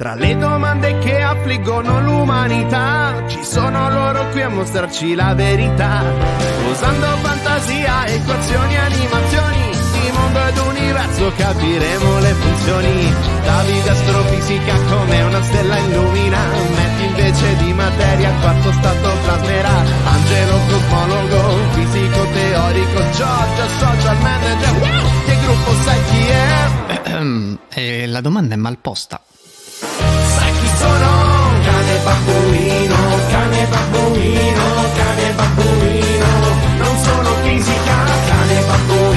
Tra le domande che affliggono l'umanità, ci sono loro qui a mostrarci la verità. Usando fantasia, equazioni, animazioni, di mondo ed universo capiremo le funzioni. Davide astrofisica come una stella illumina, metti invece di materia quanto stato plasmerà. Angelo cosmologo, fisico teorico, Giorgio social manager, che gruppo sai chi è? e eh, la domanda è mal posta sono cane babbuino, cane babbuino, cane babbuino, non sono fisica, cane babbuino.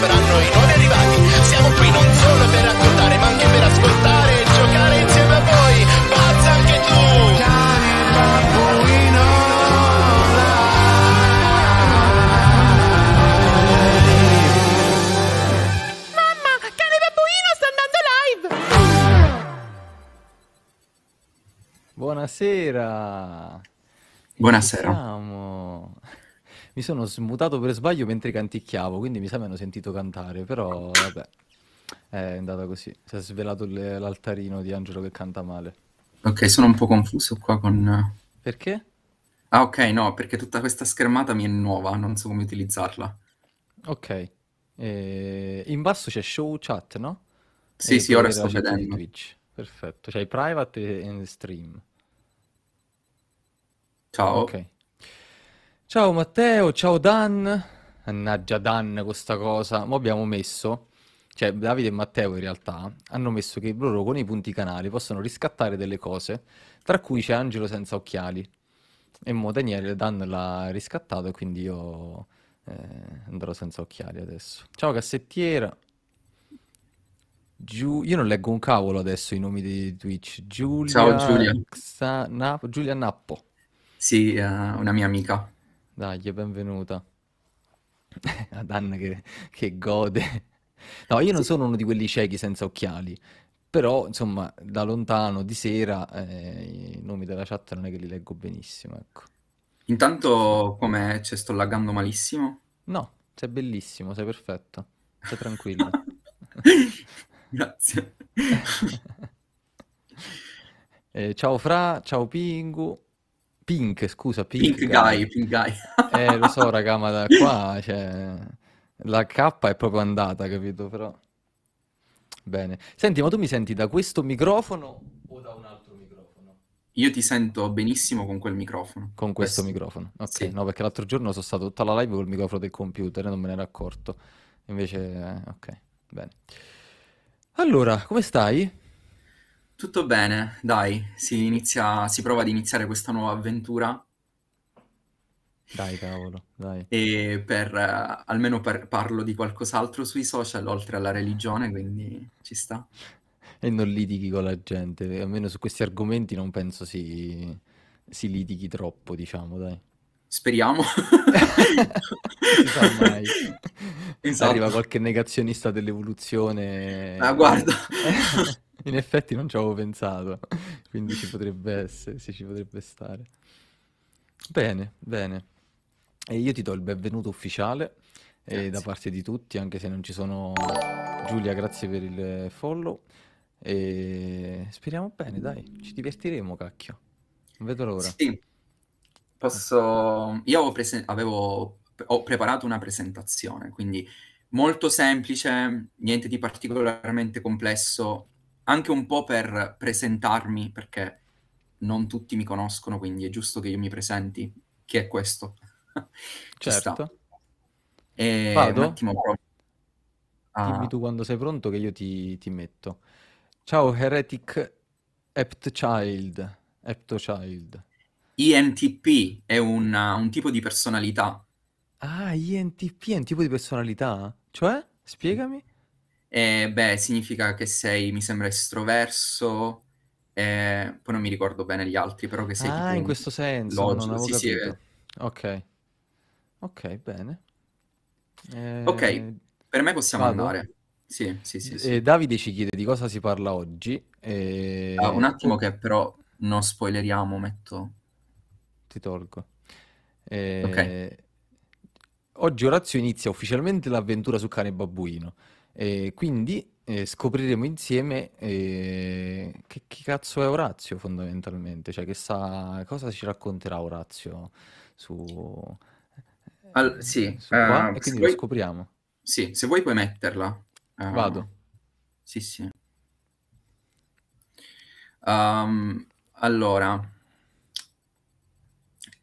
saranno i nuovi arrivati. Siamo qui non solo per raccontare, ma anche per ascoltare e giocare insieme a voi. Pazza anche tu! Cane babbuino! Mamma, cane babbuino sta andando live! Buonasera! Buonasera. Siamo mi sono smutato per sbaglio mentre canticchiavo, quindi mi sa mi hanno sentito cantare, però vabbè, è andata così. Si è svelato le- l'altarino di Angelo che canta male. Ok, sono un po' confuso qua con... Perché? Ah, ok, no, perché tutta questa schermata mi è nuova, non so come utilizzarla. Ok. E in basso c'è show chat, no? Sì, e sì, ora sto vedendo. Twitch. Perfetto, c'hai private e stream. Ciao. Ok. Ciao Matteo, ciao Dan. Mannaggia Dan questa cosa. Ma abbiamo messo, cioè Davide e Matteo in realtà hanno messo che loro con i punti canali possono riscattare delle cose, tra cui c'è Angelo senza occhiali. E mo Daniele Dan l'ha riscattato e quindi io eh, andrò senza occhiali adesso. Ciao cassettiera. Giu... Io non leggo un cavolo adesso i nomi di Twitch. Giulia, Ciao Giulia. Xa... Giulia Nappo. Sì, eh, una mia amica. Dai, benvenuta. Ad Anna che, che gode. No, io non sono uno di quelli ciechi senza occhiali, però insomma, da lontano, di sera, eh, i nomi della chat non è che li leggo benissimo, ecco. Intanto, com'è? Cioè, sto laggando malissimo? No, sei bellissimo, sei perfetto, sei tranquillo. Grazie. eh, ciao Fra, ciao Pingu. Pink, scusa, Pink, Pink guy. guy, Pink Guy. eh, lo so, raga, ma da qua, cioè, la K è proprio andata, capito, però... Bene. Senti, ma tu mi senti da questo microfono o da un altro microfono? Io ti sento benissimo con quel microfono. Con questo, questo. microfono, ok. Sì. No, perché l'altro giorno sono stato tutta la live col microfono del computer e non me ne ero accorto. Invece, eh, ok, bene. Allora, come stai? Tutto bene, dai, si inizia, si prova ad iniziare questa nuova avventura Dai, cavolo, dai. e per, eh, almeno per- parlo di qualcos'altro sui social oltre alla religione, quindi ci sta. E non litighi con la gente, almeno su questi argomenti non penso si, si litighi troppo, diciamo, dai. Speriamo. Non si sa mai. Esatto. Arriva qualche negazionista dell'evoluzione. Ah, guarda. In effetti non ci avevo pensato, quindi ci potrebbe essere, sì, ci potrebbe stare. Bene, bene. E io ti do il benvenuto ufficiale eh, da parte di tutti, anche se non ci sono... Giulia, grazie per il follow e speriamo bene, dai, ci divertiremo, cacchio. Non vedo l'ora. Sì, posso... Io avevo, prese- avevo... Ho preparato una presentazione, quindi molto semplice, niente di particolarmente complesso, anche un po' per presentarmi, perché non tutti mi conoscono, quindi è giusto che io mi presenti. Chi è questo? certo. E Vado? un attimo provo. Ah. Dimmi tu quando sei pronto che io ti, ti metto. Ciao Heretic Apt Child. Apto Child. INTP è un, un tipo di personalità. Ah, INTP è un tipo di personalità? Cioè? Spiegami. E beh, significa che sei, mi sembra, estroverso, e... poi non mi ricordo bene gli altri, però che sei... Ah, tipo in questo senso, logico. non avevo sì, capito. Sì, Ok, ok, bene. Eh... Ok, per me possiamo Vado. andare. Sì, sì, sì, sì. Eh, Davide ci chiede di cosa si parla oggi. Eh... Ah, un attimo che però non spoileriamo, metto... Ti tolgo. Eh... Ok. Oggi Orazio inizia ufficialmente l'avventura su cane babbuino. E quindi eh, scopriremo insieme eh, che, che, cazzo è Orazio fondamentalmente, cioè che sa, cosa ci racconterà Orazio su... Eh, All- sì, su uh, e quindi vuoi... lo scopriamo. Sì, se vuoi puoi metterla. Uh, Vado. Sì, sì. Um, allora,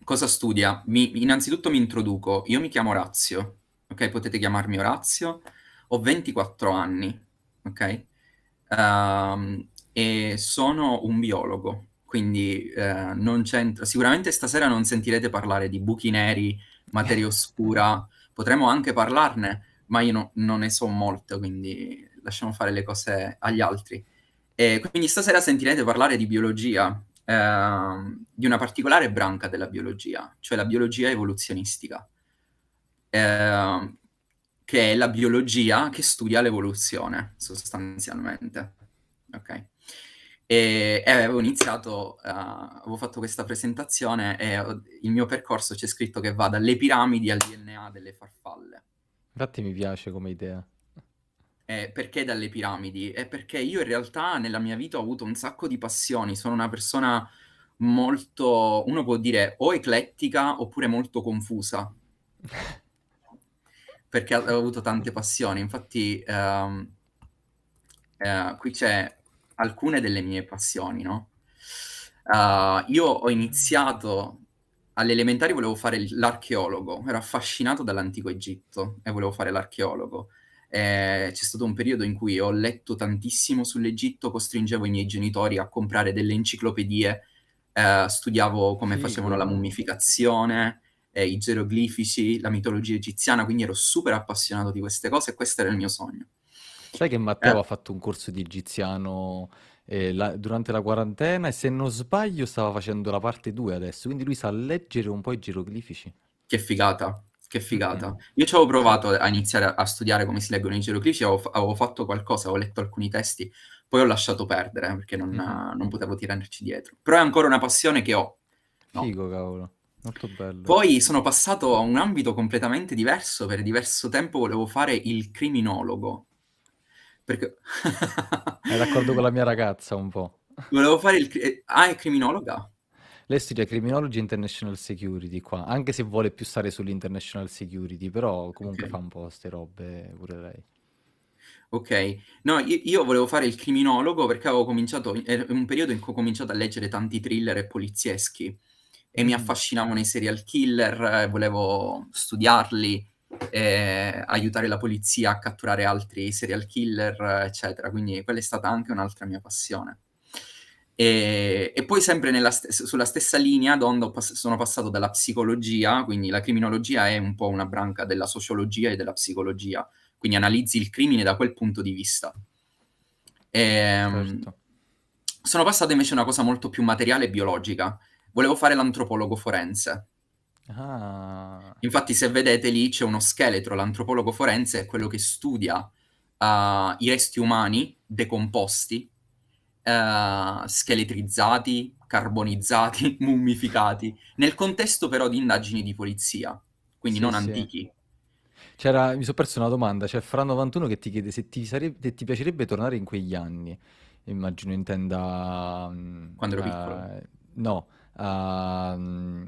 cosa studia? Mi, innanzitutto mi introduco, io mi chiamo Orazio, ok? Potete chiamarmi Orazio ho 24 anni, ok? Um, e sono un biologo, quindi uh, non c'entra. Sicuramente stasera non sentirete parlare di buchi neri, materia eh. oscura, potremmo anche parlarne, ma io no, non ne so molto, quindi lasciamo fare le cose agli altri. E quindi stasera sentirete parlare di biologia, eh, di una particolare branca della biologia, cioè la biologia evoluzionistica. Eh, che è la biologia che studia l'evoluzione, sostanzialmente. Ok. E, e avevo iniziato, uh, avevo fatto questa presentazione e ho, il mio percorso c'è scritto che va dalle piramidi al DNA delle farfalle. Infatti mi piace come idea. Eh, perché dalle piramidi? È perché io in realtà nella mia vita ho avuto un sacco di passioni, sono una persona molto, uno può dire o eclettica oppure molto confusa. perché ha avuto tante passioni. Infatti, ehm, eh, qui c'è alcune delle mie passioni, no? Uh, io ho iniziato all'elementare, volevo fare l'archeologo, ero affascinato dall'antico Egitto e volevo fare l'archeologo. Eh, c'è stato un periodo in cui ho letto tantissimo sull'Egitto, costringevo i miei genitori a comprare delle enciclopedie, eh, studiavo come sì. facevano la mummificazione, eh, i geroglifici, la mitologia egiziana, quindi ero super appassionato di queste cose e questo era il mio sogno. Sai che Matteo eh. ha fatto un corso di egiziano eh, la, durante la quarantena e se non sbaglio stava facendo la parte 2 adesso, quindi lui sa leggere un po' i geroglifici. Che figata, che figata. Mm. Io ci avevo provato a iniziare a, studiare come si leggono i geroglifici, avevo, avevo, fatto qualcosa, avevo letto alcuni testi, poi ho lasciato perdere eh, perché non, mm. non potevo tirarci dietro. Però è ancora una passione che ho. No. Figo, cavolo. Molto bello. Poi sono passato a un ambito completamente diverso, per diverso tempo volevo fare il criminologo. Perché... È d'accordo con la mia ragazza un po'. Volevo fare il... Eh, ah, è criminologa? Lei studia Criminology International Security qua, anche se vuole più stare sull'International Security, però comunque okay. fa un po' queste robe pure lei. Ok, no, io, io, volevo fare il criminologo perché avevo cominciato, è eh, un periodo in cui ho cominciato a leggere tanti thriller polizieschi e mi mm. affascinavano i serial killer, eh, volevo studiarli, eh, aiutare la polizia a catturare altri serial killer, eccetera. Quindi quella è stata anche un'altra mia passione. E, e poi sempre st- sulla stessa linea d'onda pass- sono passato dalla psicologia, quindi la criminologia è un po' una branca della sociologia e della psicologia, quindi analizzi il crimine da quel punto di vista. E, ehm, certo. Sono passato invece a una cosa molto più materiale e biologica, volevo fare l'antropologo forense. Ah. Infatti, se vedete lì c'è uno scheletro, l'antropologo forense è quello che studia uh, i resti umani decomposti, uh, scheletrizzati, carbonizzati, mummificati, nel contesto però di indagini di polizia, quindi sì, non sì. antichi. C'era, mi sono perso una domanda, c'è fra 91 che ti chiede se ti, sarebbe, ti piacerebbe tornare in quegli anni, immagino intenda... Mm, Quando ero uh, piccolo. No, uh, ehm,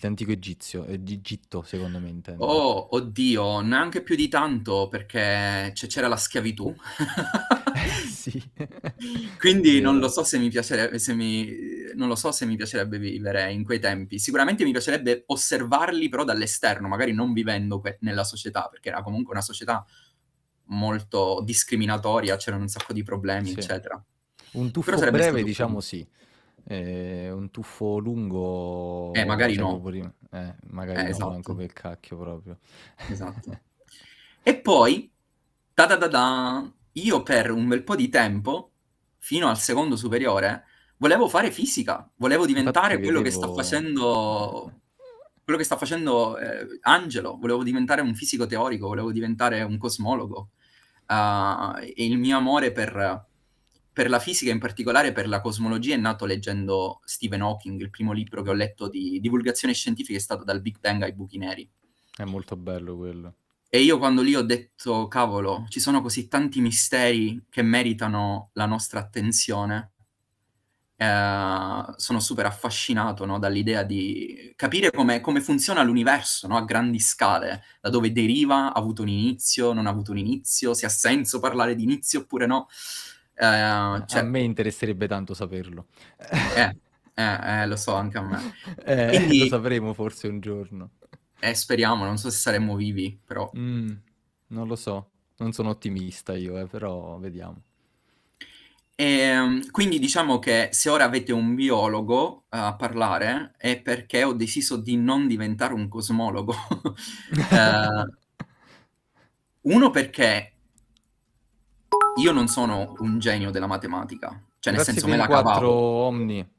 l'antico Egizio, eh, Egitto secondo me intendo. Oh, oddio, neanche più di tanto perché c- c'era la schiavitù. sì. Quindi non eh. lo, so se mi piacerebbe, se mi, non lo so se mi piacerebbe vivere in quei tempi. Sicuramente mi piacerebbe osservarli però dall'esterno, magari non vivendo que- nella società, perché era comunque una società molto discriminatoria, c'erano un sacco di problemi, sì. eccetera. Un tuffo breve, diciamo sì. Eh, un tuffo lungo... Eh, magari cioè no. Eh, magari eh, no, esatto. manco per cacchio proprio. Esatto. e poi, da da da da, io per un bel po' di tempo, fino al secondo superiore, volevo fare fisica, volevo diventare Infatti, quello vedevo... che sta facendo... Quello che sta facendo eh, Angelo, volevo diventare un fisico teorico, volevo diventare un cosmologo. Uh, e il mio amore per, per la fisica, in particolare per la cosmologia, è nato leggendo Stephen Hawking, il primo libro che ho letto di divulgazione scientifica è stato dal Big Bang ai buchi neri. È molto bello quello. E io quando lì ho detto, cavolo, ci sono così tanti misteri che meritano la nostra attenzione, eh, sono super affascinato no, dall'idea di capire come, come funziona l'universo no, a grandi scale, da dove deriva, ha avuto un inizio, non ha avuto un inizio, se ha senso parlare di inizio oppure no. Uh, cioè... A me interesserebbe tanto saperlo. eh, eh, eh, lo so anche a me. Eh, Quindi... Lo sapremo forse un giorno. Eh, speriamo, non so se saremmo vivi, però... Mm, non lo so, non sono ottimista io, eh, però vediamo. Ehm, quindi diciamo che se ora avete un biologo eh, a parlare è perché ho deciso di non diventare un cosmologo. uh, uno perché io non sono un genio della matematica. Cioè, nel Grazie senso, me la cavavo. 4 Omni.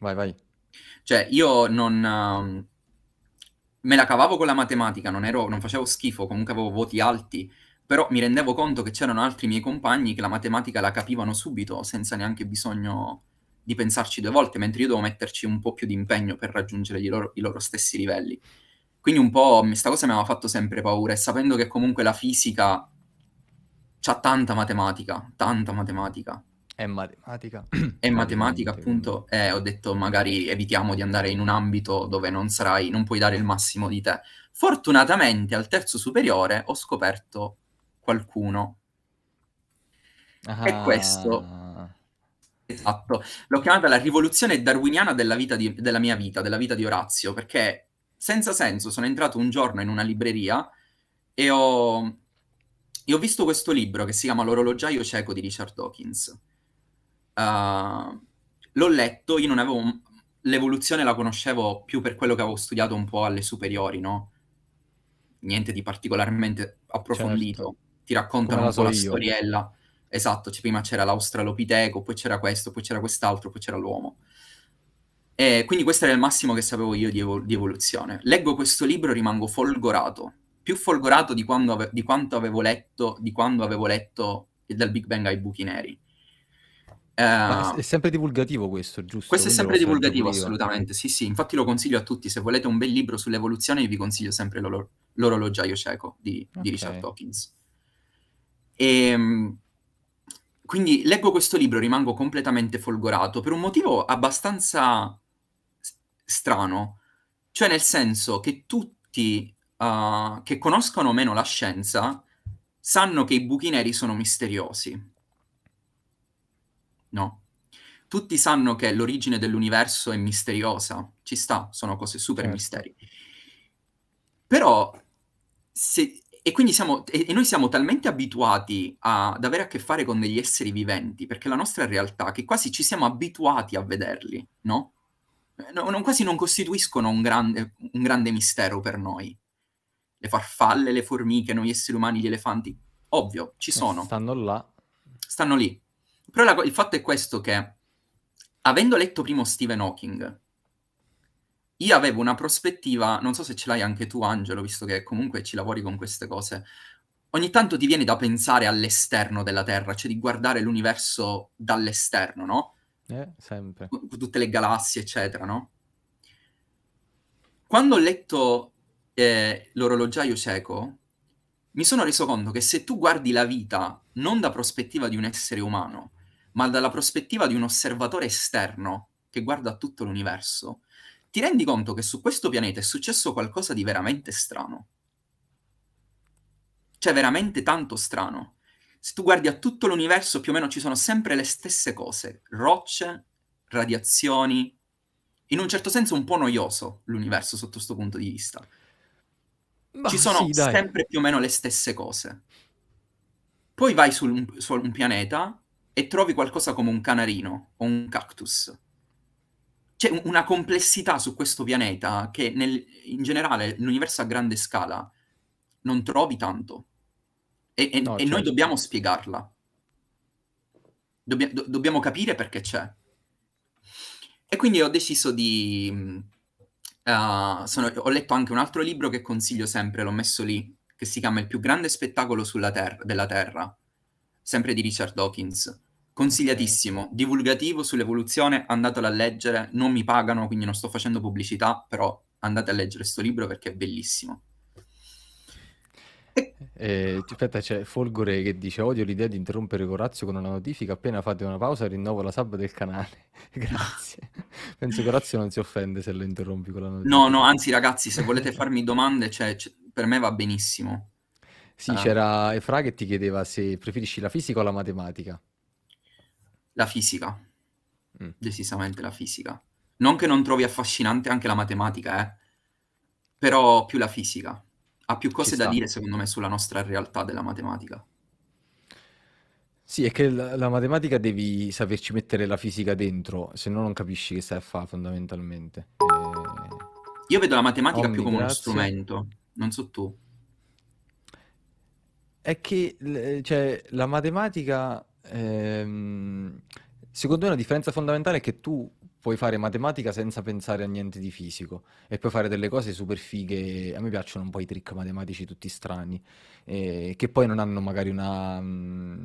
Vai, vai. Cioè, io non... Um, me la cavavo con la matematica, non, ero, non facevo schifo, comunque avevo voti alti, però mi rendevo conto che c'erano altri miei compagni che la matematica la capivano subito, senza neanche bisogno di pensarci due volte, mentre io dovevo metterci un po' più di impegno per raggiungere loro, i loro stessi livelli. Quindi un po' questa cosa mi aveva fatto sempre paura e sapendo che comunque la fisica c'ha tanta matematica, tanta matematica. È matematica. È matematica, appunto. Eh, ho detto magari evitiamo di andare in un ambito dove non sarai, non puoi dare il massimo di te. Fortunatamente al terzo superiore ho scoperto qualcuno. Ah. E questo... Esatto, l'ho chiamata la rivoluzione darwiniana della, vita di, della mia vita, della vita di Orazio, perché senza senso sono entrato un giorno in una libreria e ho io ho visto questo libro che si chiama L'orologiaio cieco di Richard Dawkins. Uh, l'ho letto, io non avevo... L'evoluzione la conoscevo più per quello che avevo studiato un po' alle superiori, no? Niente di particolarmente approfondito. Certo. Ti raccontano un po' la io. storiella. Esatto, cioè prima c'era l'australopiteco, poi c'era questo, poi c'era quest'altro, poi c'era l'uomo. E eh, quindi questo era il massimo che sapevo io di, evol- di evoluzione. Leggo questo libro e rimango folgorato più folgorato di, ave- di, quanto avevo letto, di quando avevo letto dal Big Bang ai buchi neri. Uh, è sempre divulgativo questo, giusto? Questo Quindi è sempre divulgativo, eh. assolutamente. Sì, sì, infatti lo consiglio a tutti. Se volete un bel libro sull'evoluzione, vi consiglio sempre l'or- L'orologiaio cieco di, okay. Richard Dawkins. E, ehm, quindi leggo questo libro, rimango completamente folgorato per un motivo abbastanza strano, cioè nel senso che tutti uh, che conoscono meno la scienza sanno che i buchi neri sono misteriosi. No. Tutti sanno che l'origine dell'universo è misteriosa, ci sta, sono cose super certo. misteri. Però, se, e quindi siamo, e, e noi siamo talmente abituati a, ad avere a che fare con degli esseri viventi, perché la nostra realtà, che quasi ci siamo abituati a vederli, no? Eh, no non, quasi non costituiscono un grande, un grande mistero per noi le farfalle, le formiche, noi esseri umani, gli elefanti. Ovvio, ci eh, sono. Stanno là. Stanno lì. Però la, il fatto è questo che, avendo letto prima Stephen Hawking, io avevo una prospettiva, non so se ce l'hai anche tu Angelo, visto che comunque ci lavori con queste cose, ogni tanto ti viene da pensare all'esterno della Terra, cioè di guardare l'universo dall'esterno, no? Eh, sempre. Tutte le galassie, eccetera, no? Quando ho letto eh, l'orologiaio cieco, mi sono reso conto che se tu guardi la vita non da prospettiva di un essere umano, ma dalla prospettiva di un osservatore esterno che guarda tutto l'universo, ti rendi conto che su questo pianeta è successo qualcosa di veramente strano. Cioè veramente tanto strano. Se tu guardi a tutto l'universo più o meno ci sono sempre le stesse cose, rocce, radiazioni. In un certo senso un po' noioso l'universo sotto questo punto di vista. Bah, Ci sono sì, sempre più o meno le stesse cose. Poi vai sul, su un pianeta e trovi qualcosa come un canarino o un cactus. C'è una complessità su questo pianeta che nel, in generale l'universo a grande scala non trovi tanto. E, e, no, e noi certo. dobbiamo spiegarla. Dobbia, do, dobbiamo capire perché c'è. E quindi ho deciso di Uh, sono, ho letto anche un altro libro che consiglio sempre, l'ho messo lì, che si chiama Il più grande spettacolo ter- della Terra, sempre di Richard Dawkins. Consigliatissimo, divulgativo sull'evoluzione, andatelo a leggere, non mi pagano, quindi non sto facendo pubblicità, però andate a leggere questo libro perché è bellissimo. Eh, aspetta, c'è Folgore che dice: Odio l'idea di interrompere Corazio con una notifica. Appena fate una pausa, rinnovo la sub del canale. Grazie. Penso che Corazio non si offende se lo interrompi con la notifica. No, no, anzi, ragazzi, se volete farmi domande, cioè, c- per me va benissimo. Sì, ah. c'era Efra che ti chiedeva se preferisci la fisica o la matematica. La fisica, mm. decisamente la fisica. Non che non trovi affascinante anche la matematica, eh, però più la fisica ha più cose da dire, secondo me, sulla nostra realtà della matematica. Sì, è che la, la, matematica devi saperci mettere la fisica dentro, se no non capisci che stai a fare fondamentalmente. E... Eh, Io vedo la matematica Omni, più come grazie. uno strumento, non so tu. È che cioè, la matematica, ehm, secondo me, la differenza fondamentale è che tu puoi fare matematica senza pensare a niente di fisico e puoi fare delle cose super fighe. A me piacciono un po' i trick matematici tutti strani, eh, che poi non hanno magari una, mm,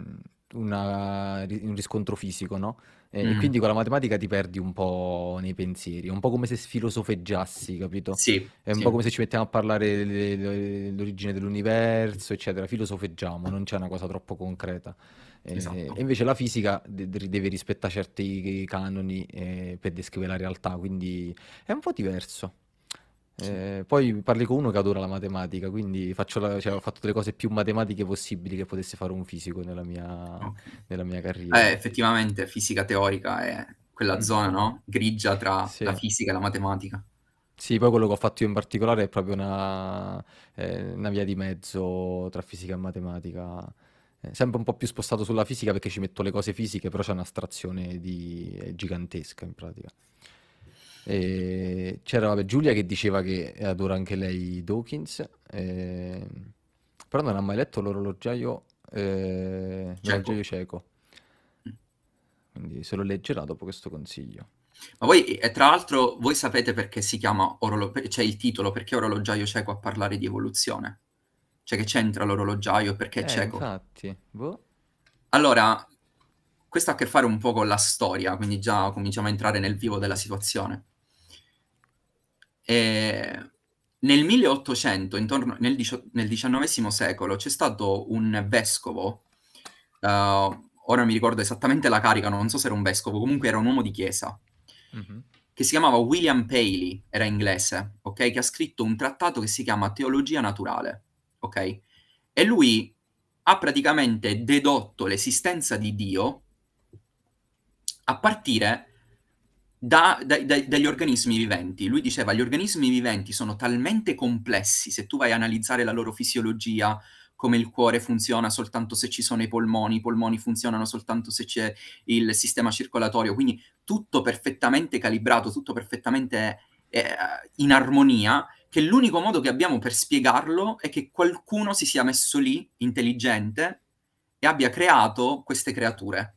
una, un riscontro fisico, no? Eh, mm. E quindi con la matematica ti perdi un po' nei pensieri, è un po' come se filosofeggiassi, capito? Sì. È un sì. po' come se ci mettiamo a parlare dell'origine dell'universo, eccetera. Filosofeggiamo, non c'è una cosa troppo concreta. Eh, esatto. Eh, invece la fisica de- deve rispettare certi canoni eh, per descrivere la realtà, quindi è un po' diverso. Sì. Eh, poi parli con uno che adora la matematica, quindi la, cioè, ho fatto le cose più matematiche possibili che potesse fare un fisico nella mia, okay. nella mia carriera. Eh, effettivamente, fisica teorica è quella mm. zona no? grigia tra sì. la fisica e la matematica. Sì, poi quello che ho fatto io in particolare è proprio una, eh, una via di mezzo tra fisica e matematica. Eh, sempre un po' più spostato sulla fisica perché ci metto le cose fisiche, però c'è un'astrazione di... Eh, gigantesca in pratica. E c'era vabbè, Giulia che diceva che adora anche lei Dawkins, eh... però non ha mai letto l'orologiaio, eh... cieco. l'orologiaio cieco. Mm. Quindi se lo leggerà dopo questo consiglio. Ma voi, eh, tra l'altro, voi sapete perché si chiama orologio, cioè il titolo, perché orologiaio cieco a parlare di evoluzione? Cioè che c'entra l'orologiaio perché eh, è cieco? Infatti, boh. Allora, questo ha a che fare un po' con la storia, quindi già cominciamo a entrare nel vivo della situazione. E eh, nel 1800, intorno, nel, nel XIX secolo, c'è stato un vescovo, uh, ora mi ricordo esattamente la carica, non so se era un vescovo, comunque era un uomo di chiesa, mm-hmm. che si chiamava William Paley, era inglese, ok? Che ha scritto un trattato che si chiama Teologia Naturale ok? E lui ha praticamente dedotto l'esistenza di Dio a partire da, da, da, dagli organismi viventi. Lui diceva gli organismi viventi sono talmente complessi, se tu vai a analizzare la loro fisiologia, come il cuore funziona soltanto se ci sono i polmoni, i polmoni funzionano soltanto se c'è il sistema circolatorio, quindi tutto perfettamente calibrato, tutto perfettamente eh, eh in armonia, che l'unico modo che abbiamo per spiegarlo è che qualcuno si sia messo lì, intelligente, e abbia creato queste creature.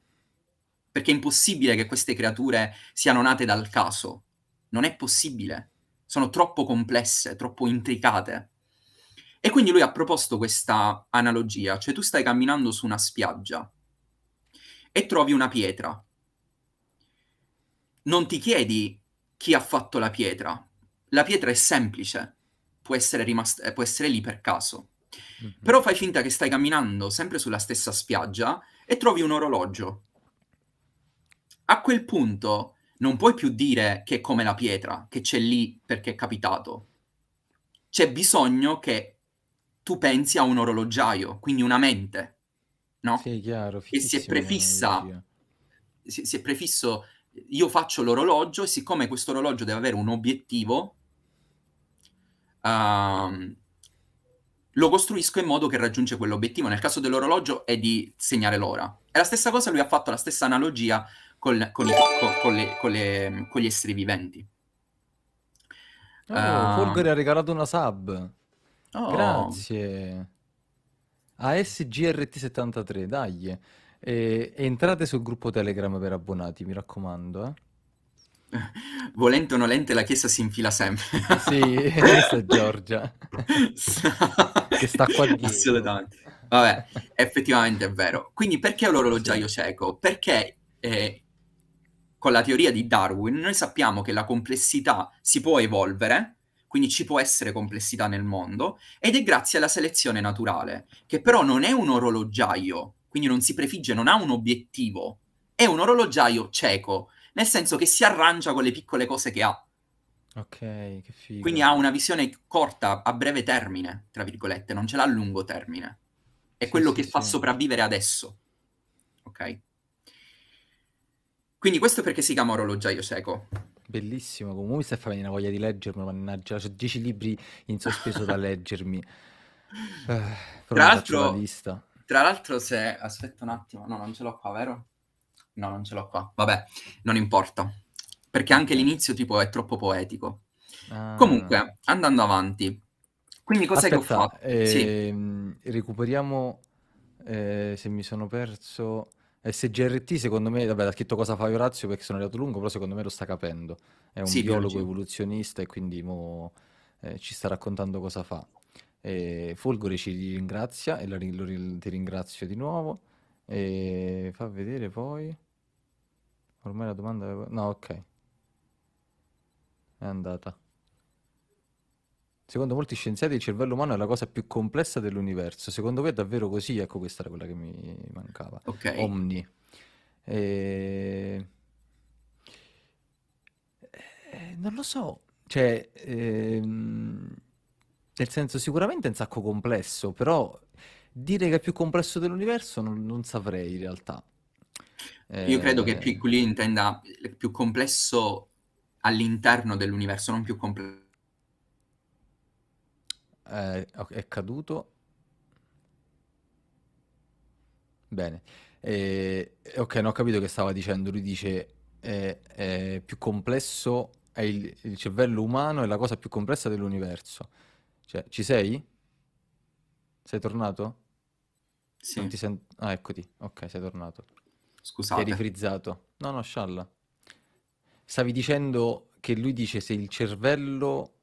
Perché è impossibile che queste creature siano nate dal caso. Non è possibile. Sono troppo complesse, troppo intricate. E quindi lui ha proposto questa analogia, cioè tu stai camminando su una spiaggia e trovi una pietra. Non ti chiedi chi ha fatto la pietra, la pietra è semplice, può essere, rimasta, eh, può essere lì per caso. Mm-hmm. Però fai finta che stai camminando sempre sulla stessa spiaggia e trovi un orologio. A quel punto non puoi più dire che è come la pietra, che c'è lì perché è capitato. C'è bisogno che tu pensi a un orologiaio, quindi una mente, no? Sì, chiaro. Che si è prefissa, si, si è prefisso, io faccio l'orologio e siccome questo orologio deve avere un obiettivo, uh, lo costruisco in modo che raggiunge quell'obiettivo. Nel caso dell'orologio è di segnare l'ora. È la stessa cosa, lui ha fatto la stessa analogia col, con, i, con, con, le, le, con, gli esseri viventi. Oh, uh, ehm, Folgore ha regalato una sub. Oh. Grazie. ASGRT73, dai. E, entrate sul gruppo Telegram per abbonati, mi raccomando. Eh volente o nolente la chiesa si infila sempre. sì, questa è Giorgia. che sta qua dietro. Assolutamente. Vabbè, effettivamente è vero. Quindi perché l'orologiaio sì. cieco? Perché eh, con la teoria di Darwin noi sappiamo che la complessità si può evolvere, quindi ci può essere complessità nel mondo, ed è grazie alla selezione naturale, che però non è un orologiaio, quindi non si prefigge, non ha un obiettivo, è un orologiaio cieco, nel senso che si arrangia con le piccole cose che ha. Ok, che figo. Quindi ha una visione corta, a breve termine, tra virgolette, non ce l'ha a lungo termine. È sì, quello sì, che fa sopravvivere adesso. Ok? Quindi questo è perché si chiama Orologiaio Seco. Bellissimo, comunque mi stai facendo venire voglia di leggermelo, mannaggia, ho 10 libri in sospeso da leggermi. Uh, tra, l'altro, la tra l'altro, se... Aspetta un attimo, no, non ce l'ho qua, vero? No, non ce l'ho qua. Vabbè, non importa. Perché anche l'inizio, tipo, è troppo poetico. Ah. Comunque, andando avanti. Quindi cos'è Aspetta, che ho fatto? Eh, sì. Ehm, recuperiamo, eh, se mi sono perso... Eh, SGRT secondo me, vabbè, ha scritto cosa fai Orazio perché sono arrivato lungo, però secondo me lo sta capendo. È un sì, biologo biologia. evoluzionista e quindi mo, eh, ci sta raccontando cosa fa. E eh, Folgore ci ringrazia e la, lo, ti ringrazio di nuovo. E fa vedere poi. Ormai la domanda... No, ok. È andata. Secondo molti scienziati il cervello umano è la cosa più complessa dell'universo. Secondo voi è davvero così? Ecco, questa era quella che mi mancava. Ok. Omni. E... Eh, non lo so. Cioè, ehm... nel senso, sicuramente è un sacco complesso, però Dire che è più complesso dell'universo non, non saprei in realtà. Eh... Io credo che eh, Piccoli intenda più complesso all'interno dell'universo, non più complesso. Eh, è caduto. Bene. Eh, ok, non ho capito che stava dicendo. Lui dice eh, più complesso è il, il, cervello umano è la cosa più complessa dell'universo. Cioè, ci sei? Sei tornato? Sì. Sent... Ah, eccoti. Ok, sei tornato. Scusate. Ti eri frizzato. No, no, scialla. Stavi dicendo che lui dice se il cervello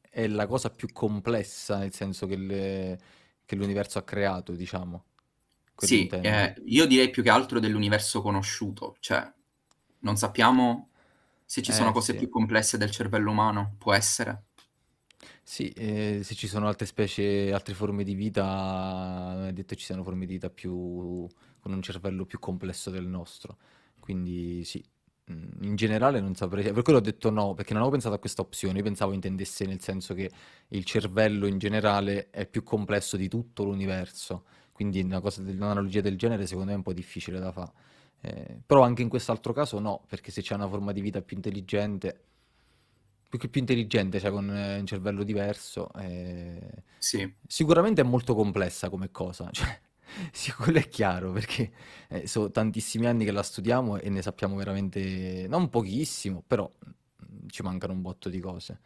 è la cosa più complessa, nel senso che, le... che l'universo ha creato, diciamo. Sì, eh, io direi più che altro dell'universo conosciuto, cioè non sappiamo se ci eh, sono cose sì. più complesse del cervello umano, può essere. Sì, eh, se ci sono altre specie, altre forme di vita, non è detto ci siano forme di vita più, con un cervello più complesso del nostro. Quindi sì, mm, in generale non saprei, per quello ho detto no, perché non avevo pensato a questa opzione, io pensavo intendesse nel senso che il cervello in generale è più complesso di tutto l'universo, quindi una cosa un'analogia del genere secondo me è un po' difficile da fare. Eh, però anche in quest'altro caso no, perché se c'è una forma di vita più intelligente più che più intelligente, cioè con eh, un cervello diverso. Eh... Sì. Sicuramente è molto complessa come cosa, cioè, sì, quello è chiaro, perché eh, sono tantissimi anni che la studiamo e ne sappiamo veramente, non pochissimo, però mm, ci mancano un botto di cose.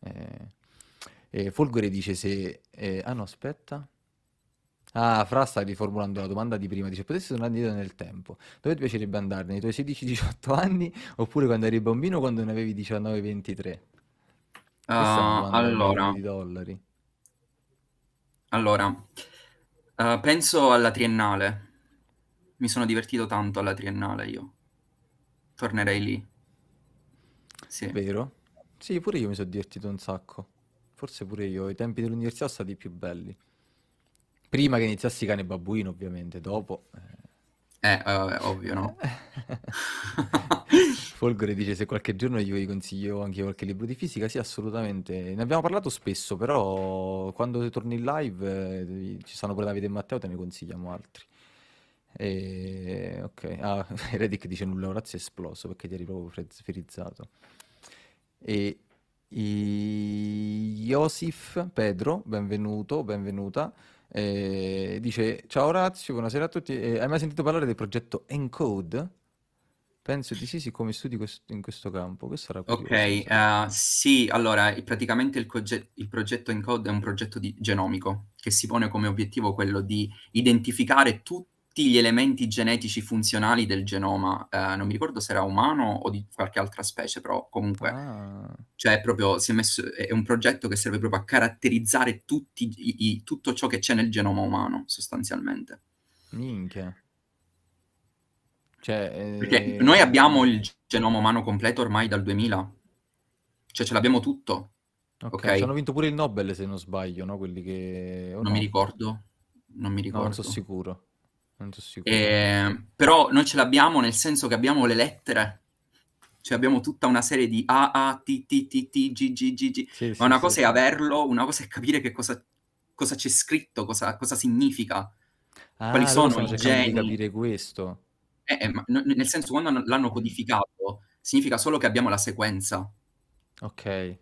Eh, Folgore dice se... Eh, ah no, aspetta. Ah, Fra, sta riformulando la domanda di prima. Dice, potessi tornare indietro nel tempo, dove ti piacerebbe andare? Nei tuoi 16-18 anni oppure quando eri bambino quando ne avevi 19-23? Uh, ah, allora, di dollari. Allora, uh, penso alla triennale. Mi sono divertito tanto alla triennale io. Tornerei lì. Sì. Vero? Sì, pure io mi sono divertito un sacco. Forse pure io, i tempi dell'università sono stati più belli. Prima che iniziassi Cane Babbuino, ovviamente, dopo... Eh, eh, eh vabbè, ovvio, no? Folgore dice se qualche giorno io gli consiglio anche qualche libro di fisica, sì assolutamente, ne abbiamo parlato spesso, però quando torni in live eh, ci sono pure Davide e Matteo, te ne consigliamo altri. E... Ok, ah, Redick dice nulla, Orazio è esploso perché ti eri proprio frizzato. E Iosif Pedro, benvenuto, benvenuta. Eh, dice: Ciao Orazio, buonasera a tutti. Eh, hai mai sentito parlare del progetto Encode? Penso di sì, siccome studi quest- in questo campo. Che sarà ok, uh, sì, allora praticamente il, proget- il, progetto Encode è un progetto di- genomico che si pone come obiettivo quello di identificare tutti tutti gli elementi genetici funzionali del genoma, eh, non mi ricordo se era umano o di qualche altra specie, però comunque ah. cioè proprio, è, messo, è, un progetto che serve proprio a caratterizzare tutti, i, i, tutto ciò che c'è nel genoma umano, sostanzialmente. Minchia. Cioè, eh... Perché noi abbiamo il genoma umano completo ormai dal 2000, cioè ce l'abbiamo tutto. Ok, okay? hanno vinto pure il Nobel se non sbaglio, no? Quelli che... non no. mi ricordo, non mi ricordo. No, non sono sicuro. Non sono sicuro. E, ehm, però noi ce l'abbiamo nel senso che abbiamo le lettere. Cioè abbiamo tutta una serie di A, A, T, T, T, T, G, G, G, G. Sì, Ma una sì, cosa sì. è averlo, una cosa è capire che cosa, cosa c'è scritto, cosa, cosa significa. Ah, Quali sono i geni. di capire questo. Eh, eh nel senso, quando l'hanno codificato, significa solo che abbiamo la sequenza. Ok.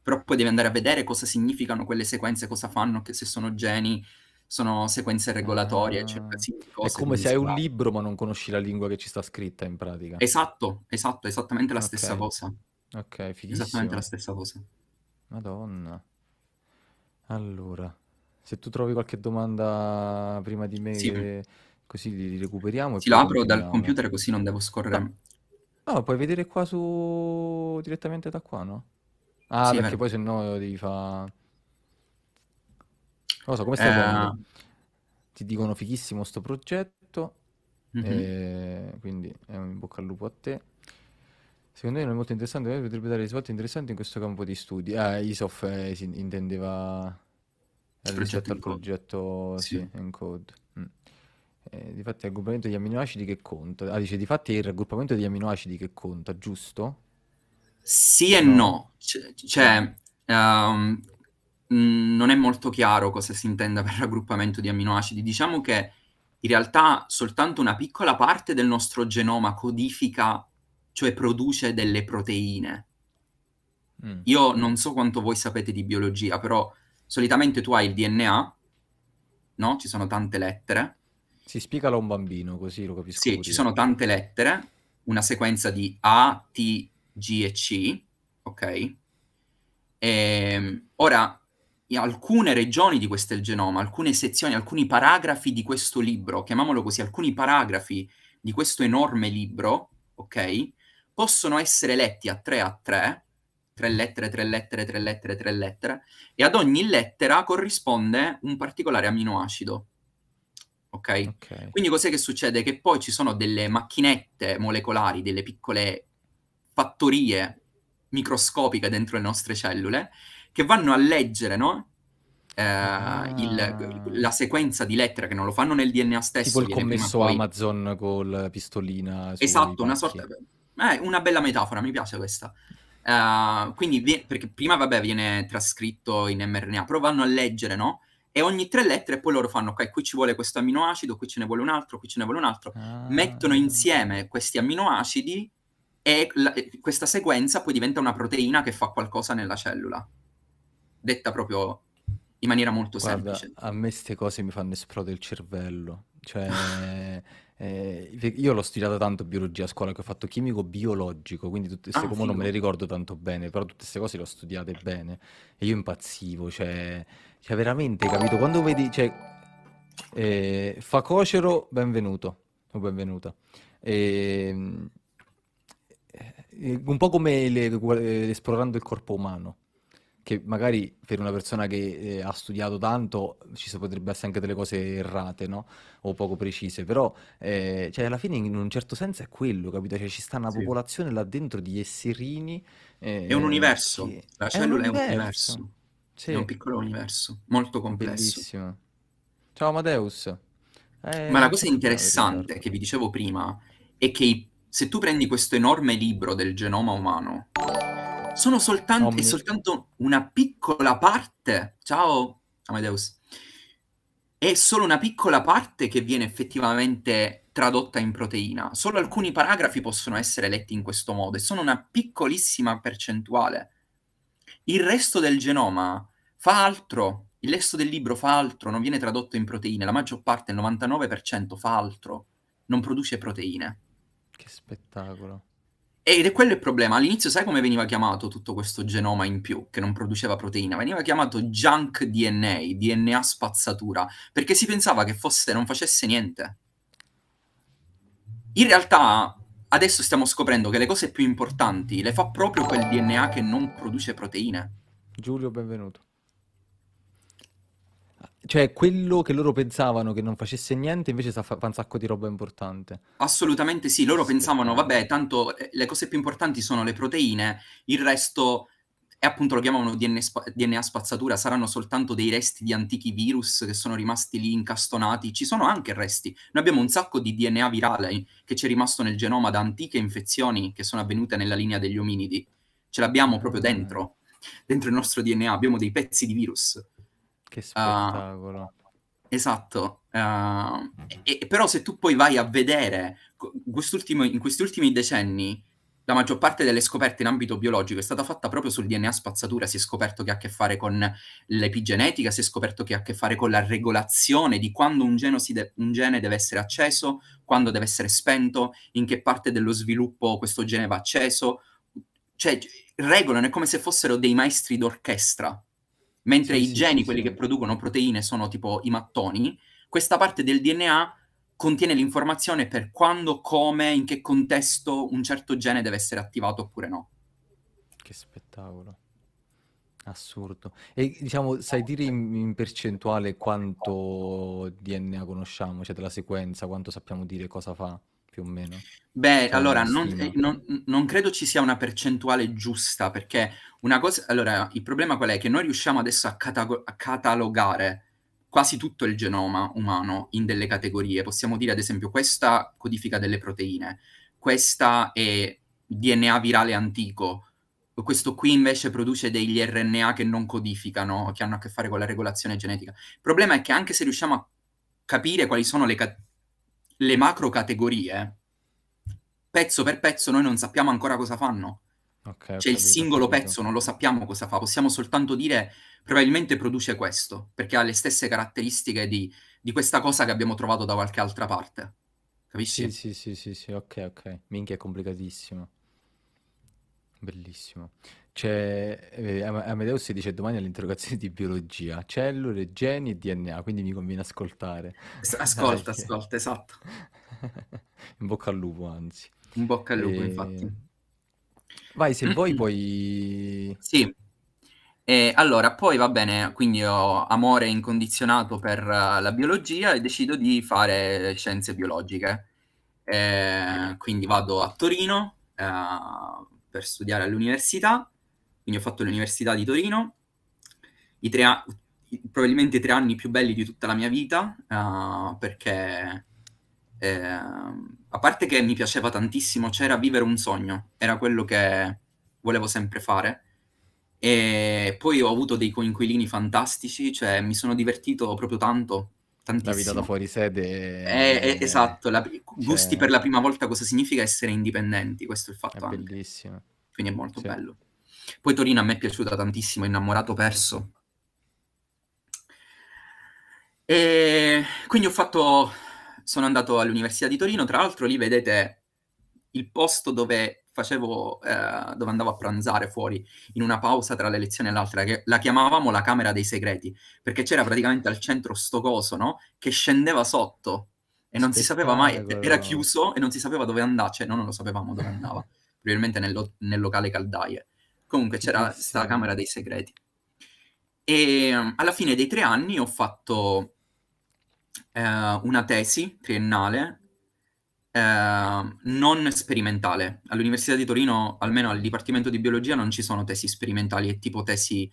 Però poi devi andare a vedere cosa significano quelle sequenze, cosa fanno, se sono geni, sono sequenze regolatorie, ah, cioè, sì, È come se hai un libro ma non conosci la lingua che ci sta scritta in pratica. Esatto, esatto, esattamente la okay. stessa cosa. Ok, fighissimo. Esattamente la stessa cosa. Madonna. Allora, se tu trovi qualche domanda prima di me, sì. così li recuperiamo. Ti l'apro continuiamo. dal computer così non devo scorrere. No, ah. ah, puoi vedere qua su... direttamente da qua, no? Ah, sì, perché poi se no devi fare... Rosa, come stai eh... Ti dicono fichissimo sto progetto, mm-hmm. quindi è eh, un in bocca al lupo a te. Secondo me non è molto interessante, eh, potrebbe dare risvolti interessanti in questo campo di studi. Ah, Isof eh, si intendeva rispetto al progetto sì. Sì, in code. Mm. Eh, difatti il raggruppamento degli aminoacidi che conta. Ah, dice, difatti è il raggruppamento degli aminoacidi che conta, giusto? Sì no. e no. C- cioè, um, non è molto chiaro cosa si intenda per raggruppamento di aminoacidi. Diciamo che in realtà soltanto una piccola parte del nostro genoma codifica, cioè produce delle proteine. Mm. Io non so quanto voi sapete di biologia, però solitamente tu hai il DNA, no? Ci sono tante lettere. Si spiegalo a un bambino così lo capisco. Sì, ci sono tante lettere, una sequenza di A, T, G e C, ok? E, ehm, ora, alcune regioni di questo genoma, alcune sezioni, alcuni paragrafi di questo libro, chiamiamolo così, alcuni paragrafi di questo enorme libro, ok? Possono essere letti a tre a tre, tre lettere, tre lettere, tre lettere, tre lettere, e ad ogni lettera corrisponde un particolare aminoacido. Ok? Quindi cos'è che succede? Che poi ci sono delle macchinette molecolari, delle piccole fattorie microscopiche dentro le nostre cellule che vanno a leggere, no? Eh, ah. il, la sequenza di lettere che non lo fanno nel DNA stesso. Tipo il commesso Amazon col pistolina. Esatto, una pacchi. sorta... Eh, una bella metafora, mi piace questa. Uh, quindi, vi... perché prima, vabbè, viene trascritto in mRNA, però vanno a leggere, no? E ogni tre lettere poi loro fanno, ok, qui ci vuole questo amminoacido, qui ce ne vuole un altro, qui ce ne vuole un altro. Ah. Mettono insieme questi amminoacidi e la... questa sequenza poi diventa una proteina che fa qualcosa nella cellula detta proprio in maniera molto Guarda, semplice. A me queste cose mi fanno esplodere il cervello. Cioè, eh, io l'ho studiata tanto biologia a scuola, che ho fatto chimico biologico, quindi tutte queste ah, cose non me le ricordo tanto bene, però tutte queste cose le ho studiate bene e io impazzivo, cioè, cioè veramente, capito? Quando vedi, cioè, eh, Facocero, benvenuto, o benvenuta. E, ehm, eh, un po' come le, eh, esplorando il corpo umano che magari per una persona che eh, ha studiato tanto ci si potrebbe essere anche delle cose errate, no? O poco precise, però eh, cioè alla fine in un certo senso è quello, capito? Cioè ci sta una sì. popolazione là dentro di esserini. Eh, è un universo, che... la cioè, cellula è un universo, è un, universo. Sì. È un piccolo universo, molto complesso. Bellissimo. Ciao Amadeus. Eh, Ma la cosa eh, interessante che vi dicevo prima è che se tu prendi questo enorme libro del genoma umano sono soltanto, è soltanto una piccola parte. Ciao Amadeus. È solo una piccola parte che viene effettivamente tradotta in proteina. Solo alcuni paragrafi possono essere letti in questo modo e sono una piccolissima percentuale. Il resto del genoma fa altro. Il resto del libro fa altro, non viene tradotto in proteine. La maggior parte, il 99%, fa altro, non produce proteine. Che spettacolo. Ed è quello il problema. All'inizio sai come veniva chiamato tutto questo genoma in più che non produceva proteina? Veniva chiamato junk DNA, DNA spazzatura, perché si pensava che fosse, non facesse niente. In realtà adesso stiamo scoprendo che le cose più importanti le fa proprio quel DNA che non produce proteine. Giulio, benvenuto cioè quello che loro pensavano che non facesse niente invece sa fa un sacco di roba importante. Assolutamente sì, loro sì. pensavano vabbè tanto eh, le cose più importanti sono le proteine, il resto e appunto lo chiamavano DNA, spazzatura, saranno soltanto dei resti di antichi virus che sono rimasti lì incastonati, ci sono anche resti, noi abbiamo un sacco di DNA virale che ci è rimasto nel genoma da antiche infezioni che sono avvenute nella linea degli ominidi, ce l'abbiamo proprio eh. dentro, dentro il nostro DNA, abbiamo dei pezzi di virus. Che ah. spettacolo. Uh, esatto. Uh, e, e però se tu poi vai a vedere quest'ultimo, in questi ultimi decenni la maggior parte delle scoperte in ambito biologico è stata fatta proprio sul DNA spazzatura, si è scoperto che ha a che fare con l'epigenetica, si è scoperto che ha a che fare con la regolazione di quando un, de- un gene deve essere acceso, quando deve essere spento, in che parte dello sviluppo questo gene va acceso, cioè regolano, è come se fossero dei maestri d'orchestra mentre sì, i geni, sì, quelli sì. che producono proteine, sono tipo i mattoni, questa parte del DNA contiene l'informazione per quando, come, in che contesto un certo gene deve essere attivato oppure no. Che spettacolo. Assurdo. E diciamo, sai dire in, in, percentuale quanto DNA conosciamo, cioè della sequenza, quanto sappiamo dire cosa fa? più o meno? Beh, cioè, allora, non, eh, non, non, credo ci sia una percentuale giusta, perché una cosa... Allora, il problema qual è? Che noi riusciamo adesso a, catago- a catalogare quasi tutto il genoma umano in delle categorie. Possiamo dire, ad esempio, questa codifica delle proteine, questa è DNA virale antico, questo qui invece produce degli RNA che non codificano, che hanno a che fare con la regolazione genetica. Il problema è che anche se riusciamo a capire quali sono le, ca- le macro categorie, pezzo per pezzo, noi non sappiamo ancora cosa fanno. Okay, cioè il singolo pezzo non lo sappiamo cosa fa, possiamo soltanto dire probabilmente produce questo, perché ha le stesse caratteristiche di, di questa cosa che abbiamo trovato da qualche altra parte. Capisci? Sì, sì, sì, sì, sì ok, ok. Minchia, è complicatissimo. Bellissimo. C'è, eh, Am- si dice domani all'interrogazione di biologia, cellule, geni e DNA, quindi mi conviene ascoltare. ascolta, Dai, che- ascolta, esatto. In bocca al lupo, anzi. In bocca al lupo, E- eh, infatti. Vai, se vuoi puoi... Sì. E allora, poi va bene, quindi ho amore incondizionato per eh, la biologia e decido di fare scienze biologiche. Eh, quindi vado a Torino, eh, per studiare all'università, quindi ho fatto l'università di Torino, i tre, probabilmente i tre anni più belli di tutta la mia vita, uh, perché eh, a parte che mi piaceva tantissimo, c'era vivere un sogno, era quello che volevo sempre fare. E poi ho avuto dei coinquilini fantastici, cioè mi sono divertito proprio tanto Tantissimo. La vita da fuori sede. È, è, eh, eh, esatto, la, cioè... gusti per la prima volta cosa significa essere indipendenti, questo è il fatto. È anche. bellissimo. Quindi è molto sì. bello. Poi Torino a me è piaciuta tantissimo, innamorato perso. E quindi ho fatto, sono andato all'Università di Torino, tra l'altro lì vedete il posto dove facevo, eh, dove andavo a pranzare fuori, in una pausa tra le lezioni e l'altra, che la chiamavamo la Camera dei Segreti, perché c'era praticamente al centro sto coso, no? Che scendeva sotto e non Spettacolo. si sapeva mai, era chiuso e non si sapeva dove andare, cioè no, non lo sapevamo dove andava, probabilmente nel, lo- nel locale caldaie. Comunque c'era questa Camera dei Segreti. E mm, alla fine dei tre anni ho fatto eh, una tesi triennale eh, non sperimentale. All'Università di Torino, almeno al Dipartimento di Biologia, non ci sono tesi sperimentali, è tipo tesi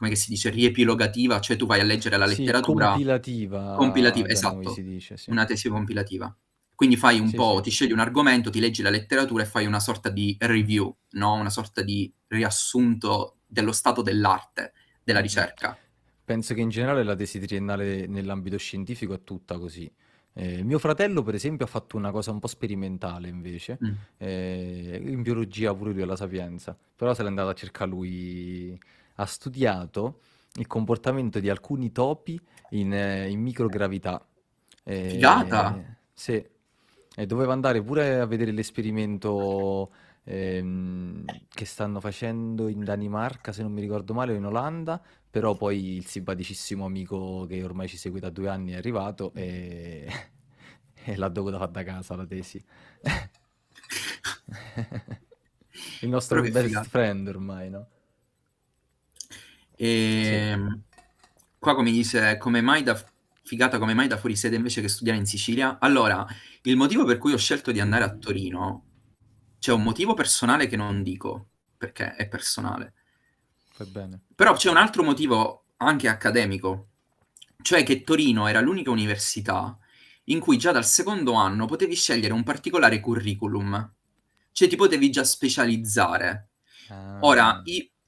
come si dice, riepilogativa, cioè tu vai a leggere la letteratura... Sì, compilativa. Compilativa, esatto. Dice, sì. Una tesi compilativa. Quindi fai un sì, po', ti scegli un argomento, ti leggi la letteratura e fai una sorta di review, no? Una sorta di riassunto dello stato dell'arte, della eh, ricerca. Penso che in generale la tesi triennale nell'ambito scientifico è tutta così. Eh, mio fratello, per esempio, ha fatto una cosa un po' sperimentale invece, mm. eh, in biologia pure lui alla Sapienza, però se l'è andato a cercare lui, ha studiato il comportamento di alcuni topi in, eh, in microgravità. Eh, Figata! sì, e doveva andare pure a vedere l'esperimento ehm, che stanno facendo in Danimarca, se non mi ricordo male, o in Olanda, però poi il simpaticissimo amico che ormai ci segue da due anni è arrivato e, e l'ha dovuta fare da casa la tesi. il nostro best figa. friend ormai, no? E... Sì. Ehm, qua come dice, come mai da figata come mai da fuori sede invece che studiare in Sicilia? Allora, il motivo per cui ho scelto di andare a Torino c'è un motivo personale che non dico, perché è personale. Però c'è un altro motivo anche accademico, cioè che Torino era l'unica università in cui già dal secondo anno potevi scegliere un particolare curriculum, cioè ti potevi già specializzare. Ah. Ora,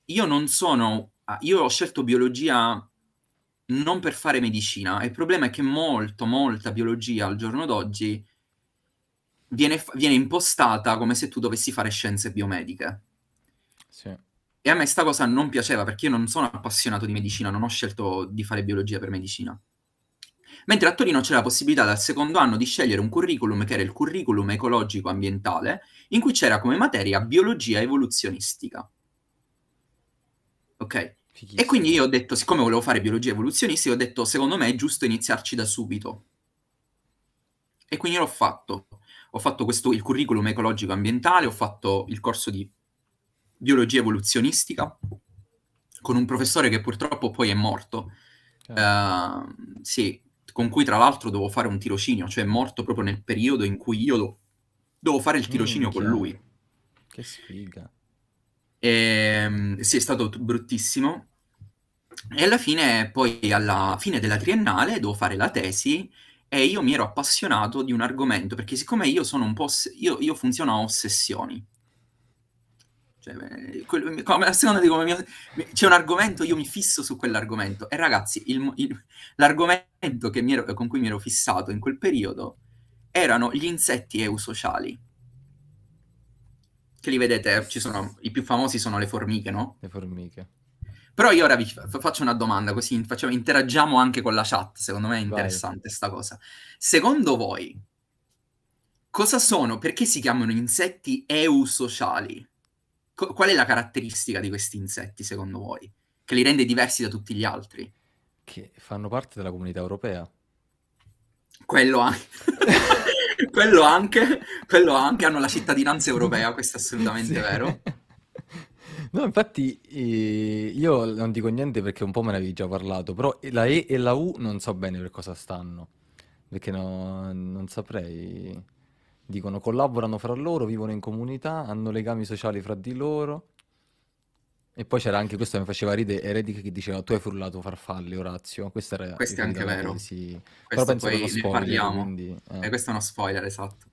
io non sono, ah, io ho scelto biologia non per fare medicina, il problema è che molto, molta biologia al giorno d'oggi viene, viene impostata come se tu dovessi fare scienze biomediche. Sì. E a me sta cosa non piaceva perché io non sono appassionato di medicina, non ho scelto di fare biologia per medicina. Mentre a Torino c'era la possibilità dal secondo anno di scegliere un curriculum che era il curriculum ecologico ambientale, in cui c'era come materia biologia evoluzionistica. Ok? Fichissimo. E quindi io ho detto, siccome volevo fare biologia evoluzionistica, ho detto, secondo me è giusto iniziarci da subito. E quindi l'ho fatto. Ho fatto questo, il curriculum ecologico ambientale, ho fatto il corso di biologia evoluzionistica con un professore che purtroppo poi è morto. Okay. Certo. Uh, eh, sì, con cui tra l'altro devo fare un tirocinio, cioè è morto proprio nel periodo in cui io do- dovevo fare il tirocinio Minchia. con lui. Che sfiga. E, ehm, sì, è stato bruttissimo. E alla fine, poi alla fine della triennale, devo fare la tesi e io mi ero appassionato di un argomento, perché siccome io sono un po'... Oss- io, io funziono a ossessioni. Cioè, eh, quel, come, a seconda di come mi, c'è un argomento, io mi fisso su quell'argomento. E ragazzi, il, il, l'argomento ero, con cui mi ero fissato in quel periodo erano gli insetti eusociali. Che li vedete, sono, i più famosi sono le formiche, no? Le formiche. Però io ora vi faccio una domanda, così facciamo, interagiamo anche con la chat, secondo me è interessante questa cosa. Secondo voi, cosa sono, perché si chiamano insetti eusociali? Co- qual è la caratteristica di questi insetti, secondo voi, che li rende diversi da tutti gli altri? Che fanno parte della comunità europea. Quello anche. quello anche, quello anche, hanno la cittadinanza europea, questo è assolutamente sì. vero. No, infatti eh, io non dico niente perché un po' me ne avevi già parlato, però la E e la U non so bene per cosa stanno, perché no, non saprei dicono collaborano fra loro, vivono in comunità, hanno legami sociali fra di loro. E poi c'era anche questo che mi faceva ridere, Eredic che diceva tu hai frullato farfalle Orazio, questo era... Questo è anche vero, sì. però penso poi che spoiler, parliamo, quindi, eh. e eh, questo è uno spoiler, esatto.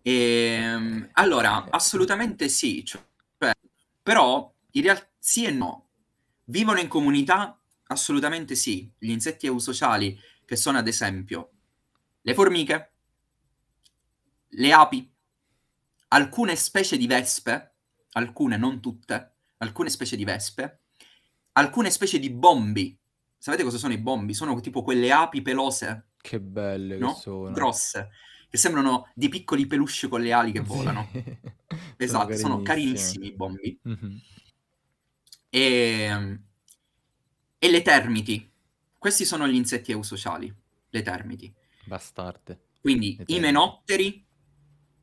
E, ehm, allora, eh. assolutamente sì, cioè, però in realtà sì e no, vivono in comunità? Assolutamente sì, gli insetti eusociali che sono ad esempio le formiche, le api, alcune specie di vespe, alcune, non tutte, alcune specie di vespe, alcune specie di bombi. Sapete cosa sono i bombi? Sono tipo quelle api pelose. Che belle no? che sono. Grosse, che sembrano dei piccoli peluche con le ali che volano. Sì. esatto, sono, carinissimi. i bombi. Mm-hmm. Ehm, e... e, le termiti. Questi sono gli insetti eusociali, le termiti. Bastarde. Quindi le termiti. i menotteri,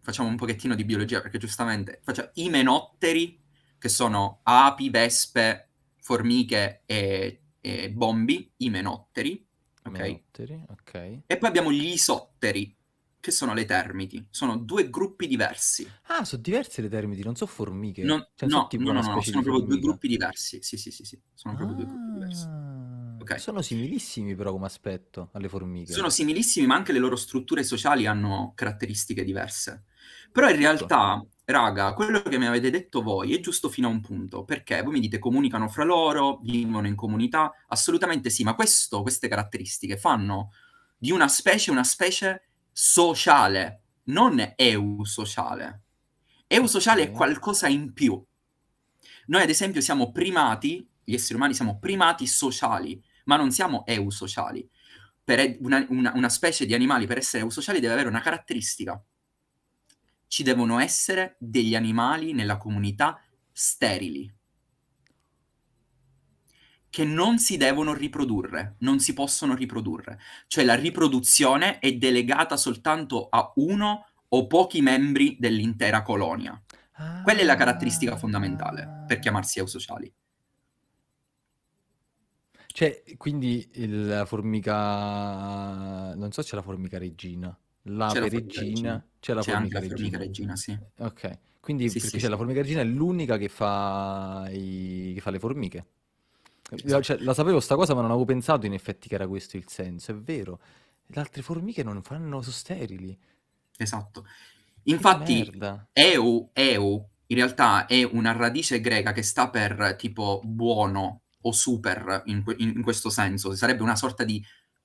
facciamo un pochettino di biologia, perché giustamente facciamo i menotteri, che sono api, vespe, formiche e, e bombi, i menotteri, okay? menotteri okay. E poi abbiamo gli isotteri, che sono le termiti. Sono due gruppi diversi. Ah, sono diverse le termiti, non sono formiche. Non, cioè, no, no, no, no, sono proprio due gruppi diversi. Sì, sì, sì, sì. sono proprio ah, due gruppi diversi. Ah, okay. Sono similissimi però come aspetto alle formiche. Sono similissimi, ma anche le loro strutture sociali hanno caratteristiche diverse. Però in certo. realtà, raga, quello che mi avete detto voi è giusto fino a un punto, perché voi mi dite comunicano fra loro, vivono in comunità, assolutamente sì, ma questo, queste caratteristiche fanno di una specie una specie sociale, non eusociale. Eusociale è qualcosa in più. Noi ad esempio siamo primati, gli esseri umani siamo primati sociali, ma non siamo eusociali. Per una, una, una specie di animali per essere eusociali deve avere una caratteristica ci devono essere degli animali nella comunità sterili che non si devono riprodurre, non si possono riprodurre. Cioè la riproduzione è delegata soltanto a uno o pochi membri dell'intera colonia. Quella è la caratteristica ah. fondamentale per chiamarsi eusociali. Cioè, quindi la formica... non so se c'è la formica regina, l'ave la regina. regina. C'è la c'è formica, anche la formica regina. regina sì. Ok, quindi sì, sì, c'è la formica regina è l'unica che fa, i... che fa le formiche. Esatto. Cioè, la sapevo sta cosa, ma non avevo pensato in effetti che era questo il senso, è vero. Le altre formiche non fanno, sterili. Esatto. Infatti, Eu, Eu, in realtà è una radice greca che sta per tipo buono o super in, que- in questo senso, sarebbe una sorta di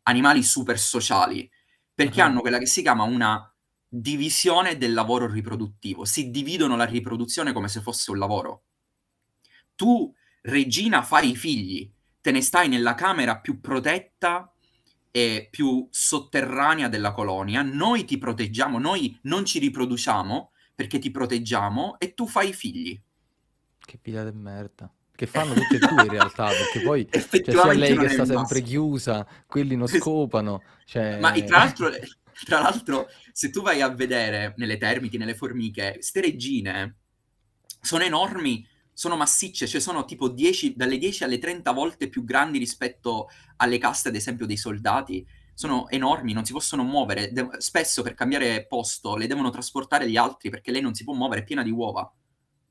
animali super sociali, perché uh-huh. hanno quella che si chiama una divisione del lavoro riproduttivo. Si dividono la riproduzione come se fosse un lavoro. Tu, regina, fai i figli, te ne stai nella camera più protetta e più sotterranea della colonia, noi ti proteggiamo, noi non ci riproduciamo perché ti proteggiamo e tu fai i figli. Che pila di merda che fanno tutte e due in realtà, perché poi c'è cioè, lei che sta sempre chiusa, quelli non scopano. Cioè... Ma tra l'altro tra l'altro, se tu vai a vedere nelle termiti, nelle formiche, queste regine sono enormi, sono massicce, cioè sono tipo 10, dalle 10 alle 30 volte più grandi rispetto alle caste, ad esempio, dei soldati. Sono enormi, non si possono muovere. De- spesso per cambiare posto le devono trasportare gli altri perché lei non si può muovere, è piena di uova.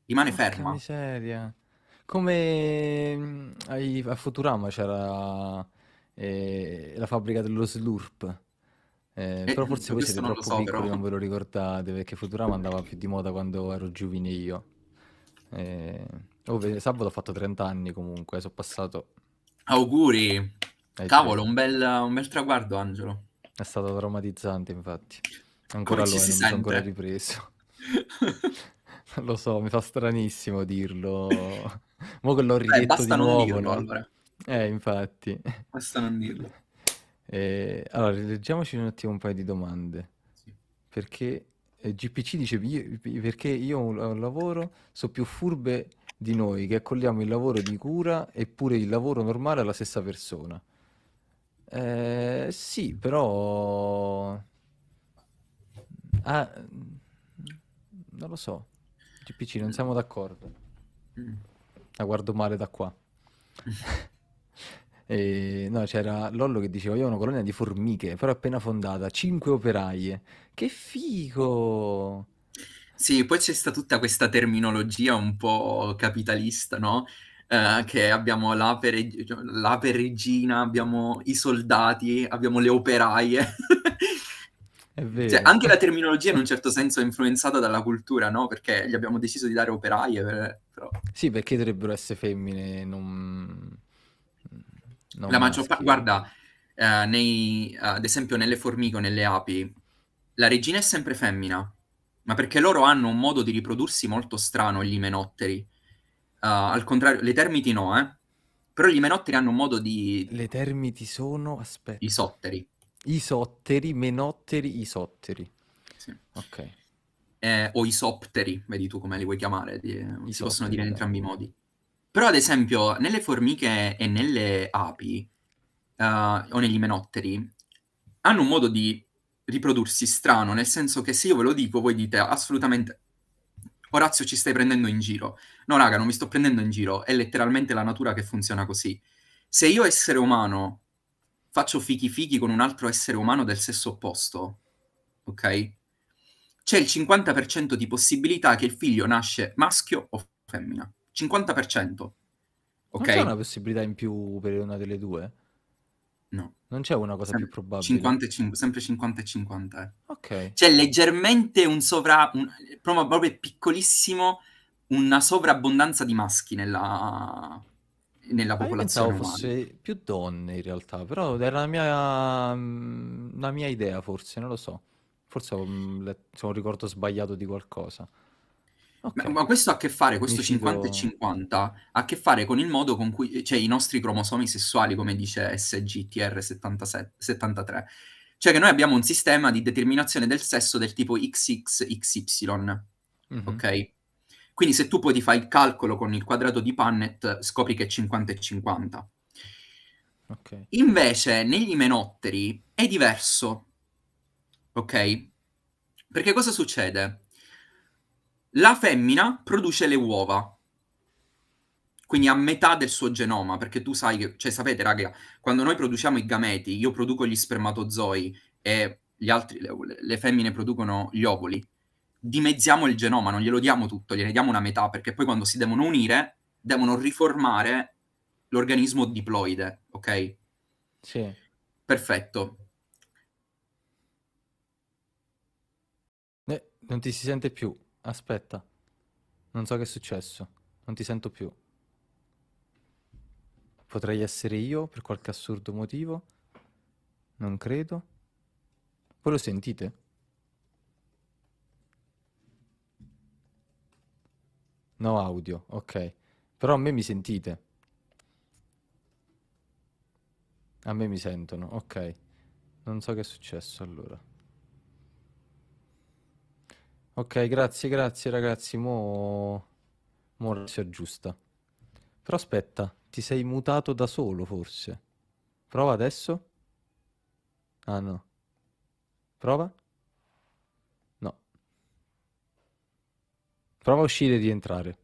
Rimane Porca ferma. miseria. Come mm, a Futurama c'era eh, la fabbrica dello slurp. Eh, eh, però forse voi siete troppo so, piccoli, però. non ve lo ricordate, perché Futurama andava più di moda quando ero giovine io. Eh, oh, sabato ho fatto 30 anni comunque, eh, sono passato... Auguri! Hai eh, Cavolo, un bel, un bel, traguardo, Angelo. È stato traumatizzante, infatti. Ancora Come lo si non sono ancora ripreso. lo so, mi fa stranissimo dirlo. Mo che l'ho ridetto Beh, basta di non nuovo, dirlo, no? allora. Eh, infatti. Basta non dirlo. Eh, allora, rileggiamoci un attimo un paio di domande. Sì. Perché eh, GPC dice io, perché io ho un lavoro, so più furbe di noi che accogliamo il lavoro di cura eppure il lavoro normale alla stessa persona. Eh, sì, però... Ah, non lo so. GPC, non siamo d'accordo. Mm. La guardo male da qua. no, c'era Lollo che diceva: Io ho una colonia di formiche, però appena fondata, 5 operaie. Che figo! Sì, poi c'è stata tutta questa terminologia un po' capitalista, no? Eh, che abbiamo l'ape, cioè, l'ape regina, abbiamo i soldati, abbiamo le operaie. È Cioè, anche la terminologia in un certo senso è influenzata dalla cultura, no? Perché gli abbiamo deciso di dare operaie. Per... Eh, però... Sì, perché dovrebbero essere femmine, non... Non la maggior parte, guarda, eh, nei, eh, ad esempio nelle formiche nelle api, la regina è sempre femmina, ma perché loro hanno un modo di riprodursi molto strano, gli menotteri. Uh, al contrario, le termiti no, eh. Però gli menotteri hanno un modo di... Le termiti sono, aspetta... I sotteri, menotteri, isotteri. Sì. Ok. Eh, o isopteri, vedi tu come li vuoi chiamare, di, si possono dire in entrambi i modi. Però, ad esempio, nelle formiche e nelle api, uh, o negli menotteri, hanno un modo di riprodursi strano, nel senso che se io ve lo dico, voi dite assolutamente Orazio ci stai prendendo in giro. No, raga, non mi sto prendendo in giro, è letteralmente la natura che funziona così. Se io essere umano faccio fichi fichi con un altro essere umano del sesso opposto, ok? C'è il 50% di possibilità che il figlio nasce maschio o femmina. 50%. Ok. Non c'è una possibilità in più per una delle due? No. Non c'è una cosa Sem- più probabile. 50 e 5, sempre 50 e 50. Eh. Ok. C'è cioè, leggermente un sovra... Un, proprio piccolissimo una sovrabbondanza di maschi nella, nella ah, popolazione. Pensavo umana. fosse più donne in realtà, però era la mia, mm, mia, idea forse, non lo so. Forse ho, ho mm, un ricordo sbagliato di qualcosa. Okay. Ma, ma, questo ha a che fare, questo 50 e 50, ha a che fare con il modo con cui, cioè i nostri cromosomi sessuali, come dice SGTR73, cioè che noi abbiamo un sistema di determinazione del sesso del tipo XXXY, mm-hmm. ok? Quindi se tu poi ti fai il calcolo con il quadrato di Punnett, scopri che è 50 e 50. Okay. Invece negli imenotteri è diverso, ok? Perché cosa succede? La femmina produce le uova, quindi a metà del suo genoma, perché tu sai che, cioè sapete raga, quando noi produciamo i gameti, io produco gli spermatozoi e altri, le, le, femmine producono gli ovuli, dimezziamo il genoma, non glielo diamo tutto, gliene diamo una metà, perché poi quando si devono unire, devono riformare l'organismo diploide, ok? Sì. Perfetto. Eh, non ti si sente più. Aspetta. Non so che è successo. Non ti sento più. Potrei essere io per qualche assurdo motivo? Non credo. Voi lo sentite? No audio, ok. Però a me mi sentite. A me mi sentono, ok. Non so che è successo allora. Ok, grazie, grazie ragazzi. Mo... Mo si aggiusta. Però aspetta, ti sei mutato da solo forse. Prova adesso. Ah no. Prova. No. Prova a uscire e rientrare.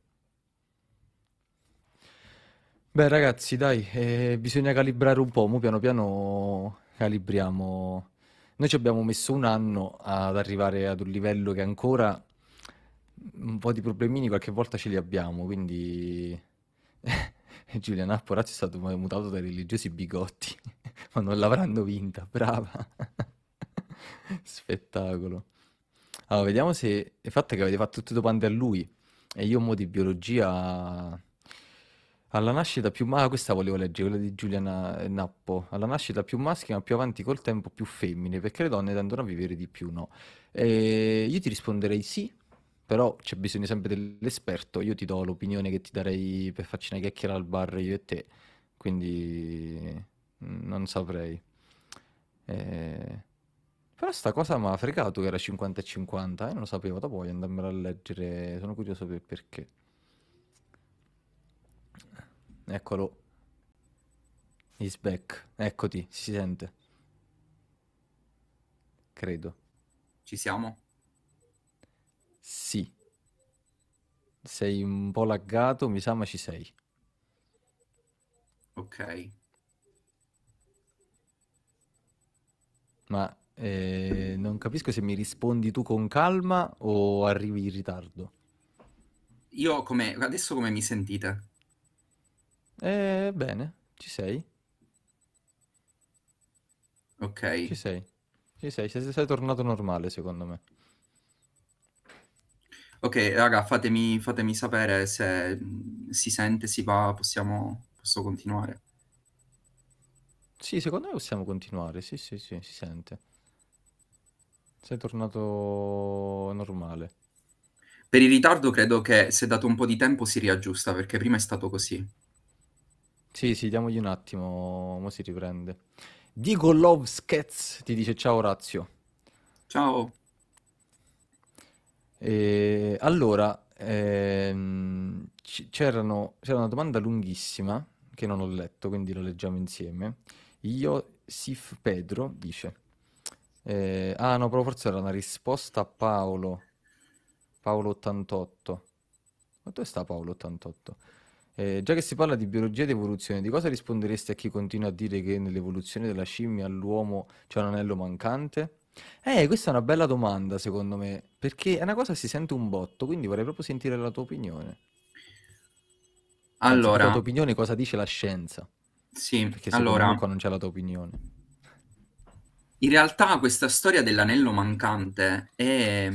Beh ragazzi, dai, eh, bisogna calibrare un po', mo piano piano calibriamo noi ci abbiamo messo un anno ad arrivare ad un livello che ancora un po' di problemini qualche volta ce li abbiamo, quindi Giuliano Napporazzi è stato mutato dai religiosi bigotti, ma non l'avranno vinta, brava. Spettacolo. Allora, vediamo se... Il fatto è che avete fatto tutte domande a lui e io un po' di biologia alla nascita più... maschile, Ah, questa volevo leggere, quella di Giuliana eh, Nappo. Alla nascita più maschile, ma più avanti col tempo più femmine, perché le donne tendono a vivere di più, no? Eh, io ti risponderei sì, però c'è bisogno sempre dell'esperto. Io ti do l'opinione che ti darei per farci una chiacchiera al bar io e te, quindi mm, non saprei. Eh, Però sta cosa mi ha fregato che era 50 50, eh, non lo sapevo, dopo voglio andarmela a leggere, sono curioso per perché. Eccolo. He's back. Eccoti, si sente. Credo. Ci siamo? Sì. Sei un po' laggato, mi sa, ma ci sei. Ok. Ma eh, non capisco se mi rispondi tu con calma o arrivi in ritardo. Io come adesso come mi sentite? Eh, bene, ci sei? Ok. Ci sei. Ci sei, sei, sei tornato normale secondo me. Ok, raga, fatemi, fatemi sapere se si sente, si va, possiamo, posso continuare. Sì, secondo me possiamo continuare, sì, sì, sì, si sente. Sei tornato normale. Per il ritardo credo che se dato un po' di tempo si riaggiusta, perché prima è stato così. Sì, sì, diamogli un attimo, mo si riprende. Diego Lovskets ti dice ciao Orazio. Ciao. E, allora, ehm, c'era una domanda lunghissima che non ho letto, quindi la leggiamo insieme. Io, Iosif Pedro dice... Eh, ah no, però forse era una risposta a Paolo. Paolo 88. Ma dove sta Paolo 88? Eh, già che si parla di biologia ed evoluzione, di cosa risponderesti a chi continua a dire che nell'evoluzione della scimmia all'uomo c'è un anello mancante? Eh, questa è una bella domanda, secondo me, perché è una cosa che si sente un botto, quindi vorrei proprio sentire la tua opinione. Anzi, Allora, la tua opinione cosa dice la scienza? sì, Perché secondo allora, qua non c'è la tua opinione. in realtà questa storia dell'anello mancante è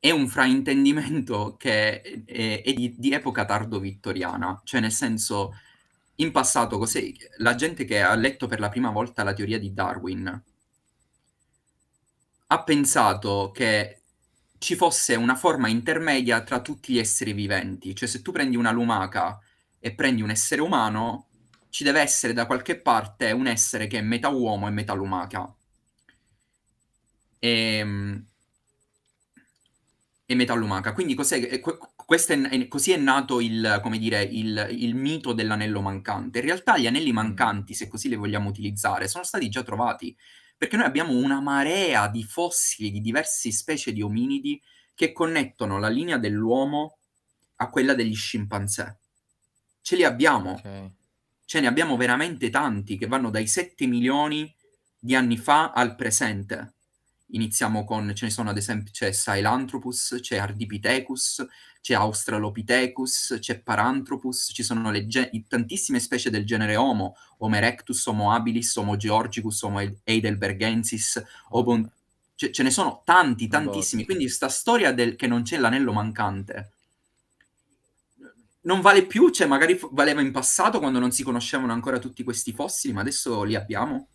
è un fraintendimento che è, è di, di, epoca tardo-vittoriana, cioè nel senso, in passato così, la gente che ha letto per la prima volta la teoria di Darwin ha pensato che ci fosse una forma intermedia tra tutti gli esseri viventi, cioè se tu prendi una lumaca e prendi un essere umano, ci deve essere da qualche parte un essere che è metà uomo e metà lumaca. E, ehm, e metà lumaca. Quindi è, è, così è nato il, dire, il, il, mito dell'anello mancante. In realtà gli anelli mm. mancanti, se così li vogliamo utilizzare, sono stati già trovati, perché noi abbiamo una marea di fossili di diverse specie di ominidi che connettono la linea dell'uomo a quella degli scimpanzé. Ce li abbiamo. Okay. Ce ne abbiamo veramente tanti che vanno dai 7 milioni di anni fa al presente Iniziamo con, ce ne sono ad esempio, c'è Silanthropus, c'è Ardipithecus, c'è Australopithecus, c'è Paranthropus, ci sono ge- tantissime specie del genere Homo, Homo erectus, Homo habilis, Homo georgicus, Homo heidelbergensis, Homo... Oh, ce-, ce ne sono tanti, tantissimi, quindi sta storia del che non c'è l'anello mancante non vale più, cioè magari valeva in passato quando non si conoscevano ancora tutti questi fossili, ma adesso li abbiamo.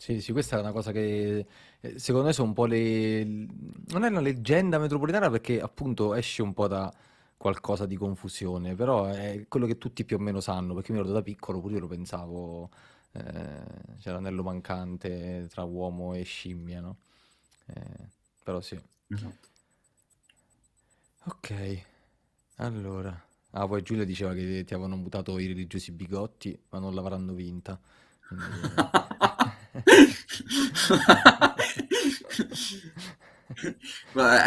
Sì, sì, questa è una cosa che eh, secondo me sono un po' le... Non è una leggenda metropolitana perché appunto esce un po' da qualcosa di confusione, però è quello che tutti più o meno sanno, perché mi ricordo da piccolo pure io lo pensavo, eh, c'era l'anello mancante tra uomo e scimmia, no? Eh, però sì. Esatto. Ok, allora... Ah, poi Giulia diceva che ti avevano mutato i religiosi bigotti, ma non l'avranno vinta. Vabbè.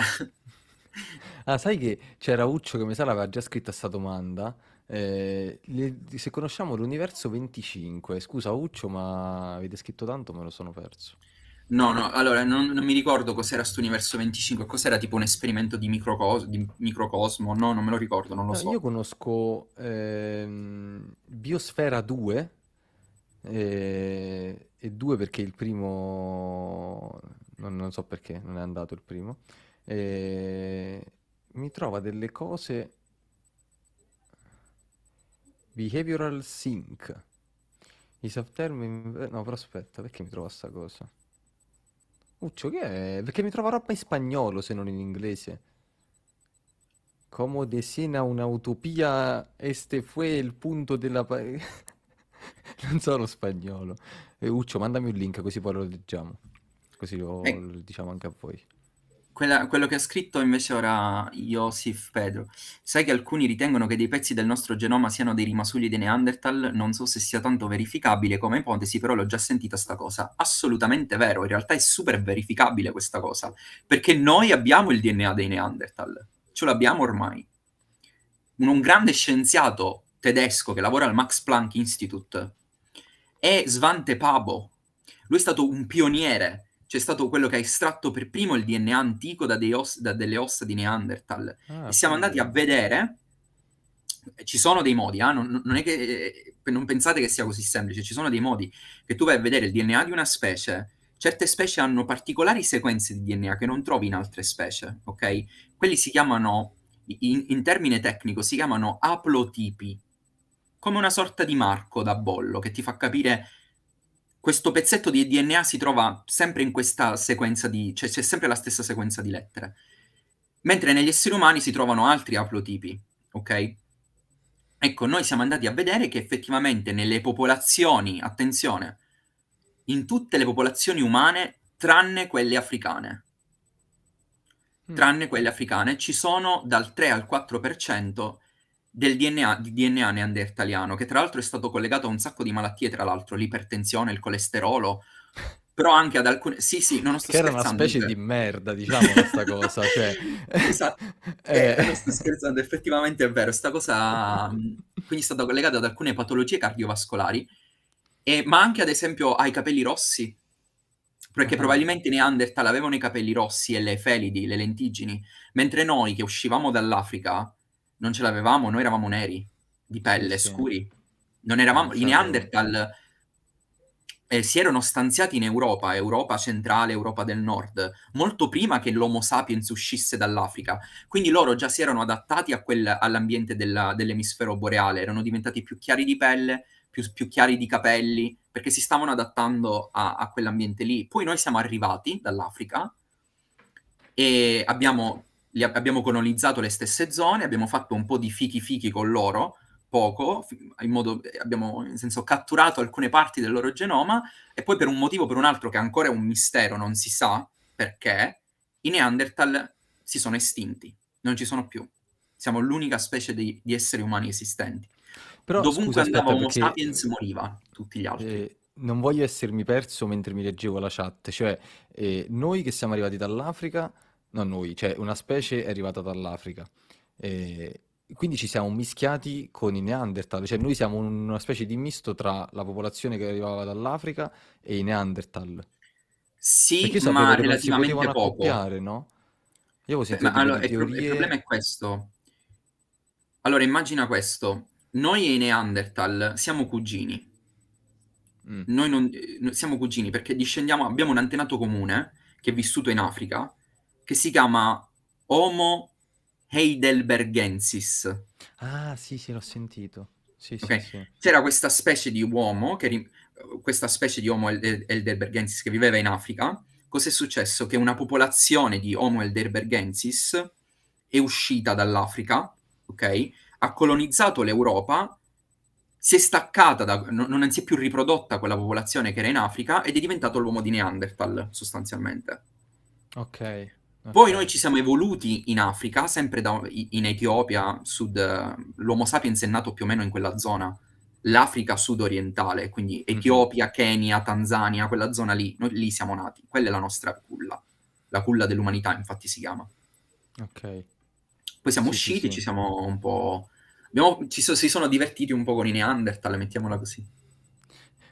Ah, sai che c'era Uccio che mi sa l'aveva già scritta questa domanda. Eh, le- se conosciamo l'universo 25, scusa Uccio, ma avete scritto tanto, me lo sono perso. No, no, allora non, non mi ricordo cos'era sto universo 25, cos'era tipo un esperimento di, microcos- di microcosmo, no, non me lo ricordo, non lo No, so. io conosco ehm, Biosfera 2, e, eh, e due perché il primo, non, non, so perché, non è andato il primo. E, eh, mi trova delle cose behavioral sync. I subterm inver- No, però aspetta, perché mi trova sta cosa? Uccio, che è? Perché mi trova roba in spagnolo se non in inglese. come desena un'utopia, este fue il punto della... non sono spagnolo. E eh, Uccio, mandami un link così poi lo leggiamo. Così lo, eh, lo diciamo anche a voi. Quella, quello che ha scritto invece ora Iosif Pedro. Sai che alcuni ritengono che dei pezzi del nostro genoma siano dei rimasugli dei Neanderthal? Non so se sia tanto verificabile come ipotesi, però l'ho già sentita sta cosa. Assolutamente vero, in realtà è super verificabile questa cosa, perché noi abbiamo il DNA dei Neanderthal. Ce l'abbiamo ormai. un grande scienziato tedesco che lavora al Max Planck Institute è Svante Pabo. Lui è stato un pioniere, cioè è stato quello che ha estratto per primo il DNA antico da, os- da delle ossa di Neanderthal. Ah, e siamo andati a vedere, ci sono dei modi, eh? non, non, è che, eh, non pensate che sia così semplice, ci sono dei modi che tu vai a vedere il DNA di una specie certe specie hanno particolari sequenze di DNA che non trovi in altre specie, ok? Quelli si chiamano, in, in termine tecnico, si chiamano aplotipi come una sorta di marco da bollo che ti fa capire questo pezzetto di DNA si trova sempre in questa sequenza di... cioè c'è sempre la stessa sequenza di lettere. Mentre negli esseri umani si trovano altri aplotipi, ok? Ecco, noi siamo andati a vedere che effettivamente nelle popolazioni, attenzione, in tutte le popolazioni umane, tranne quelle africane, mm. tranne quelle africane, ci sono dal 3 al 4% del DNA, di DNA neandertaliano, che tra l'altro è stato collegato a un sacco di malattie, tra l'altro l'ipertensione, il colesterolo, però anche ad alcune... Sì, sì, non sto che scherzando. Era una specie cioè di merda, diciamo, questa cosa, cioè... Esatto, eh, eh, non sto scherzando, effettivamente è vero, Questa cosa mm, quindi è stata collegata ad alcune patologie cardiovascolari, e... ma anche ad esempio ai capelli rossi, perché ah. probabilmente i neandertal avevano i capelli rossi e le felidi, le lentiggini, mentre noi che uscivamo dall'Africa non ce l'avevamo, noi eravamo neri, di pelle, sì. scuri. Non eravamo, sì. i Neanderthal eh, si erano stanziati in Europa, Europa centrale, Europa del nord, molto prima che l'Homo sapiens uscisse dall'Africa. Quindi loro già si erano adattati quel, all'ambiente della, dell'emisfero boreale, erano diventati più chiari di pelle, più, più chiari di capelli, perché si stavano adattando a, a quell'ambiente lì. Poi noi siamo arrivati dall'Africa e abbiamo li abbiamo colonizzato le stesse zone, abbiamo fatto un po' di fichi fichi con loro, poco, in modo, eh, abbiamo in senso catturato alcune parti del loro genoma e poi per un motivo o per un altro che ancora è un mistero, non si sa perché, i Neanderthal si sono estinti, non ci sono più. Siamo l'unica specie di, di esseri umani esistenti. Però, Dovunque andava Homo sapiens moriva, tutti gli altri. Eh non voglio essermi perso mentre mi leggevo la chat, cioè eh, noi che siamo arrivati dall'Africa non noi, cioè una specie è arrivata dall'Africa. E quindi ci siamo mischiati con i Neanderthal, cioè noi siamo una specie di misto tra la popolazione che arrivava dall'Africa e i Neanderthal. Sì, ma relativamente poco. No? Io ho eh, sentito ma, allora, teorie... il problema è questo. Allora, immagina questo. Noi e i Neanderthal siamo cugini. Mm. Noi non, eh, siamo cugini perché discendiamo, abbiamo un antenato comune che è vissuto in Africa che si chiama Homo Heidelbergensis. Ah, sì, sì, l'ho sentito. Sì, okay. sì, sì. C'era questa specie di uomo, ri... questa specie di Homo Heidelbergensis che viveva in Africa. Cos'è successo? Che una popolazione di Homo Heidelbergensis è uscita dall'Africa, ok? Ha colonizzato l'Europa, si è staccata, da... non, non si è più riprodotta quella popolazione che era in Africa ed è diventato l'uomo di Neanderthal, sostanzialmente. Ok. Poi noi ci siamo evoluti in Africa, sempre da, in Etiopia, sud, l'Homo sapiens è nato più o meno in quella zona, l'Africa sud-orientale, quindi mhm. Etiopia, Kenya, Tanzania, quella zona lì, noi lì siamo nati, quella è la nostra culla, la culla dell'umanità infatti si chiama. Ok. Poi siamo sì, usciti, sì, sì. ci siamo un po'... Abbiamo, ci so, si sono divertiti un po' con i Neanderthal, mettiamola così.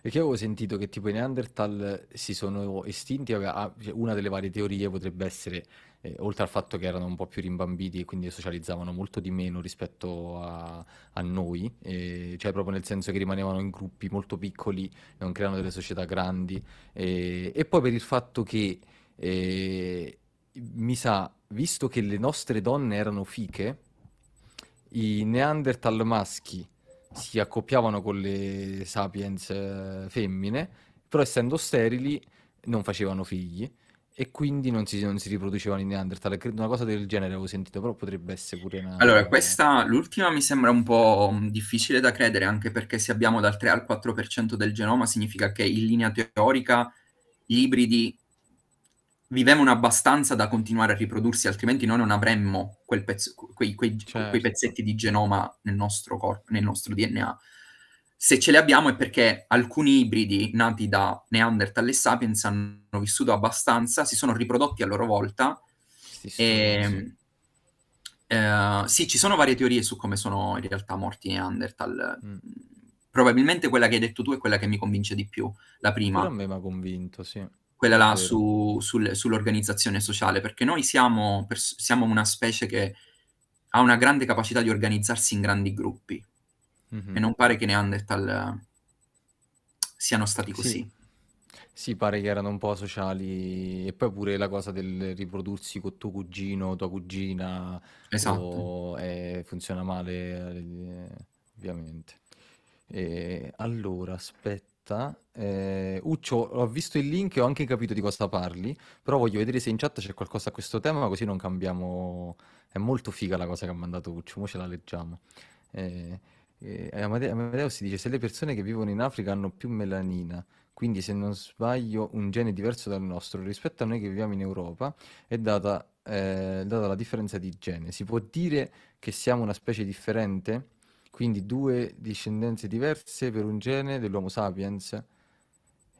Perché avevo sentito che tipo i Neanderthal si sono estinti, ah, cioè, una delle varie teorie potrebbe essere, eh, oltre al fatto che erano un po' più rimbambiti e quindi socializzavano molto di meno rispetto a, a noi, eh, cioè proprio nel senso che rimanevano in gruppi molto piccoli, non creano delle società grandi, eh, e poi per il fatto che, eh, mi sa, visto che le nostre donne erano fiche, i Neanderthal maschi si accoppiavano con le sapiens eh, femmine, però essendo sterili non facevano figli e quindi non si, non si riproducevano in Neanderthal. Credo una cosa del genere avevo sentito, però potrebbe essere pure una... Allora, questa, l'ultima mi sembra un po' difficile da credere, anche perché se abbiamo dal 3 al 4% del genoma significa che in linea teorica gli ibridi vivevano abbastanza da continuare a riprodursi, altrimenti noi non avremmo pezzo, quei, quei, certo. quei, pezzetti di genoma nel nostro, corpo, nel nostro DNA. Se ce li abbiamo è perché alcuni ibridi nati da Neanderthal e Sapiens hanno vissuto abbastanza, si sono riprodotti a loro volta. Sì, sì, e, ehm, sì. Eh, sì ci sono varie teorie su come sono in realtà morti Neanderthal. Mm. Probabilmente quella che hai detto tu è quella che mi convince di più, la prima. Però a me mi ha convinto, sì quella là su, sul, sull'organizzazione sociale, perché noi siamo, pers- siamo, una specie che ha una grande capacità di organizzarsi in grandi gruppi mm-hmm. e non pare che Neanderthal siano stati così. Sì. Sì, pare che erano un po' sociali e poi pure la cosa del riprodursi con tuo cugino, tua cugina, esatto. È, eh, funziona male eh, ovviamente. E allora, aspetta diretta. Eh, Uccio, ho visto il link e ho anche capito di cosa parli, però voglio vedere se in chat c'è qualcosa a questo tema, così non cambiamo... È molto figa la cosa che ha mandato Uccio, ora ce la leggiamo. Eh, eh, Amadeo si dice, se le persone che vivono in Africa hanno più melanina, quindi se non sbaglio un gene diverso dal nostro rispetto a noi che viviamo in Europa, è data, eh, data la differenza di gene. Si può dire che siamo una specie differente? quindi due discendenze diverse per un gene dell'Homo sapiens.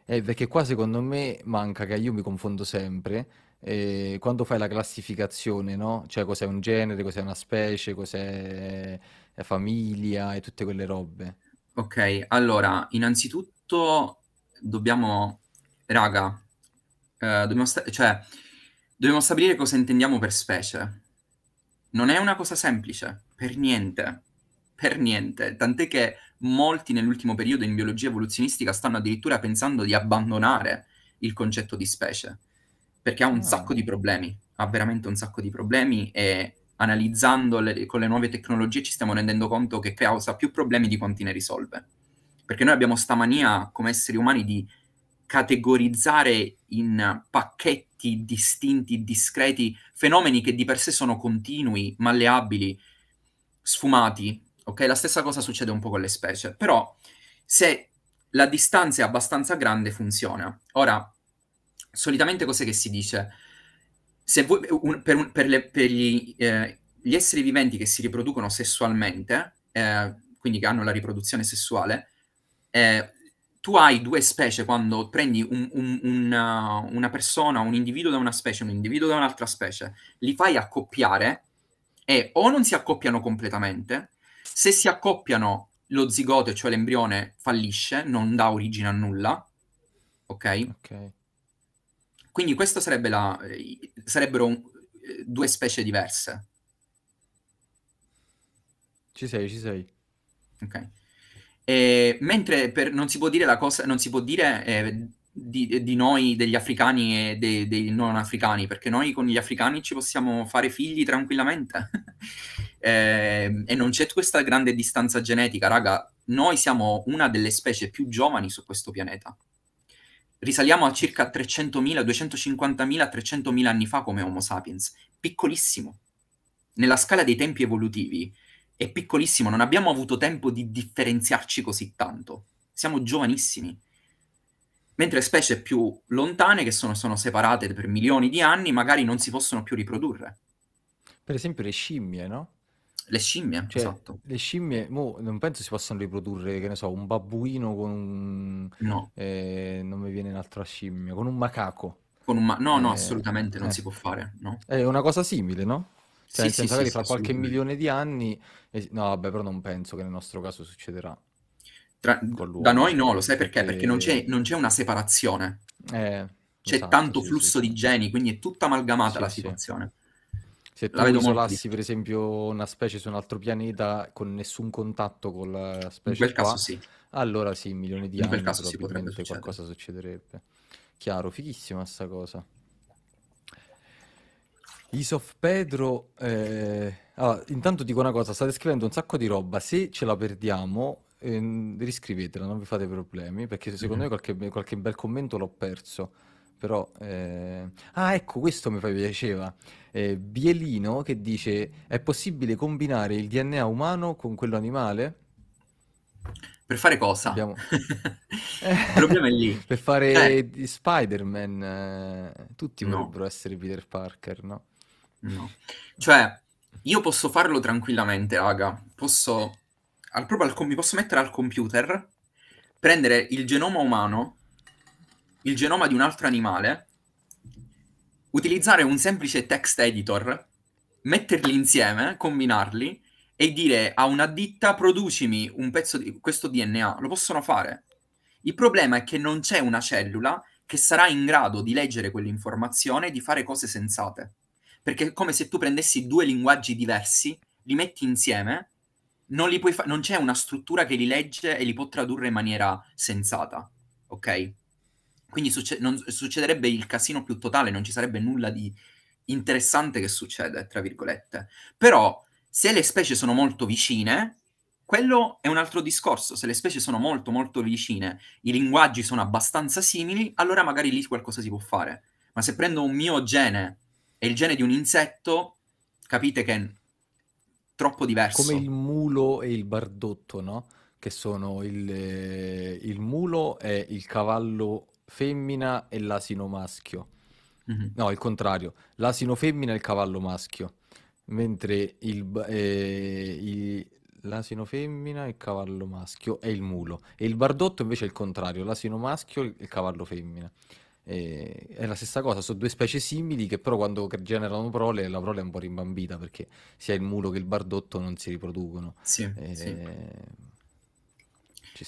Eh, perché qua secondo me manca che io mi confondo sempre. Eh, quando fai la classificazione, no? Cioè cos'è un genere, cos'è una specie, cos'è la famiglia e tutte quelle robe. Ok, allora, innanzitutto dobbiamo, raga, eh, dobbiamo, sta- cioè, dobbiamo stabilire cosa intendiamo per specie. Non è una cosa semplice, per niente per niente, tant'è che molti nell'ultimo periodo in biologia evoluzionistica stanno addirittura pensando di abbandonare il concetto di specie, perché ha un ah. sacco di problemi, ha veramente un sacco di problemi e analizzando le, con le nuove tecnologie ci stiamo rendendo conto che causa più problemi di quanti ne risolve. Perché noi abbiamo sta mania come esseri umani di categorizzare in pacchetti distinti, discreti, fenomeni che di per sé sono continui, malleabili, sfumati, Ok, la stessa cosa succede un po' con le specie, però se la distanza è abbastanza grande funziona. Ora, solitamente cos'è che si dice? Se voi, un, per, un, per, le, per gli, eh, gli, esseri viventi che si riproducono sessualmente, eh, quindi che hanno la riproduzione sessuale, eh, tu hai due specie quando prendi un, un, una, uh, una, persona, un individuo da una specie, un individuo da un'altra specie, li fai accoppiare e o non si accoppiano completamente se si accoppiano, lo zigote, cioè l'embrione, fallisce, non dà origine a nulla. Ok? Ok. Quindi questa sarebbe la, eh, sarebbero un, eh, due specie diverse. Ci sei, ci sei. Ok. E, mentre per, non si può dire la cosa, non si può dire eh, di, di, noi, degli africani e dei, dei, non africani, perché noi con gli africani ci possiamo fare figli tranquillamente. eh, e non c'è questa grande distanza genetica, raga. Noi siamo una delle specie più giovani su questo pianeta. Risaliamo a circa 300.000, 250.000, 300.000 anni fa come Homo sapiens. Piccolissimo. Nella scala dei tempi evolutivi è piccolissimo, non abbiamo avuto tempo di differenziarci così tanto. Siamo giovanissimi mentre specie più lontane, che sono, sono separate per milioni di anni, magari non si possono più riprodurre. Per esempio le scimmie, no? Le scimmie, cioè, esatto. Le scimmie, mo, non penso si possano riprodurre, che ne so, un babbuino con un... No. Eh, non mi viene un'altra scimmia, con un macaco. Con un ma- no, no, eh, assolutamente non eh. si può fare, no? È una cosa simile, no? Cioè, sì, nel senso, sì, magari sì, fra qualche milione di anni... no, vabbè, però non penso che nel nostro caso succederà. Tra, da noi no, lo sai perché? Perché non c'è, non c'è una separazione. Eh, c'è esatto, tanto sì, flusso sì. di geni, quindi è tutta amalgamata sì, la situazione. Se tu isolassi per esempio una specie su un altro pianeta con nessun contatto con la specie in quel qua, caso allora sì, milioni di in anni caso probabilmente qualcosa succederebbe. Chiaro, fighissima sta cosa. Isof Pedro, eh... allora, intanto dico una cosa, state scrivendo un sacco di roba, se ce la perdiamo ehm, riscrivetela, non vi fate problemi, perché secondo mm-hmm. me qualche, qualche, bel commento l'ho perso. Però, eh... ah, ecco, questo mi piaceva. Eh, Bielino che dice: È possibile combinare il DNA umano con quello animale? Per fare cosa? Abbiamo... il problema è lì. per fare eh. Spider-Man, eh, tutti no. vorrebbero essere Peter Parker, no? No. Cioè, io posso farlo tranquillamente, raga. Posso al, proprio al, mi posso mettere al computer, prendere il genoma umano, il genoma di un altro animale, utilizzare un semplice text editor, metterli insieme, combinarli e dire a una ditta producimi un pezzo di questo DNA. Lo possono fare. Il problema è che non c'è una cellula che sarà in grado di leggere quell'informazione e di fare cose sensate. Perché è come se tu prendessi due linguaggi diversi, li metti insieme non, li puoi fa- non c'è una struttura che li legge e li può tradurre in maniera sensata, ok? Quindi succe- non, succederebbe il casino più totale, non ci sarebbe nulla di interessante che succede, tra virgolette. Però se le specie sono molto vicine, quello è un altro discorso. Se le specie sono molto molto vicine, i linguaggi sono abbastanza simili, allora magari lì qualcosa si può fare. Ma se prendo un mio gene e il gene di un insetto, capite che troppo diverso. Come il mulo e il bardotto, no? Che sono il, eh, il mulo è il cavallo femmina e l'asino maschio. Mm-hmm. No, il contrario. L'asino femmina e il cavallo maschio. Mentre il, eh, il, l'asino femmina, e il cavallo maschio è il mulo. E il bardotto invece è il contrario. L'asino maschio e il cavallo femmina è la stessa cosa, sono due specie simili che però quando generano prole la prole è un po' rimbambita perché sia il mulo che il bardotto non si riproducono. Sì, eh, sì.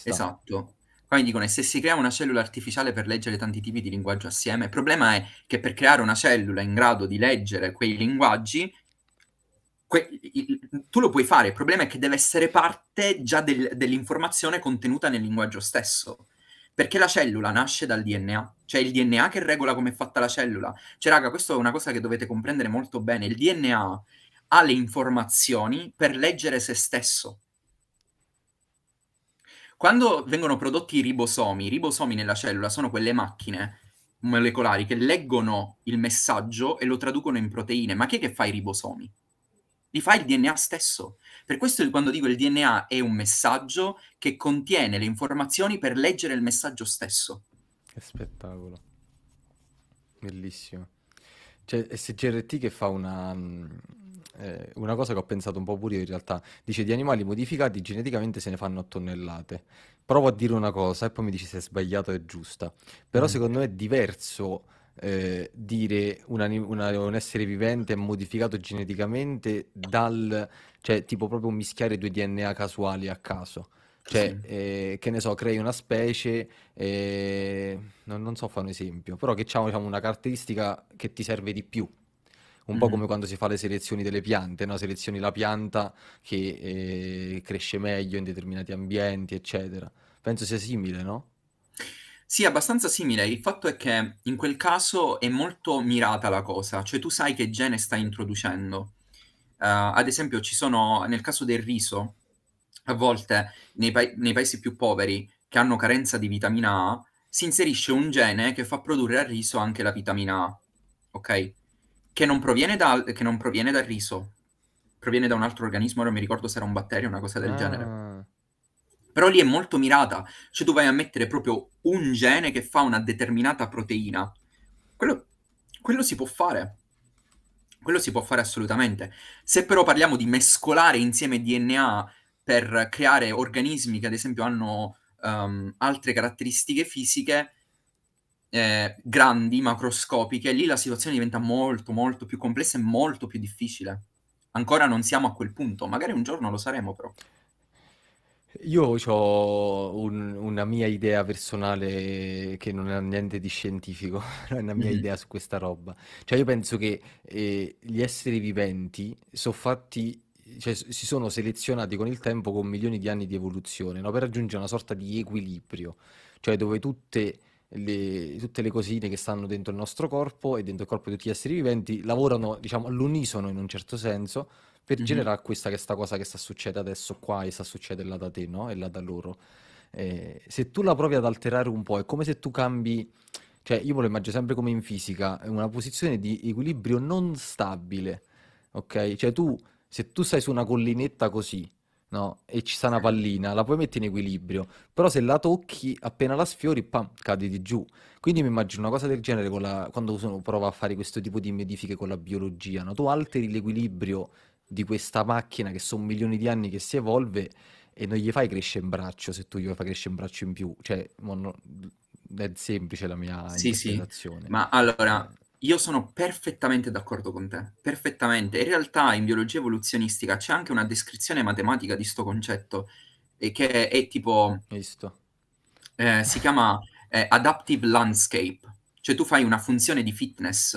Esatto. Quindi dicono, e se si crea una cellula artificiale per leggere tanti tipi di linguaggio assieme? Il problema è che per creare una cellula in grado di leggere quei linguaggi, que- il- tu lo puoi fare, il problema è che deve essere parte già del- dell'informazione contenuta nel linguaggio stesso. Perché la cellula nasce dal DNA, cioè il DNA che regola come è fatta la cellula. Cioè, raga, questa è una cosa che dovete comprendere molto bene. Il DNA ha le informazioni per leggere se stesso. Quando vengono prodotti i ribosomi, i ribosomi nella cellula sono quelle macchine molecolari che leggono il messaggio e lo traducono in proteine. Ma chi è che fa i ribosomi? Li fa il DNA stesso. Per questo quando dico il DNA è un messaggio che contiene le informazioni per leggere il messaggio stesso. Che spettacolo. Bellissimo. Cioè, SGRT che fa una, mm, eh, una cosa che ho pensato un po' pure io in realtà. Dice di animali modificati geneticamente se ne fanno a tonnellate. Provo a dire una cosa e poi mi dici se è sbagliato o è giusta. Però mm. secondo me è diverso eh, dire una, una, un essere vivente è modificato geneticamente dal, cioè tipo proprio mischiare due DNA casuali a caso. Cioè, sì. eh, che ne so, crei una specie, eh, non, non, so fare un esempio, però che ha diciamo, una caratteristica che ti serve di più. Un mm-hmm. po' come quando si fa le selezioni delle piante, no? selezioni la pianta che eh, cresce meglio in determinati ambienti, eccetera. Penso sia simile, no? Sì, abbastanza simile. Il fatto è che in quel caso è molto mirata la cosa, cioè tu sai che gene stai introducendo. Eh, ad esempio, ci sono, nel caso del riso, a volte nei, pa- nei paesi più poveri che hanno carenza di vitamina A, si inserisce un gene che fa produrre al riso anche la vitamina A, ok? Che non proviene, da, che non proviene dal riso, proviene da un altro organismo, non mi ricordo se era un batterio o una cosa del ah. genere. Però lì è molto mirata, cioè tu vai a mettere proprio un gene che fa una determinata proteina. Quello, quello si può fare. Quello si può fare assolutamente. Se però parliamo di mescolare insieme DNA per creare organismi che ad esempio hanno um, altre caratteristiche fisiche eh, grandi, macroscopiche, lì la situazione diventa molto molto più complessa e molto più difficile. Ancora non siamo a quel punto, magari un giorno lo saremo però. Io ho un- una mia idea personale che non ha niente di scientifico, è una mia Mm. idea su questa roba. Cioè io penso che eh, gli esseri viventi sono fatti, cioè, si sono selezionati con il tempo con milioni di anni di evoluzione, no? Per raggiungere una sorta di equilibrio, cioè dove tutte le, tutte le cosine che stanno dentro il nostro corpo e dentro il corpo di tutti gli esseri viventi lavorano, diciamo, all'unisono in un certo senso per mm-hmm. generare questa, questa cosa che sta succedendo adesso qua e sta succedendo là da te, no? E là da loro. Eh, se tu la provi ad alterare un po', è come se tu cambi, cioè io me lo immagino sempre come in fisica, una posizione di equilibrio non stabile, ok? Cioè tu, se tu stai su una collinetta così, no? E ci sta una pallina, la puoi mettere in equilibrio, però se la tocchi, appena la sfiori, pam, cadi di giù. Quindi mi immagino una cosa del genere la, quando uno prova a fare questo tipo di modifiche con la biologia, no? Tu alteri l'equilibrio di questa macchina che sono milioni di anni che si evolve e non gli fai crescere in braccio se tu gli fai crescere in braccio in più. Cioè, non... è semplice la mia sì, Sì. Ma allora, eh. io sono perfettamente d'accordo con te, perfettamente. In realtà in biologia evoluzionistica c'è anche una descrizione matematica di sto concetto e che è, è tipo... Eh, si chiama eh, adaptive landscape, cioè tu fai una funzione di fitness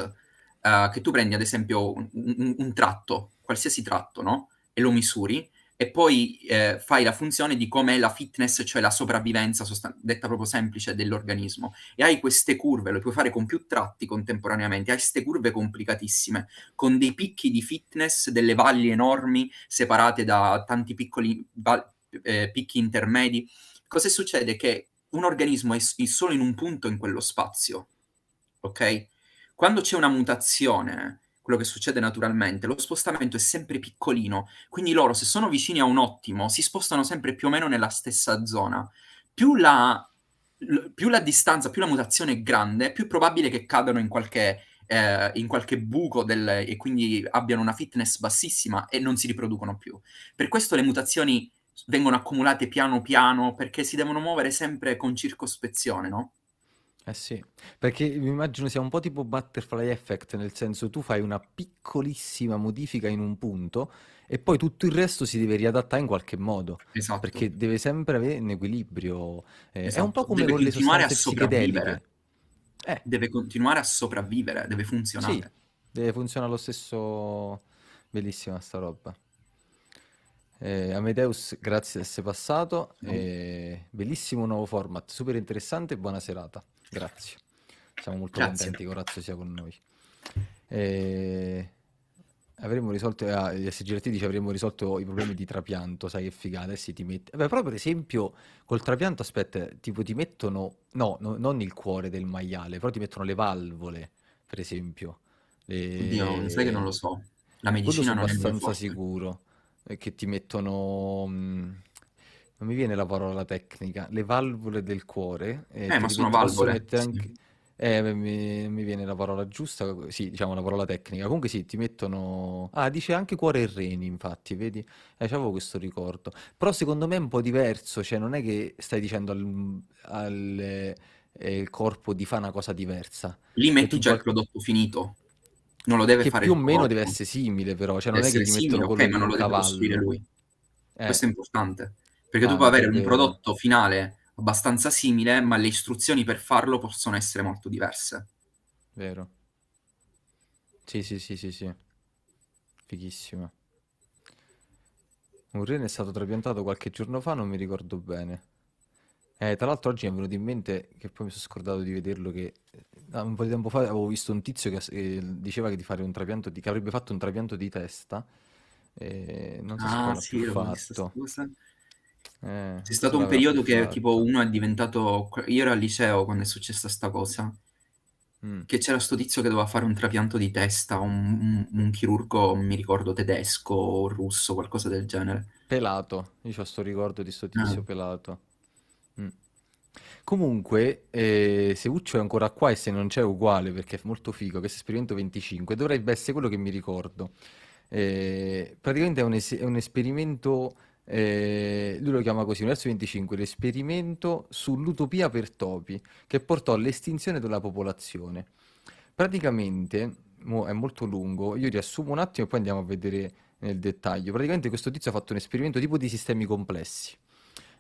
eh, che tu prendi ad esempio un, un, un tratto qualsiasi tratto, no? E lo misuri e poi eh, fai la funzione di com'è la fitness, cioè la sopravvivenza, sostan- detta proprio semplice, dell'organismo. E hai queste curve, lo puoi fare con più tratti contemporaneamente, hai queste curve complicatissime, con dei picchi di fitness, delle valli enormi separate da tanti piccoli val- eh, picchi intermedi. Cosa succede? Che un organismo è, s- solo in un punto in quello spazio, ok? Quando c'è una mutazione quello che succede naturalmente, lo spostamento è sempre piccolino, quindi loro se sono vicini a un ottimo si spostano sempre più o meno nella stessa zona. Più la, più la distanza, più la mutazione è grande, più è probabile che cadano in qualche, eh, in qualche buco del, e quindi abbiano una fitness bassissima e non si riproducono più. Per questo le mutazioni vengono accumulate piano piano perché si devono muovere sempre con circospezione, no? Eh sì, perché mi immagino sia un po' tipo butterfly effect, nel senso tu fai una piccolissima modifica in un punto e poi tutto il resto si deve riadattare in qualche modo, esatto. perché deve sempre avere un equilibrio. Eh, esatto. È un esatto. po' come deve con le sostanze psichedeliche. Eh. Deve continuare a sopravvivere, deve funzionare. Sì, deve funzionare lo stesso. Bellissima sta roba. Eh, Amedeus, grazie di essere passato. Eh, bellissimo nuovo format, super interessante buona serata. Grazie. Siamo molto grazie. contenti che Orazio sia con noi. Eh, avremmo risolto, ah, gli SGRT dice avremmo risolto i problemi di trapianto, sai che figata, adesso eh, ti mettono... Beh, però per esempio col trapianto, aspetta, tipo ti mettono, no, no, non il cuore del maiale, però ti mettono le valvole, per esempio. Le... Oddio, eh, sai che non lo so. La medicina non è abbastanza sicuro. Eh, che ti mettono... Mm, non mi viene la parola tecnica, le valvole del cuore. Eh, eh ma sono valvole. Anche... Eh, mi, mi, viene la parola giusta, sì, diciamo la parola tecnica. Comunque sì, ti mettono... Ah, dice anche cuore e reni, infatti, vedi? Eh, avevo questo ricordo. Però secondo me è un po' diverso, cioè non è che stai dicendo al, al eh, corpo di fare una cosa diversa. Lì cioè, metti già qual... il prodotto finito. Non lo deve che fare più o meno corpo. deve essere simile, però. Cioè, non deve è che ti simile, mettono okay, ma non lo deve costruire lui. Eh. Questo è importante. Perché ah, tu puoi avere un prodotto finale abbastanza simile, ma le istruzioni per farlo possono essere molto diverse. Vero. Sì, sì, sì, sì, sì. Fighissima. Un rene è stato trapiantato qualche giorno fa, non mi ricordo bene. Eh, tra l'altro oggi mi è venuto in mente, che poi mi sono scordato di vederlo, che eh, un po' di tempo fa avevo visto un tizio che eh, diceva che, di fare un trapianto di, che avrebbe fatto un trapianto di testa, non so se ah, sì, più fatto. Visto, eh, C'è stato un periodo che fatto. tipo uno è diventato, io ero al liceo quando è successa sta cosa, mm. che c'era sto tizio che doveva fare un trapianto di testa, un, un, un chirurgo, mi ricordo, tedesco o russo, qualcosa del genere. Pelato, io ho sto ricordo di sto tizio ah. pelato. Comunque, eh, se Uccio è ancora qua e se non c'è è uguale, perché è molto figo, questo esperimento 25 dovrebbe essere quello che mi ricordo. Eh, praticamente è un, es- è un esperimento, eh, lui lo chiama così, Universo 25, l'esperimento sull'utopia per topi, che portò all'estinzione della popolazione. Praticamente, mo è molto lungo, io riassumo un attimo e poi andiamo a vedere nel dettaglio. Praticamente questo tizio ha fatto un esperimento tipo di sistemi complessi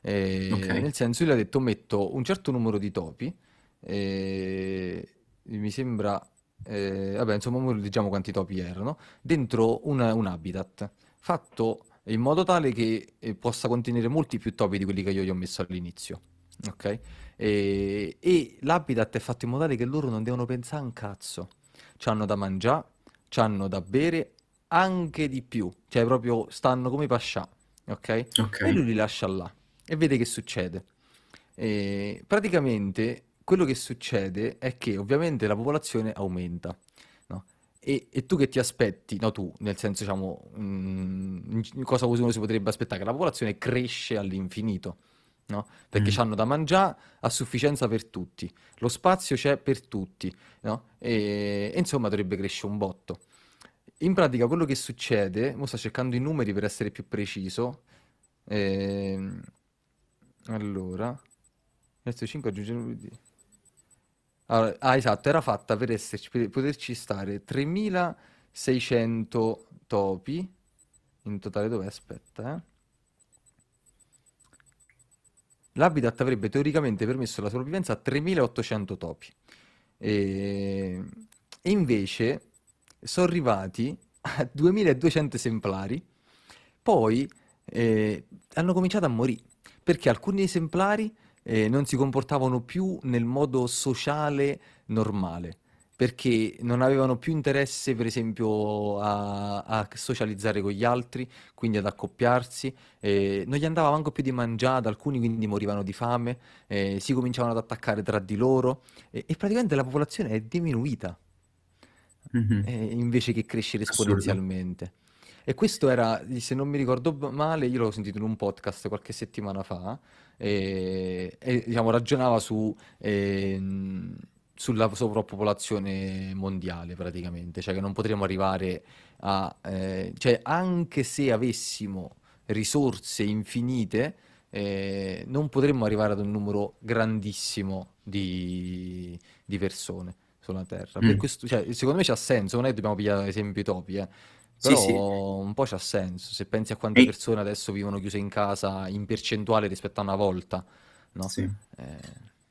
eh, okay. Nel senso, io le ho detto metto un certo numero di topi, eh, mi sembra, eh, vabbè, insomma, diciamo quanti topi erano, dentro una, un habitat fatto in modo tale che eh, possa contenere molti più topi di quelli che io gli ho messo all'inizio. Ok? E, e l'habitat è fatto in modo tale che loro non devono pensare a un cazzo. Ci hanno da mangiare, ci hanno da bere, anche di più, cioè proprio stanno come pascià, ok? okay. E lui li lascia là e vede che succede. E praticamente quello che succede è che ovviamente la popolazione aumenta. No? E, e, tu che ti aspetti, no tu, nel senso diciamo, mh, mm, cosa uno si potrebbe aspettare? Che la popolazione cresce all'infinito, no? perché mm. hanno da mangiare a sufficienza per tutti, lo spazio c'è per tutti, no? e, e insomma dovrebbe crescere un botto. In pratica quello che succede, ora sto cercando i numeri per essere più preciso, ehm, allora, adesso 5 aggiunge un Allora, ah, esatto, era fatta per, esserci, per poterci stare 3600 topi. In totale dove aspetta, eh? L'habitat avrebbe teoricamente permesso la sopravvivenza a 3800 topi. E, e invece sono arrivati a 2200 esemplari. Poi eh, hanno cominciato a morire perché alcuni esemplari eh, non si comportavano più nel modo sociale normale perché non avevano più interesse, per esempio, a, a socializzare con gli altri, quindi ad accoppiarsi, eh, non gli andava manco più di mangiare, alcuni quindi morivano di fame, eh, si cominciavano ad attaccare tra di loro eh, e praticamente la popolazione è diminuita mm-hmm. invece che crescere esponenzialmente. E questo era, se non mi ricordo male, io l'ho sentito in un podcast qualche settimana fa, e, e diciamo, ragionava su, eh, sulla sovrappopolazione mondiale praticamente, cioè che non potremmo arrivare a... Eh, cioè anche se avessimo risorse infinite, eh, non potremmo arrivare ad un numero grandissimo di, di persone sulla Terra. Mm. Questo, cioè, secondo me c'ha senso, non è che dobbiamo pigliare esempi topi, eh. Però sì, sì. un po' c'ha senso, se pensi a quante e... persone adesso vivono chiuse in casa in percentuale rispetto a una volta, no? Sì. Eh,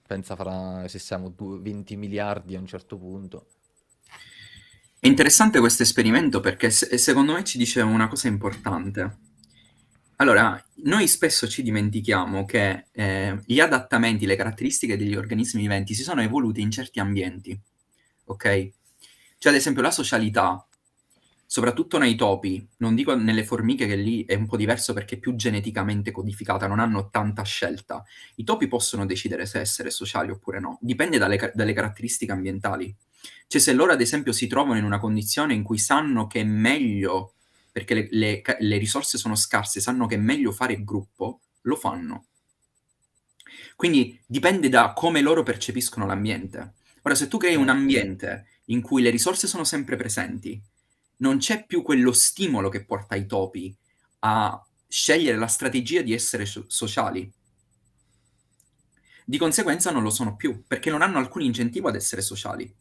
pensa fra, se siamo 20 miliardi a un certo punto. È interessante questo esperimento perché se- secondo me ci dice una cosa importante. Allora, noi spesso ci dimentichiamo che eh, gli adattamenti, le caratteristiche degli organismi viventi si sono evoluti in certi ambienti, ok? Cioè, ad esempio, la socialità soprattutto nei topi, non dico nelle formiche che lì è un po' diverso perché è più geneticamente codificata, non hanno tanta scelta. I topi possono decidere se essere sociali oppure no, dipende dalle, dalle caratteristiche ambientali. Cioè se loro ad esempio si trovano in una condizione in cui sanno che è meglio, perché le, le, le risorse sono scarse, sanno che è meglio fare gruppo, lo fanno. Quindi dipende da come loro percepiscono l'ambiente. Ora, se tu crei un certo. ambiente in cui le risorse sono sempre presenti, non c'è più quello stimolo che porta i topi a scegliere la strategia di essere so- sociali. Di conseguenza non lo sono più, perché non hanno alcun incentivo ad essere sociali.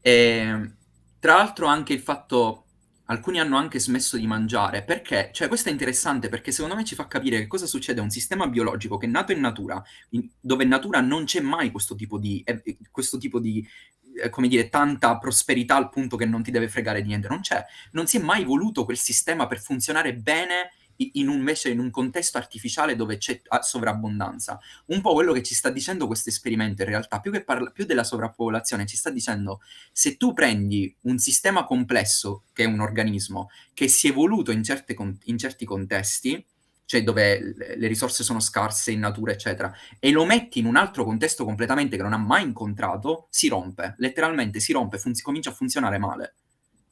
E, ehm, tra l'altro anche il fatto alcuni hanno anche smesso di mangiare perché, cioè, questo è interessante perché secondo me ci fa capire che cosa succede a un sistema biologico che è nato in natura, in, dove in natura non c'è mai questo tipo di, eh, questo tipo di eh, come dire, tanta prosperità al punto che non ti deve fregare niente, non c'è. Non si è mai voluto quel sistema per funzionare bene in un, invece in un contesto artificiale dove c'è ah, sovrabbondanza. Un po' quello che ci sta dicendo questo esperimento in realtà, più, che parla, più della sovrappopolazione, ci sta dicendo se tu prendi un sistema complesso, che è un organismo, che si è evoluto in, certe, in certi contesti, cioè dove le risorse sono scarse in natura, eccetera, e lo metti in un altro contesto completamente che non ha mai incontrato, si rompe, letteralmente si rompe, funzi- comincia a funzionare male.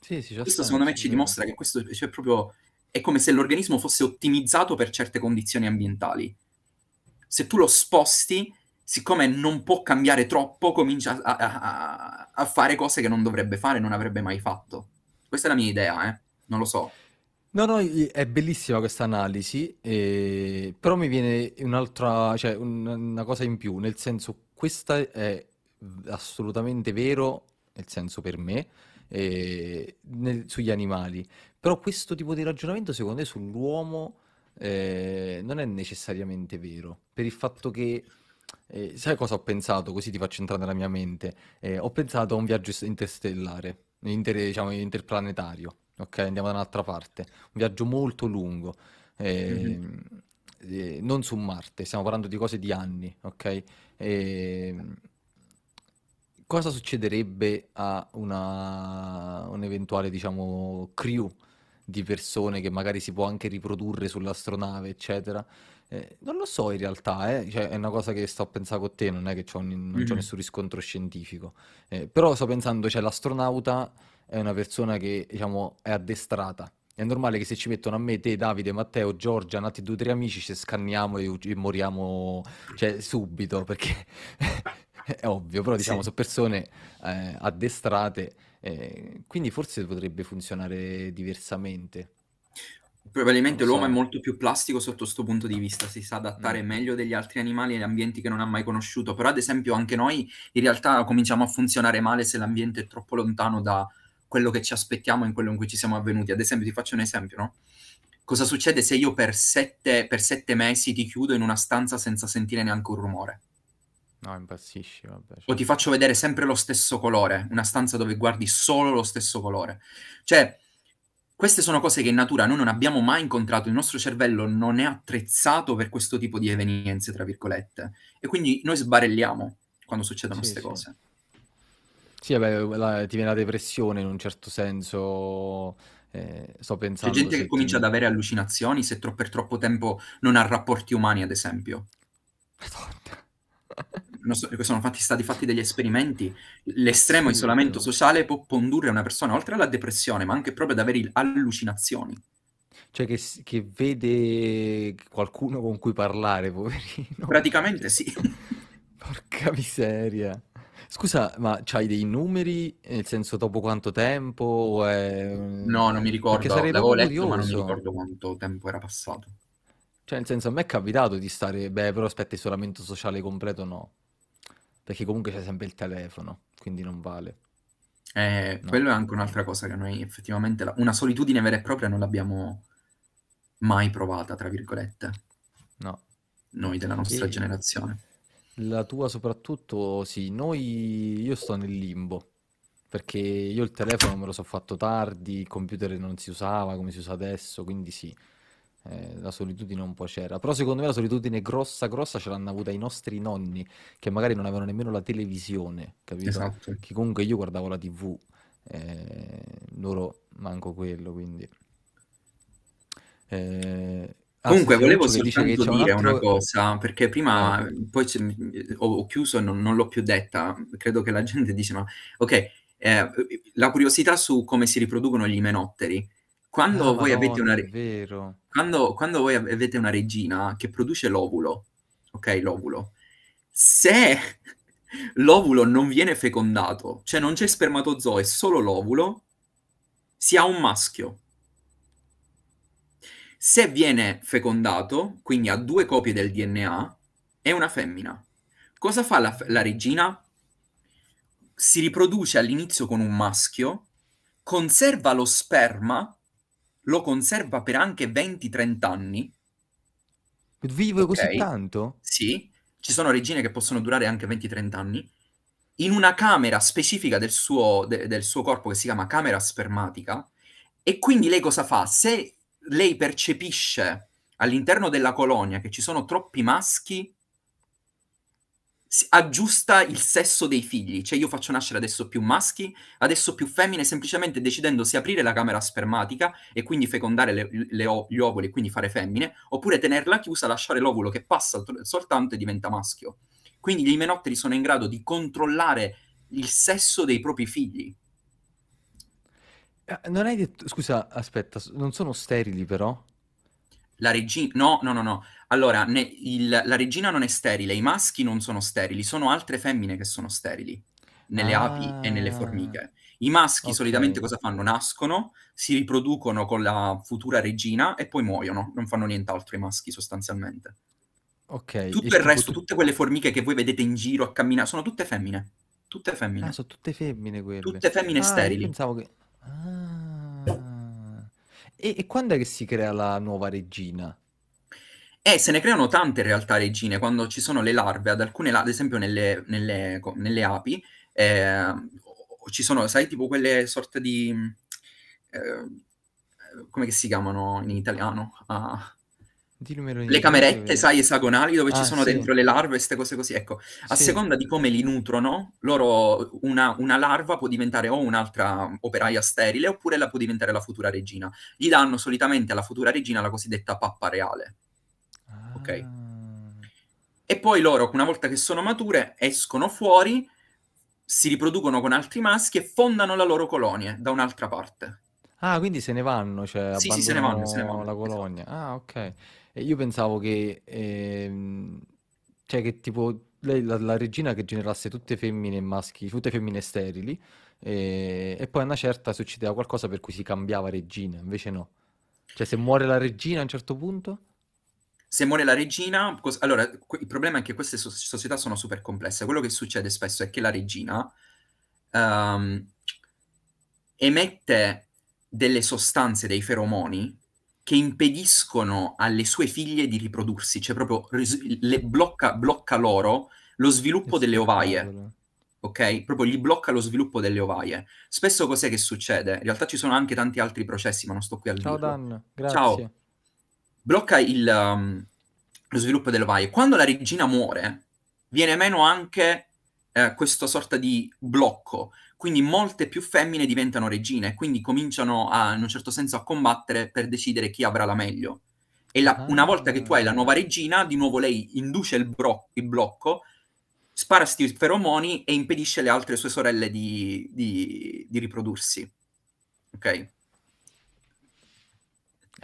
Sì, sì, questo stanno, secondo me ci dimostra che questo cioè, proprio, è come se l'organismo fosse ottimizzato per certe condizioni ambientali. Se tu lo sposti, siccome non può cambiare troppo, comincia a, a, a fare cose che non dovrebbe fare, non avrebbe mai fatto. Questa è la mia idea, eh? non lo so. No, no, è bellissima questa analisi, eh, però mi viene un'altra, cioè un- una cosa in più, nel senso questa è assolutamente vero, nel senso per me, eh, nel- sugli animali, però questo tipo di ragionamento secondo me sull'uomo eh, non è necessariamente vero, per il fatto che, eh, sai cosa ho pensato? Così ti faccio entrare nella mia mente, Eh, ho pensato a un viaggio interstellare, inter- diciamo interplanetario. Ok, andiamo da un'altra parte. Un viaggio molto lungo. Eh, mm-hmm. eh, non su Marte, stiamo parlando di cose di anni, ok? Eh, cosa succederebbe a una, un'eventuale, diciamo, crew di persone che magari si può anche riprodurre sull'astronave, eccetera? Eh, non lo so in realtà, eh. cioè, è una cosa che sto a pensare con te, non è che c'ho, non mm-hmm. c'ho mhm. nessun riscontro scientifico. Eh, però sto pensando, c'è cioè, l'astronauta è una persona che diciamo è addestrata. È normale che se ci mettono a me, te, Davide, Matteo, Giorgia, altri due o tre amici, ci scanniamo e, e moriamo cioè, subito, perché è ovvio, però diciamo sì. sono persone eh, addestrate, eh, quindi forse potrebbe funzionare diversamente. Probabilmente l'uomo è molto più plastico sotto questo punto di vista, si sa adattare mm. meglio degli altri animali agli ambienti che non ha mai conosciuto, però ad esempio anche noi in realtà cominciamo a funzionare male se l'ambiente è troppo lontano da, quello che ci aspettiamo in quello in cui ci siamo avvenuti. Ad esempio, ti faccio un esempio, no? Cosa succede se io per sette, per sette mesi ti chiudo in una stanza senza sentire neanche un rumore? No, impazzisci, vabbè. Cioè... O ti faccio vedere sempre lo stesso colore, una stanza dove guardi solo lo stesso colore. Cioè, queste sono cose che in natura noi non abbiamo mai incontrato, il nostro cervello non è attrezzato per questo tipo di evenienze, tra virgolette. E quindi noi sbarelliamo quando succedono sì, queste sì. cose. Sì, beh, la- ti viene la depressione in un certo senso. eh, sto C'è gente che ti... comincia ad avere allucinazioni se tro- per troppo tempo non ha rapporti umani, ad esempio. Madonna. Non sono fatti- stati fatti degli esperimenti. L'estremo isolamento Assurdo. sociale può condurre una persona oltre alla depressione, ma anche proprio ad avere allucinazioni. Cioè che, che vede qualcuno con cui parlare, poverino. Praticamente sì. Porca miseria. Scusa, ma c'hai dei numeri? Nel senso, dopo quanto tempo? È... No, non mi eh, ricordo. Perché L'avevo letto, ma non mi ricordo quanto tempo era passato. Cioè, nel senso, a me è capitato di stare... Beh, però aspetta, isolamento sociale completo no. Perché comunque c'è sempre il telefono, quindi non vale. Eh, no. Quello è anche un'altra cosa che noi effettivamente... La... Una solitudine vera e propria non l'abbiamo mai provata, tra virgolette. No. Noi della nostra sì. generazione. La tua soprattutto, sì, noi io sto nel limbo perché io il telefono me lo so fatto tardi, il computer non si usava come si usa adesso, quindi sì, eh, la solitudine un po' c'era. Però secondo me la solitudine grossa, grossa ce l'hanno avuta i nostri nonni, che magari non avevano nemmeno la televisione, capito? Esatto. Che comunque io guardavo la tv, eh, loro manco quello, quindi... Eh, Ah, Comunque, volevo soltanto dire un altro... una cosa, perché prima ah. poi ho, ho, chiuso e non, non l'ho più detta. Credo che la gente dice: Ma ok, eh, la curiosità su come si riproducono gli imenotteri. Quando, ah, voi, no, avete una... quando, quando voi avete una regina che produce l'ovulo, ok, l'ovulo, se l'ovulo non viene fecondato, cioè non c'è spermatozoo, è solo l'ovulo, si ha un maschio se viene fecondato, quindi ha due copie del DNA, è una femmina. Cosa fa la, la regina? Si riproduce all'inizio con un maschio, conserva lo sperma, lo conserva per anche 20-30 anni. Vive okay. così tanto? Sì, ci sono regine che possono durare anche 20-30 anni, in una camera specifica del suo, de, del suo, corpo che si chiama camera spermatica, e quindi lei cosa fa? Se lei percepisce all'interno della colonia che ci sono troppi maschi, aggiusta il sesso dei figli, cioè io faccio nascere adesso più maschi, adesso più femmine, semplicemente decidendo se aprire la camera spermatica e quindi fecondare le, le gli ovuli e quindi fare femmine, oppure tenerla chiusa, lasciare l'ovulo che passa soltanto e diventa maschio. Quindi gli imenotteri sono in grado di controllare il sesso dei propri figli. Eh, non hai detto... Scusa, aspetta, non sono sterili però? La regina... No, no, no, no. Allora, ne... il... la regina non è sterile, i maschi non sono sterili, sono altre femmine che sono sterili, nelle ah. api e nelle ah. formiche. I maschi okay. solitamente cosa fanno? Nascono, si riproducono con la futura regina e poi muoiono, non fanno nient'altro i maschi sostanzialmente. Ok. Tutto il resto, tutte quelle formiche che voi vedete in giro a camminare, sono tutte femmine. Tutte femmine. Ah, sono tutte femmine quelle. Tutte femmine ah, sterili. Pensavo che... Ah. E, e quando è che si crea la nuova regina? Eh, se ne creano tante in realtà regine, quando ci sono le larve, ad alcune ad esempio nelle, nelle, nelle api, eh, ci sono, sai, tipo quelle sorte di... Eh, come si chiamano in italiano? Ah, le camerette, sai, esagonali dove ah, ci sono sì. dentro le larve, queste cose così. Ecco, a sì. seconda di come li nutrono, loro una, una larva può diventare o un'altra operaia sterile oppure la può diventare la futura regina. Gli danno solitamente alla futura regina la cosiddetta pappa reale. Ah. Ok. E poi loro, una volta che sono mature, escono fuori, si riproducono con altri maschi e fondano la loro colonia da un'altra parte. Ah, quindi se ne vanno, cioè sì, sì, se ne vanno, se ne vanno, la colonia. Esatto. Ah, ok io pensavo che, ehm, cioè che tipo lei la, la regina che generasse tutte femmine e maschi, tutte femmine sterili, e, eh, e poi a una certa succedeva qualcosa per cui si cambiava regina, invece no. Cioè se muore la regina a un certo punto... Se muore la regina, cos- allora il problema è che queste so- società sono super complesse. Quello che succede spesso è che la regina um, emette delle sostanze, dei feromoni, che impediscono alle sue figlie di riprodursi, cioè proprio le blocca, blocca loro lo sviluppo delle ovaie. Ok? Proprio gli blocca lo sviluppo delle ovaie. Spesso cos'è che succede? In realtà ci sono anche tanti altri processi, ma non sto qui a dirlo. Ciao Dan, grazie. Ciao. Blocca il, um, lo sviluppo delle ovaie. Quando la regina muore, viene meno anche eh, questa sorta di blocco. Quindi molte più femmine diventano regine quindi cominciano a, in un certo senso a combattere per decidere chi avrà la meglio. E la, ah, una volta che tu hai la ah. nuova regina, di nuovo lei induce il, bro- il blocco, spara sti feromoni e impedisce alle altre sue sorelle di, di, di riprodursi. Ok?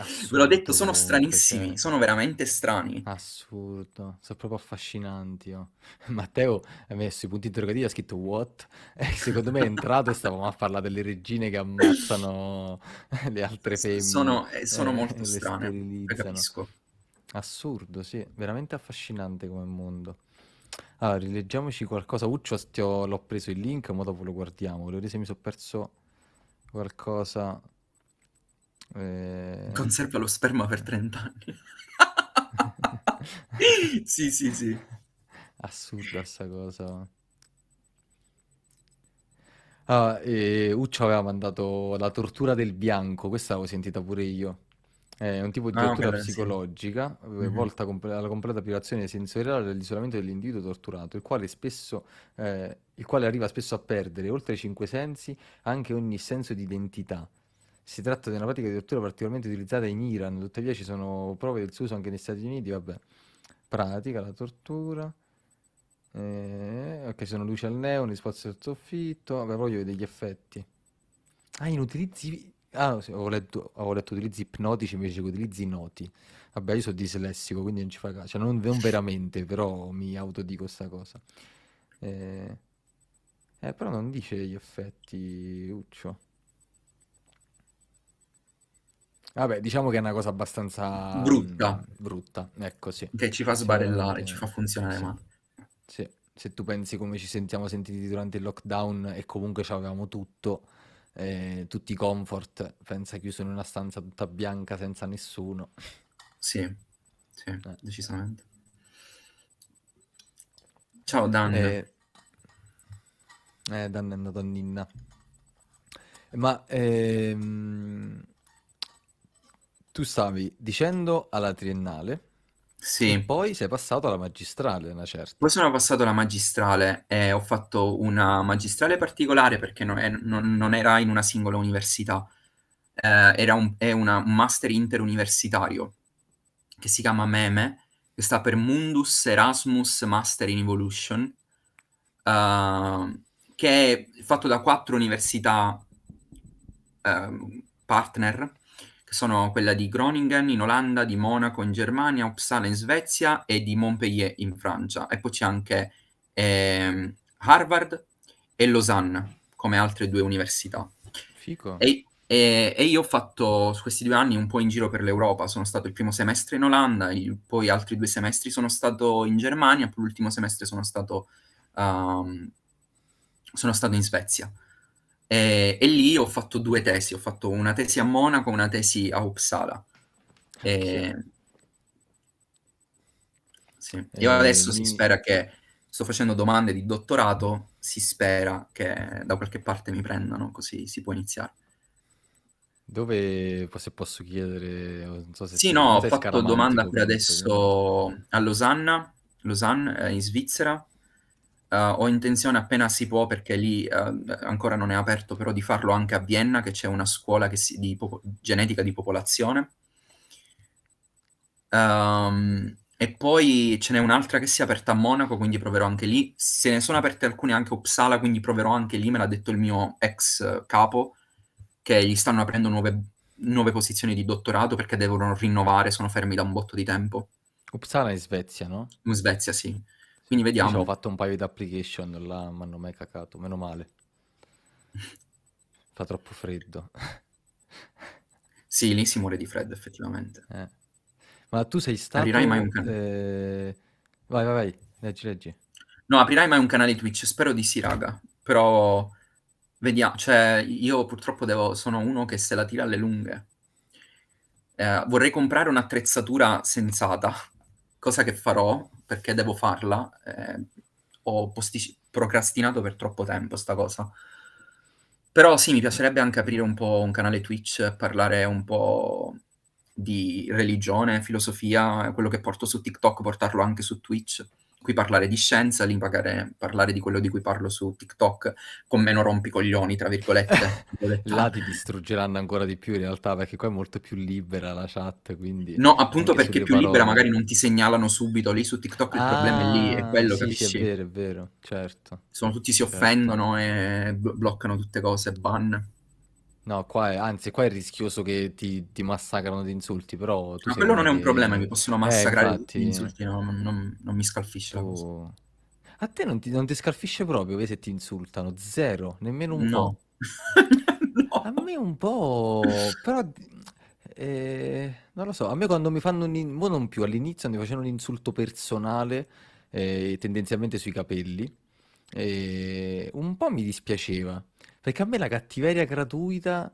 Assurdo, Ve l'ho detto, sono stranissimi, perché... sono veramente strani. Assurdo, sono proprio affascinanti. Oh. Matteo ha messo i punti interrogativi, ha scritto what? E secondo me è entrato e stavamo a parlare delle regine che ammazzano le altre femmine. Sono, eh, sono molto eh, strane, capisco. Assurdo, sì, veramente affascinante come mondo. Allora, rileggiamoci qualcosa. Uccio, ho, l'ho preso il link, ma dopo lo guardiamo. Volevo vedere se mi sono perso qualcosa eh... Conserva lo sperma per 30 anni. sì, sì, sì. Assurda sta cosa. Ah, e Uccio aveva mandato la tortura del bianco, questa l'avevo sentita pure io. È un tipo di ah, tortura psicologica sì. Eh, mhm. volta comp- alla completa privazione sensoriale dell'isolamento dell'individuo torturato, il quale, spesso, eh, il quale arriva spesso a perdere, oltre ai cinque sensi, anche ogni senso di identità si tratta di una pratica di tortura particolarmente utilizzata in Iran, tuttavia ci sono prove del suo uso anche negli Stati Uniti, vabbè. Pratica la tortura. Eh, ok, sono luce al neon, risposta al soffitto. Vabbè, voglio vedere gli effetti. Ah, in utilizzi... Ah, sì, ho letto, ho letto utilizzi ipnotici invece che utilizzi noti. Vabbè, io sono dislessico, quindi non ci fa caso. Cioè, non, non veramente, però mi autodico questa cosa. Eh, eh, però non dice gli effetti, Uccio. Vabbè, diciamo che è una cosa abbastanza brutta, mm, brutta ecco sì. Che ci fa sbarellare, sì, eh, ci fa funzionare sì. male. Sì. Se tu pensi come ci sentiamo sentiti durante il lockdown e comunque avevamo tutto, eh, tutti i comfort, pensa chiuso in una stanza tutta bianca senza nessuno. Sì, sì, eh. decisamente. Ciao Dan. Eh, eh Dan è andato a Ninna. Ma ehm, tu stavi dicendo alla triennale, sì. e poi sei passato alla magistrale, una certa. Poi sono passato alla magistrale e ho fatto una magistrale particolare perché non, è, non, non era in una singola università, eh, era un, è una, un master interuniversitario che si chiama MEME, che sta per Mundus Erasmus Master in Evolution, eh, che è fatto da quattro università eh, partner sono quella di Groningen in Olanda, di Monaco in Germania, Uppsala in Svezia e di Montpellier in Francia. E poi c'è anche eh, Harvard e Lausanne come altre due università. Fico. E, e, e, io ho fatto questi due anni un po' in giro per l'Europa, sono stato il primo semestre in Olanda, il, poi altri due semestri sono stato in Germania, poi l'ultimo semestre sono stato, um, sono stato in Svezia. E, eh, e, lì ho fatto due tesi, ho fatto una tesi a Monaco e una tesi a Uppsala. Eh, e, sì. Eh, Io adesso si spera che sto facendo domande di dottorato, si spera che da qualche parte mi prendano, così si può iniziare. Dove se posso chiedere? Non so se sì, no, ho fatto domanda per adesso a Losanna, Lausanne, in Svizzera, Uh, ho intenzione appena si può, perché lì uh, ancora non è aperto, però di farlo anche a Vienna, che c'è una scuola si, di popo- genetica di popolazione. Um, e poi ce n'è un'altra che si è aperta a Monaco, quindi proverò anche lì. Se ne sono aperte alcune anche a Uppsala, quindi proverò anche lì, me l'ha detto il mio ex eh, capo, che gli stanno aprendo nuove, nuove posizioni di dottorato perché devono rinnovare, sono fermi da un botto di tempo. Uppsala in Svezia, no? In Svezia, sì. Quindi vediamo. Ho fatto un paio di application là, ma non hanno mai cacato, meno male. Fa troppo freddo. sì, lì si muore di freddo effettivamente. Eh. Ma tu sei stato... Aprirai mai un canale? Eh... Vai, vai, vai, leggi, leggi. No, aprirai mai un canale Twitch? Spero di sì, raga. Però vediamo, cioè io purtroppo devo... sono uno che se la tira alle lunghe. Eh, vorrei comprare un'attrezzatura sensata, cosa che farò perché devo farla, eh, ho postic- procrastinato per troppo tempo sta cosa. Però sì, mi piacerebbe anche aprire un po' un canale Twitch, parlare un po' di religione, filosofia, quello che porto su TikTok, portarlo anche su Twitch qui parlare di scienza, lì magari parlare di quello di cui parlo su TikTok con meno rompicoglioni, tra virgolette. Là ti distruggeranno ancora di più in realtà, perché qua è molto più libera la chat, quindi... No, appunto perché più parole. libera magari non ti segnalano subito, lì su TikTok il ah, problema è lì, è ah, quello, sì, capisci? Sì, è vero, è vero, certo. Sono tutti si certo. offendono e bloccano tutte cose, ban. No, qua è, anzi, qua è rischioso che ti, ti massacrano di insulti, però... Tu Ma quello non è un problema, mi possono eh, massacrare gli infatti... insulti, no, non, non, non, mi scalfisce la cosa. Oh. A te non ti, non ti scalfisce proprio, se ti insultano, zero, nemmeno un no. po'. A me un po', però... Eh, non lo so, a me quando mi fanno un... In... Boh, non più, all'inizio mi facevano un insulto personale, eh, tendenzialmente sui capelli, eh, un po' mi dispiaceva. Perché a me la cattiveria gratuita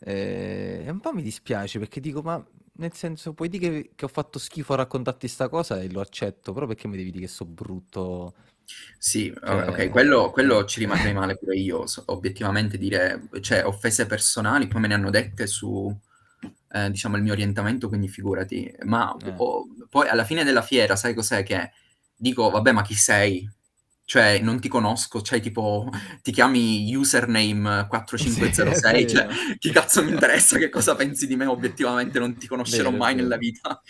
eh, un po' mi dispiace perché dico, ma nel senso, puoi dire che, che ho fatto schifo a raccontarti sta cosa e lo accetto, però perché mi devi dire che sono brutto? Sì, cioè... ok, quello, quello ci rimane male pure io, obiettivamente dire, cioè offese personali, poi me ne hanno dette su, eh, diciamo, il mio orientamento, quindi figurati, ma eh. oh, poi alla fine della fiera sai cos'è che dico, vabbè, ma chi sei? cioè non ti conosco, cioè tipo ti chiami username 4506, sì, cioè chi cazzo mi interessa che cosa pensi di me, obiettivamente non ti conoscerò vero, mai vero. nella vita.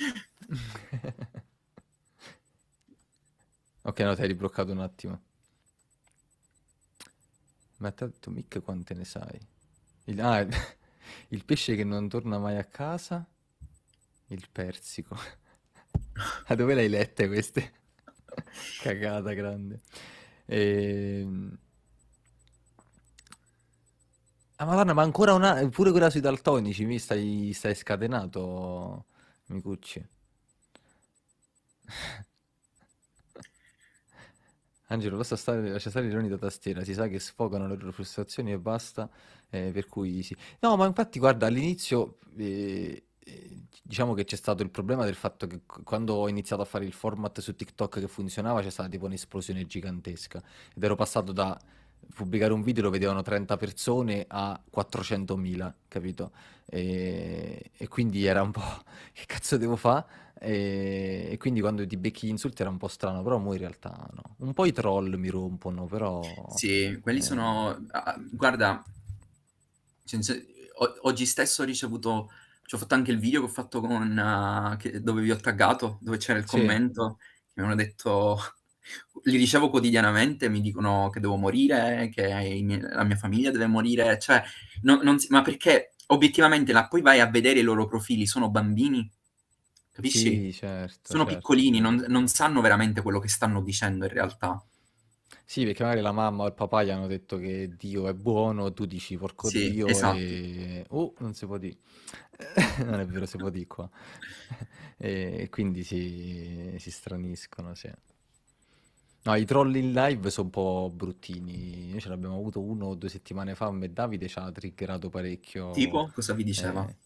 ok, no, ti hai ribloccato un attimo. Ma tanto mica quante ne sai? Il, ah, il pesce che non torna mai a casa, il persico. Ma ah, dove l'hai lette queste? Cagata grande. E... Ehm, ah, madonna, ma ancora una... Pure quella sui daltonici, mi stai, stai scatenato, Micucci. Angelo, basta stare, lascia stare i da tastiera, si sa che sfogano le loro frustrazioni e basta, eh, per cui sì. No, ma infatti guarda, all'inizio... Eh eh, diciamo che c'è stato il problema del fatto che quando ho iniziato a fare il format su TikTok che funzionava c'è stata tipo un'esplosione gigantesca ed ero passato da pubblicare un video lo vedevano 30 persone a 400.000, capito? E, e quindi era un po' che cazzo devo fare? E, quindi quando ti becchi gli insulti era un po' strano, però mo in realtà no. Un po' i troll mi rompono, però... Sì, quelli eh. sono... Ah, guarda, oggi stesso ho ricevuto ho fatto anche il video che ho fatto con... Uh, che, dove vi ho taggato, dove c'era il sì. commento, mi hanno detto... Li ricevo quotidianamente, mi dicono che devo morire, che mie... la mia famiglia deve morire, cioè, no, non si... ma perché obiettivamente la- poi vai a vedere i loro profili, sono bambini, capisci? Sì, certo, sono certo. piccolini, non, non sanno veramente quello che stanno dicendo in realtà. Sì, perché magari la mamma o il papà gli hanno detto che Dio è buono, tu dici porco sì, Dio esatto. e... Oh, non si può dire. non è vero, si può dire qua. e quindi si, si straniscono, sì. No, i troll in live sono un po' bruttini. Noi ce l'abbiamo avuto uno o due settimane fa, me Davide ci ha triggerato parecchio. Tipo? Cosa vi eh, diceva? Eh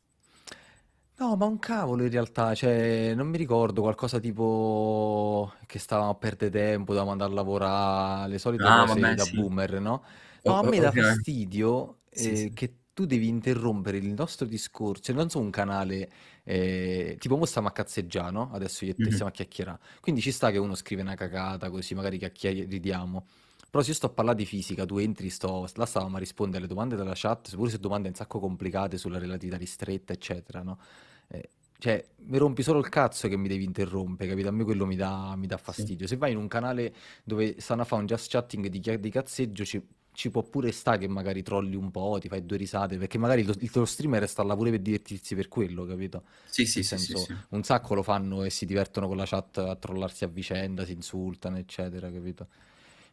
No, ma un cavolo in realtà, cioè non mi ricordo qualcosa tipo che stavamo a perdere tempo, dovevamo andare a lavorare, le solite Ah, cose vabbè, da sì. boomer, no? No, a me dà okay. fastidio Sì, eh, che tu devi interrompere il nostro discorso, non su un canale, eh, tipo mo stiamo a cazzeggiare, no? Adesso io e te stiamo a chiacchierare, quindi ci sta che uno scrive una cagata così magari chiacchieri- però se io sto a parlare di fisica, tu entri, sto, là stavamo a rispondere alle domande della chat, pure se domande un sacco complicate sulla relatività ristretta, eccetera, no? Eh, cioè, mi rompi solo il cazzo che mi devi interrompere, capito? A me quello mi dà, mi dà fastidio. Sì. Se vai in un canale dove stanno a fare un just chatting di, di cazzeggio, ci, ci, può pure stare che magari trolli un po', ti fai due risate, perché magari lo, il tuo streamer sta là pure per divertirsi per quello, capito? Sì, sì, sì, senso, sì, Un sacco lo fanno e si divertono con la chat a trollarsi a vicenda, si insultano, eccetera, capito?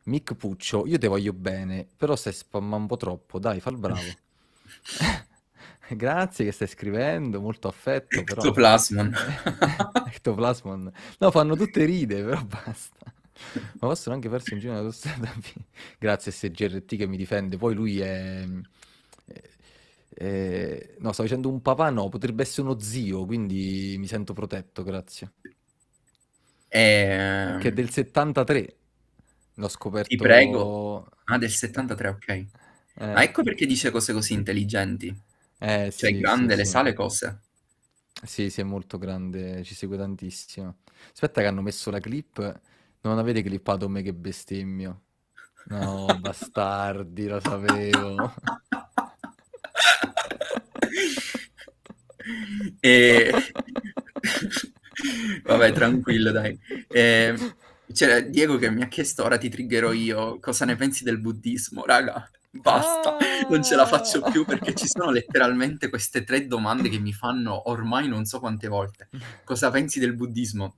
Mick Puccio, io te voglio bene, però stai spammando un po' troppo, dai, fa il bravo. Grazie che stai scrivendo, molto affetto. Però... Ectoplasmon. Ectoplasmon. No, fanno tutte ride, però basta. Ma possono anche farsi un giro nella strada. Grazie SGRT che mi difende. Poi lui è... Eh, no, stavo dicendo un papà, no, potrebbe essere uno zio, quindi mi sento protetto, grazie. Eh, che è del 73, l'ho scoperto. Ti prego. Eh. Ah, del 73, ok. Eh. Ah, ecco perché dice cose così intelligenti. Eh, cioè, sì, grande sì, le sì. sale cose. Sì, sì, è molto grande, ci segue tantissimo. Aspetta che hanno messo la clip, non avete clippato me che bestemmio. No, bastardi, lo sapevo. e... Vabbè, tranquillo, dai. E... Ehm, c'era Diego che mi ha chiesto, ora ti triggerò io, cosa ne pensi del buddismo, raga? basta, ah! non ce la faccio ah! più perché ci sono letteralmente queste tre domande che mi fanno ormai non so quante volte. Cosa pensi del buddismo?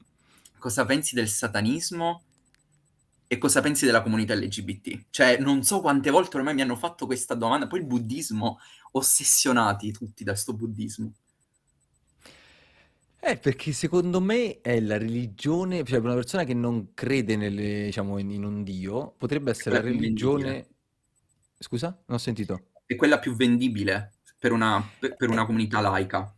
Cosa pensi del satanismo? E cosa pensi della comunità LGBT? Cioè, non so quante volte ormai mi hanno fatto questa domanda. Poi il buddismo, ossessionati tutti da sto buddismo. Eh, perché secondo me è la religione, cioè per una persona che non crede nelle, diciamo, in, in, un Dio, potrebbe essere la religione Scusa? Non ho sentito. È quella più vendibile per una, per, una comunità laica.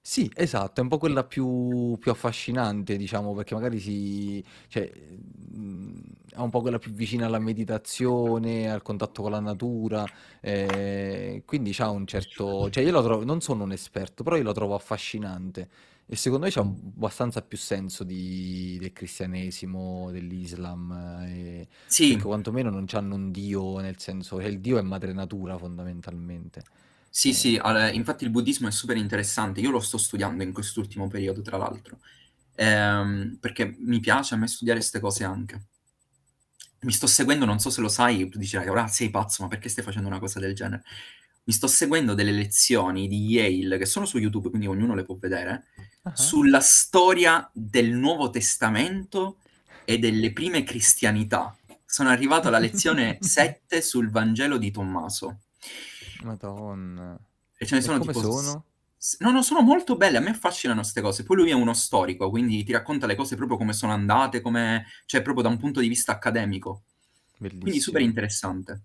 Sì, esatto, è un po' quella più, più affascinante, diciamo, perché magari si, cioè, mm, è un po' quella più vicina alla meditazione, al contatto con la natura, eh, quindi c'ha un certo... Cioè io la trovo, non sono un esperto, però io la trovo affascinante. E secondo me c'è abbastanza più senso di, del cristianesimo, dell'islam. Eh, e... Sì. Perché quantomeno non hanno un dio, nel senso che il dio è madre natura fondamentalmente. Sì, eh. sì, infatti il buddismo è super interessante. Io lo sto studiando in quest'ultimo periodo, tra l'altro, ehm, perché mi piace a me studiare queste cose anche. Mi sto seguendo, non so se lo sai, tu dicerai, ora sei pazzo, ma perché stai facendo una cosa del genere? mi sto seguendo delle lezioni di Yale che sono su YouTube, quindi ognuno le può vedere, uh-huh. sulla storia del Nuovo Testamento e delle prime cristianità. Sono arrivato alla lezione 7 sul Vangelo di Tommaso. Madonna. E ce ne e come tipo... sono? No, no, sono molto belle, a me affascinano queste cose. Poi lui è uno storico, quindi ti racconta le cose proprio come sono andate, come... cioè proprio da un punto di vista accademico. Bellissimo. Quindi super interessante.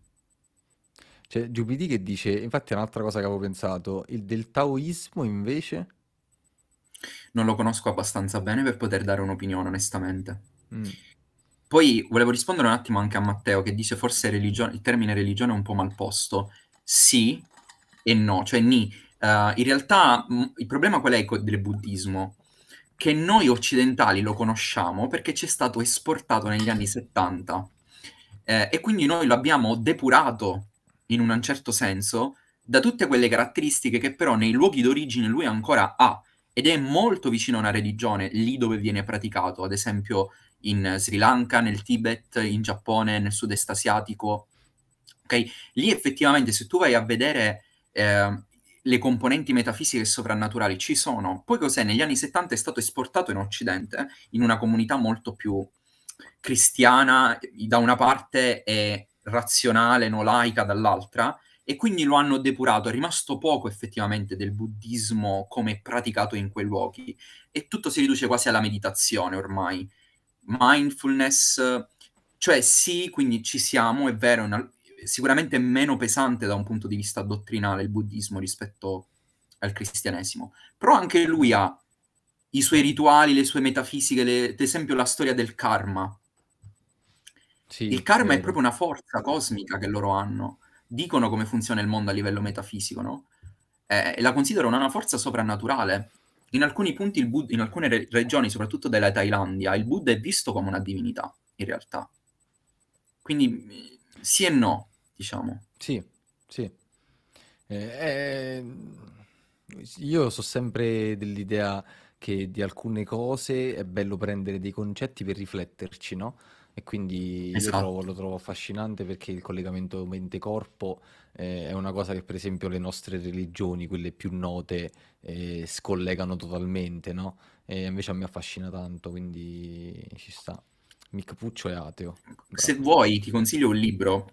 Cioè, Giubidì che dice, infatti è un'altra cosa che avevo pensato, il del taoismo invece? Non lo conosco abbastanza bene per poter dare un'opinione, onestamente. Mm. Poi volevo rispondere un attimo anche a Matteo che dice forse religio- il termine religione è un po' malposto. Sì e no, cioè ni. Uh, in realtà mm, il problema qual è del buddismo? Che noi occidentali lo conosciamo perché ci è stato esportato negli anni 70 eh, e quindi noi lo abbiamo depurato in un certo senso, da tutte quelle caratteristiche che però nei luoghi d'origine lui ancora ha ed è molto vicino a una religione, lì dove viene praticato, ad esempio in Sri Lanka, nel Tibet, in Giappone, nel sud-est asiatico. Okay? Lì effettivamente se tu vai a vedere eh, le componenti metafisiche e sovrannaturali ci sono, poi cos'è? Negli anni 70 è stato esportato in Occidente, eh, in una comunità molto più cristiana, da una parte e razionale, no laica dall'altra, e quindi lo hanno depurato, è rimasto poco effettivamente del buddismo come praticato in quei luoghi e tutto si riduce quasi alla meditazione ormai. Mindfulness, cioè sì, quindi ci siamo, è vero, una, sicuramente è meno pesante da un punto di vista dottrinale il buddismo rispetto al cristianesimo, però anche lui ha i suoi rituali, le sue metafisiche, le, ad esempio la storia del karma, sì, il karma vero. è proprio una forza cosmica che loro hanno. Dicono come funziona il mondo a livello metafisico, no? Eh, e la considerano una forza soprannaturale. In alcuni punti, Bud- in alcune re- regioni, soprattutto della Thailandia, il Buddha è visto come una divinità, in realtà. Quindi sì e no, diciamo. Sì, sì. Eh, eh, io sono sempre dell'idea che di alcune cose è bello prendere dei concetti per rifletterci, no? E quindi esatto. trovo, lo trovo affascinante perché il collegamento mente-corpo eh, è una cosa che per esempio le nostre religioni, quelle più note, eh, scollegano totalmente, no? E invece a me affascina tanto, quindi ci sta. Mick Puccio è ateo. Se vuoi ti consiglio un libro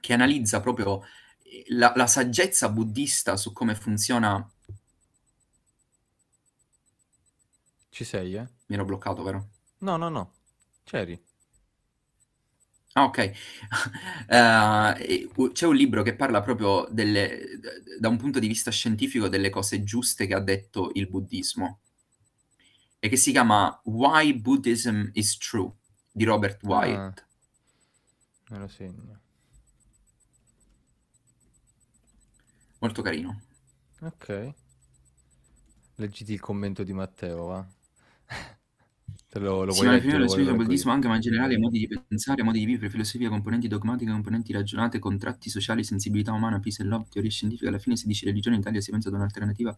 che analizza proprio eh, la, la saggezza buddista su come funziona Ci sei, eh? Mi ero bloccato, vero? No, no, no. C'eri. Ah, ok. Uh, c'è un libro che parla proprio delle, da un punto di vista scientifico delle cose giuste che ha detto il buddismo e che si chiama Why Buddhism is True di Robert Wyatt. Ah, me lo segno. Molto carino. Ok. Leggiti il commento di Matteo, va. Te lo, lo sì, ma le prime filosofie sono bellissime anche, ma in generale modi di pensare, modi di vivere, filosofia, componenti dogmatiche, componenti ragionate, contratti sociali, sensibilità umana, peace and love, teorie scientifiche. Alla fine si dice religione in Italia si pensa ad un'alternativa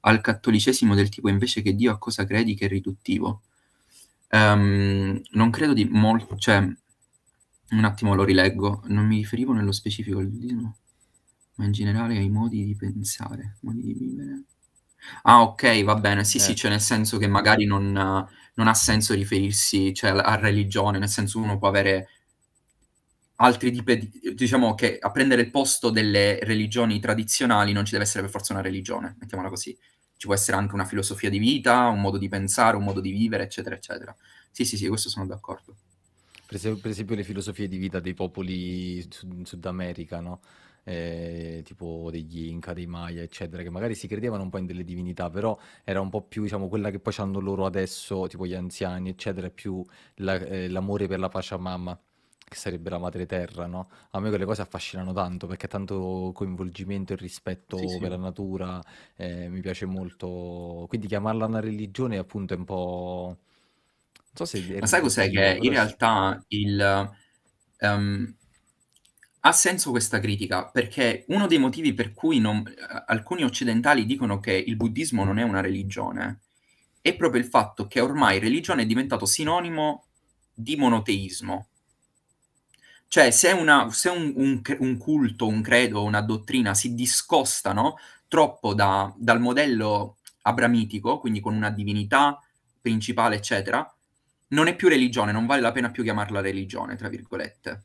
al cattolicesimo del tipo invece che Dio a cosa credi che è riduttivo. Um, non credo di molto, cioè, un attimo lo rileggo, non mi riferivo nello specifico al buddismo, ma in generale ai modi di pensare, modi di vivere. Ah, ok, va bene. Sì, sì, eh. cioè nel senso che magari non, non ha senso riferirsi, cioè, a religione, nel senso uno può avere altri tipi di diciamo che a prendere il posto delle religioni tradizionali non ci deve essere per forza una religione, mettiamola così. Ci può essere anche una filosofia di vita, un modo di pensare, un modo di vivere, eccetera, eccetera. Sì, sì, sì, questo sono d'accordo. Per esem- per esempio, le filosofie di vita dei popoli in Sud America, no? eh, tipo degli Inca, dei Maya, eccetera, che magari si credevano un po' in delle divinità, però era un po' più, diciamo, quella che poi hanno loro adesso, tipo gli anziani, eccetera, più la, eh, l'amore per la Pachamama che sarebbe la madre terra, no? A me quelle cose affascinano tanto perché tanto coinvolgimento e rispetto sì, sì. per la natura, eh, mi piace molto. Quindi chiamarla una religione appunto è un po'... Non so se... Ma sai cos'è che in realtà il... Um, ha senso questa critica perché uno dei motivi per cui non, alcuni occidentali dicono che il buddismo non è una religione è proprio il fatto che ormai religione è diventato sinonimo di monoteismo. Cioè, se, una, se un, un, un, culto, un credo, una dottrina si discostano troppo da, dal modello abramitico, quindi con una divinità principale, eccetera, non è più religione, non vale la pena più chiamarla religione, tra virgolette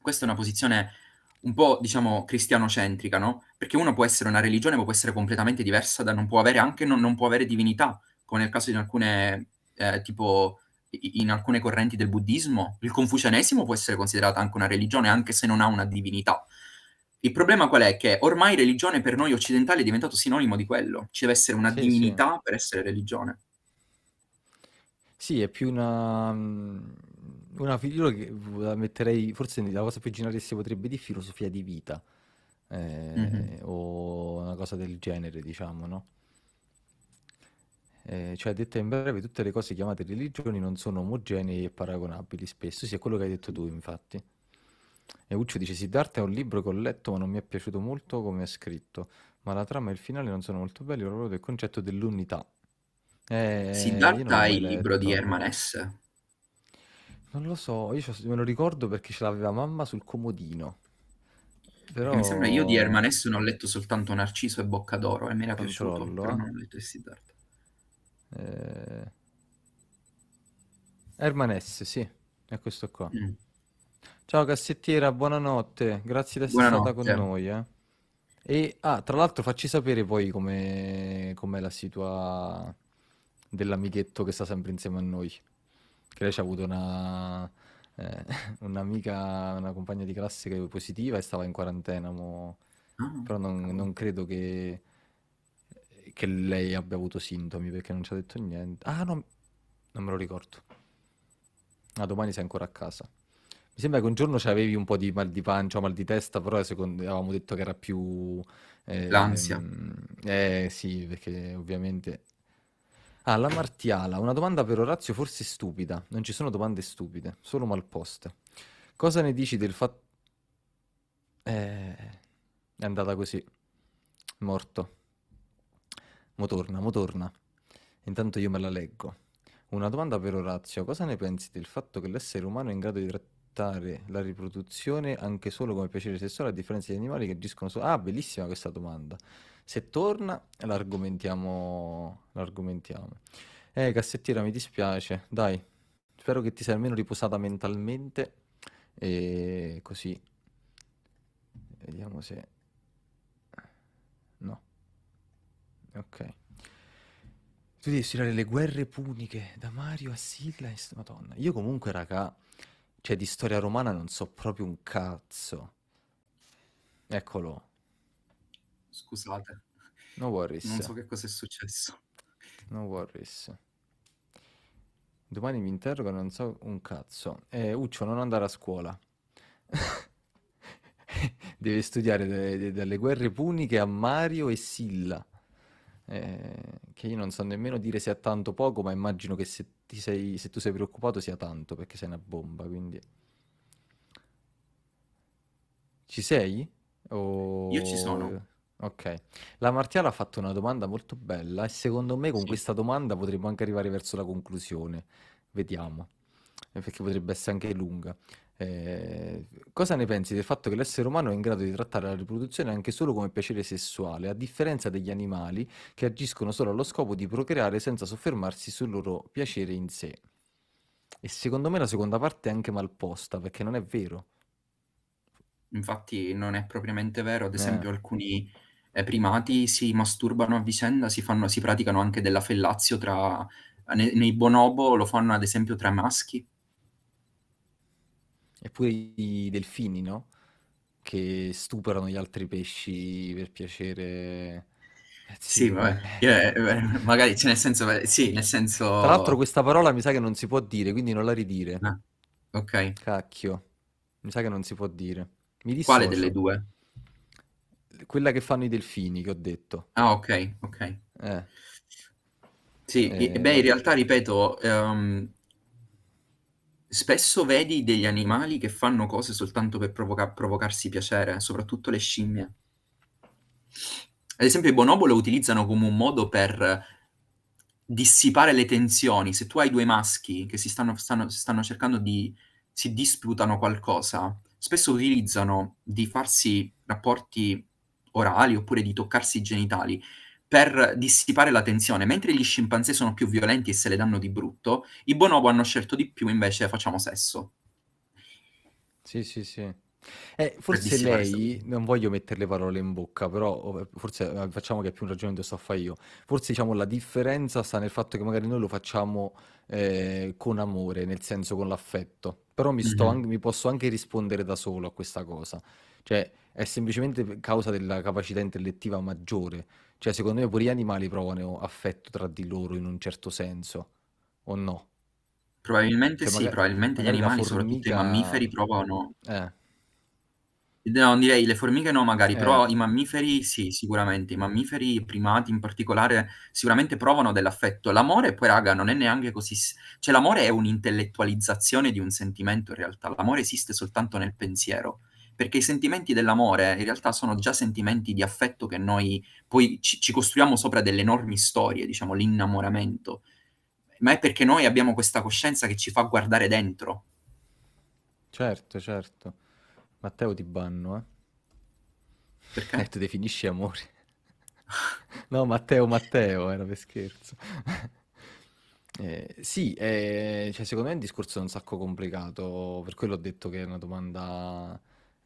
questa è una posizione un po', diciamo, cristianocentrica, no? Perché uno può essere una religione, ma può essere completamente diversa, da, non può avere anche, non, non può avere divinità, come nel caso di alcune, eh, tipo, in alcune correnti del buddismo. Il confucianesimo può essere considerato anche una religione, anche se non ha una divinità. Il problema qual è? Che ormai religione per noi occidentali è diventato sinonimo di quello. Ci deve essere una sì, divinità sì. per essere religione. Sì, è più una mm, una figura che metterei, forse la cosa più generale si potrebbe dire filosofia di vita, eh, mm-hmm. o una cosa del genere, diciamo, no? Eh, cioè, detta in breve, tutte le cose chiamate religioni non sono omogenee e paragonabili spesso. Sì, è quello che hai detto tu, infatti. E Uccio dice: Siddhartha è un libro che ho letto, ma non mi è piaciuto molto come è scritto. Ma la trama e il finale non sono molto belli, proprio del concetto dell'unità. Eh, Siddhartha è il letto. libro di Herman S. Non lo so, io me lo ricordo perché ce l'aveva mamma sul comodino. Però... Mi sembra io di Herman S ne ho letto soltanto Narciso e Bocca d'Oro, e eh, me ne Controllo, piaciuto, eh. però non ho letto il Siddhartha. Eh... Herman S, sì, è questo qua. Mm. Ciao cassettiera, buonanotte, grazie di essere buonanotte. stata con noi. Eh. E ah, tra l'altro facci sapere poi com'è, com'è la situazione dell'amichetto che sta sempre insieme a noi che lei ci ha avuto una, eh, un'amica, una compagna di classe che positiva e stava in quarantena, mo... Ah, però non, non credo che, che, lei abbia avuto sintomi perché non ci ha detto niente. Ah no, non me lo ricordo. Ah, domani sei ancora a casa. Mi sembra che un giorno avevi un po' di mal di pancia o cioè mal di testa, però secondo, avevamo detto che era più... Eh, L'ansia. Eh, eh sì, perché ovviamente Ah, la Martiala, una domanda per Orazio forse stupida. Non ci sono domande stupide, solo malposte. Cosa ne dici del fatto... Eh, è andata così. Morto. Mo torna, mo torna. Intanto io me la leggo. Una domanda per Orazio. Cosa ne pensi del fatto che l'essere umano è in grado di trattare accettare la riproduzione anche solo come piacere sessuale a differenza degli animali che agiscono solo... Ah, bellissima questa domanda. Se torna, l'argomentiamo. l'argomentiamo. Eh, cassettiera, mi dispiace. Dai, spero che ti sei almeno riposata mentalmente. E così. Vediamo se... No. Ok. Tu devi stirare le guerre puniche da Mario a Silla. Madonna. Io comunque, raga cioè, di storia romana non so proprio un cazzo. Eccolo. Scusate. No worries. Non so che cosa è successo. No worries. Domani mi interrogo, non so un cazzo. Eh, Uccio, non andare a scuola. Deve studiare dalle guerre puniche a Mario e Silla eh, che io non so nemmeno dire sia tanto poco, ma immagino che se, sei, se tu sei preoccupato sia tanto, perché sei una bomba, quindi... Ci sei? O... Io ci sono. Ok, la Martiala ha fatto una domanda molto bella e secondo me con sì. questa domanda potremmo anche arrivare verso la conclusione. Vediamo, eh, perché potrebbe essere anche lunga. Eh, cosa ne pensi del fatto che l'essere umano è in grado di trattare la riproduzione anche solo come piacere sessuale, a differenza degli animali che agiscono solo allo scopo di procreare senza soffermarsi sul loro piacere in sé? E secondo me la seconda parte è anche malposta, perché non è vero. Infatti non è propriamente vero, ad eh. esempio Eh, alcuni primati si masturbano a vicenda, si fanno- si praticano anche della fellazio tra... ne- nei bonobo lo fanno ad esempio tra maschi. Eppure i delfini, no? Che stuprano gli altri pesci per piacere. Eh, sì, sì Io, eh, eh, magari, cioè, nel senso, sì, nel senso... Tra l'altro questa parola mi sa che non si può dire, quindi non la ridire. Ah, ok. Cacchio. Mi sa che non si può dire. Mi Quale delle due? Quella che fanno i delfini, che ho detto. Ah, ok, ok. Eh. Sì, eh... beh, in realtà, ripeto, um, Spesso vedi degli animali che fanno cose soltanto per provoca- provocarsi piacere, soprattutto le scimmie. Ad esempio, i bonobo lo utilizzano come un modo per dissipare le tensioni. Se tu hai due maschi che si stanno, stanno, stanno cercando di si disputano qualcosa, spesso utilizzano di farsi rapporti orali oppure di toccarsi i genitali per dissipare la tensione. Mentre gli scimpanzé sono più violenti e se le danno di brutto, i bonobo hanno scelto di più invece facciamo sesso. Sì, sì, sì. Eh, forse lei, questo. non voglio mettere le parole in bocca, però oh, forse eh, facciamo che è più un ragionamento sto a fare io. Forse diciamo la differenza sta nel fatto che magari noi lo facciamo eh, con amore, nel senso con l'affetto. Però mi, mm-hmm. an- mi posso anche rispondere da solo a questa cosa. Cioè è semplicemente causa della capacità intellettiva maggiore cioè, secondo me pure gli animali provano affetto tra di loro in un certo senso, o no? Probabilmente cioè, sì, magari, probabilmente magari gli animali, formica... soprattutto i mammiferi, provano... Eh. No, direi le formiche no, magari, eh. però i mammiferi sì, sicuramente. I mammiferi, i primati in particolare, sicuramente provano dell'affetto. L'amore, poi, raga, non è neanche così. Cioè, l'amore è un'intellettualizzazione di un sentimento in realtà. L'amore esiste soltanto nel pensiero perché i sentimenti dell'amore eh, in realtà sono già sentimenti di affetto che noi poi ci, ci costruiamo sopra delle enormi storie, diciamo l'innamoramento, ma è perché noi abbiamo questa coscienza che ci fa guardare dentro. Certo, certo. Matteo ti banno, eh. Perché? Eh, ti definisci amore. no, Matteo, Matteo, era per scherzo. Eh, sì, eh, cioè, secondo me il discorso è un sacco complicato, per quello ho detto che è una domanda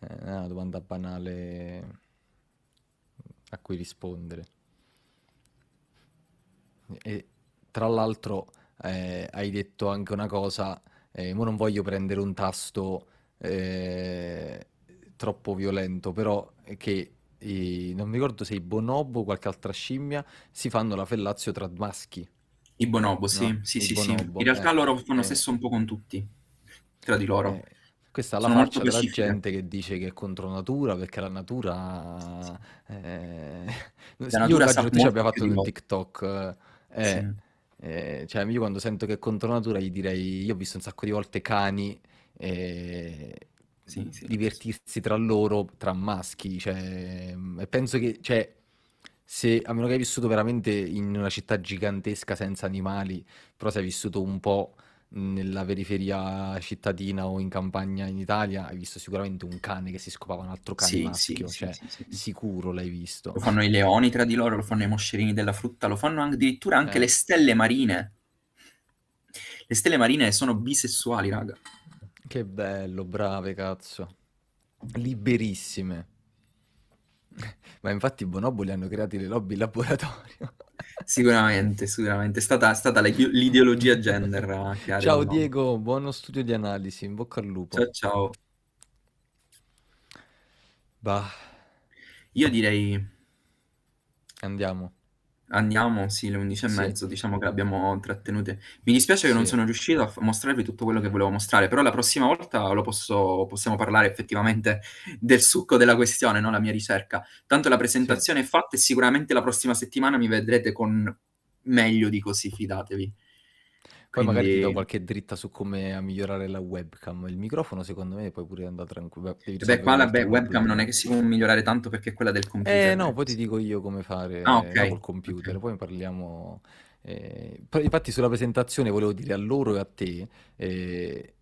eh, è una domanda banale a cui rispondere. E tra l'altro eh, hai detto anche una cosa, eh, non voglio prendere un tasto eh, troppo violento, però che i, non mi ricordo se i bonobo o qualche altra scimmia si fanno la fellazio tra maschi. I bonobo, sì, no? sì, sì, bonobo, sì, In realtà eh, loro fanno eh, stesso un po' con tutti, tra di loro. Eh, questa è la marcia della pacifica. gente che dice che è contro natura perché la natura... Sì, sì. Eh... La natura io oggi abbiamo fatto un TikTok. Eh, sì. eh, cioè io quando sento che è contro natura gli direi... Io ho visto un sacco di volte cani... Eh... Sì, sì, divertirsi tra loro, tra maschi. Cioè, penso che, cioè, se, a meno che hai vissuto veramente in una città gigantesca senza animali, però sei vissuto un po' nella periferia cittadina o in campagna in Italia, hai visto sicuramente un cane che si scopava un altro cane sì, maschio, sì, cioè, sì, sicuro l'hai visto. Lo fanno i leoni tra di loro, lo fanno i moscerini della frutta, lo fanno addirittura anche eh. le stelle marine. Le stelle marine sono bisessuali, raga. Che bello, brave cazzo. Liberissime. Ma infatti i bonoboli hanno creati le lobby in laboratorio. Sicuramente, sicuramente. È stata, stata l'ideologia gender. Ciao Diego, buono studio di analisi, in bocca al lupo. Ciao ciao. Bah. Io direi... Andiamo. Andiamo, sì, le 11 e sì. mezzo, diciamo che abbiamo trattenute. Mi dispiace che non sono riuscito a f- mostrarvi tutto quello che volevo mostrare, però la prossima volta lo posso- possiamo parlare effettivamente del succo della questione, no? La mia ricerca. Tanto la Sì. presentazione è fatta e sicuramente la prossima settimana mi vedrete con meglio di così, fidatevi. Poi Quindi... magari ti do qualche dritta su come migliorare la webcam. Il microfono, secondo me, poi pure andare tranquillo. Beh, qua la be- webcam non è che si può migliorare tanto perché è quella del computer. Eh, no, poi ti dico io come fare ah, okay. col computer. Okay. Poi parliamo. Eh... infatti, sulla presentazione volevo dire a loro e a te. Eh...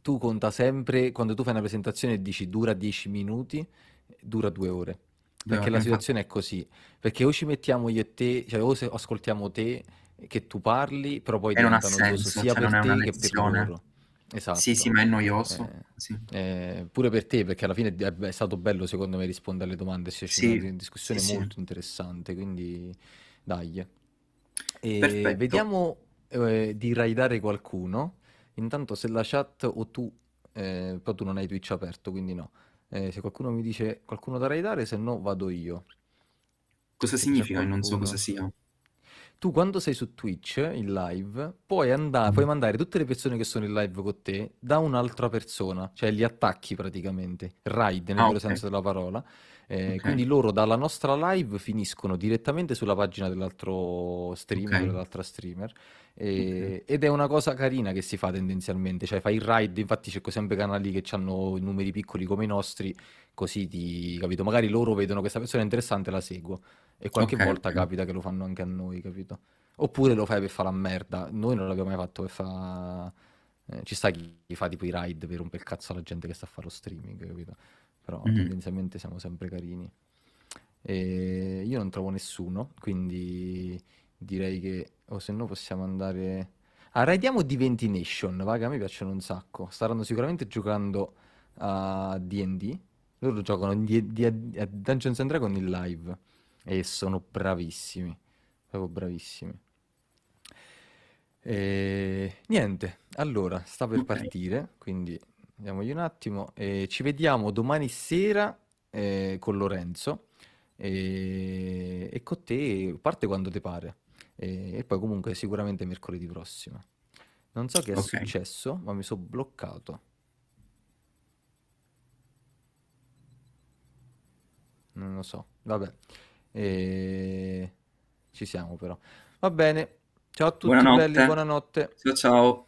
tu conta sempre quando tu fai una presentazione dici dura 10 minuti, dura due ore. Perché Beh, la situazione è così. Perché o ci mettiamo io e te, cioè o ascoltiamo te che tu parli, però poi e diventa noioso sia cioè per te che per loro. Esatto. Sì, sì, ma è noioso. Eh, sì. eh, pure per te, perché alla fine è stato bello, secondo me, rispondere alle domande. C'è sì. una discussione sì, molto interessante, quindi dai. E vediamo eh, di raidare qualcuno. Intanto se la chat o tu, eh, però tu non hai Twitch aperto, quindi no. Eh, se qualcuno mi dice qualcuno da raidare, se no vado io. Cosa se significa? Non so cosa sia tu quando sei su Twitch in live puoi, andare, mm. puoi mandare tutte le persone che sono in live con te da un'altra persona, cioè li attacchi praticamente, raid nel ah, vero okay. senso della parola. Eh, okay. Quindi loro dalla nostra live finiscono direttamente sulla pagina dell'altro streamer, okay. dell'altra streamer. E, ed è una cosa carina che si fa tendenzialmente, cioè fai il raid, infatti cerco sempre canali che hanno numeri piccoli come i nostri, così ti capito, magari loro vedono questa persona interessante e la seguo. E qualche okay, volta okay. capita che lo fanno anche a noi, capito? Oppure lo fai per fare la merda. Noi non l'abbiamo mai fatto per fare... Eh, ci sta chi fa tipo i ride per rompere il cazzo alla gente che sta a fare lo streaming, capito? Però mm-hmm. tendenzialmente siamo sempre carini. E io non trovo nessuno, quindi direi che... O se no possiamo andare... Ah, raidiamo D20 Nation, va, che a me piacciono un sacco. Staranno sicuramente giocando a D&D. Loro giocano a Dungeons and Dragons in live e sono bravissimi, proprio bravissimi. E, niente, allora sta per partire, quindi andiamogli un attimo e ci vediamo domani sera eh, con Lorenzo e, e con te parte quando ti pare e, e, poi comunque sicuramente mercoledì prossimo. Non so che è okay. successo, ma mi sono bloccato. Non lo so, vabbè. E... Ci siamo però. Va bene. Ciao a tutti buonanotte. belli, buonanotte. Ciao ciao.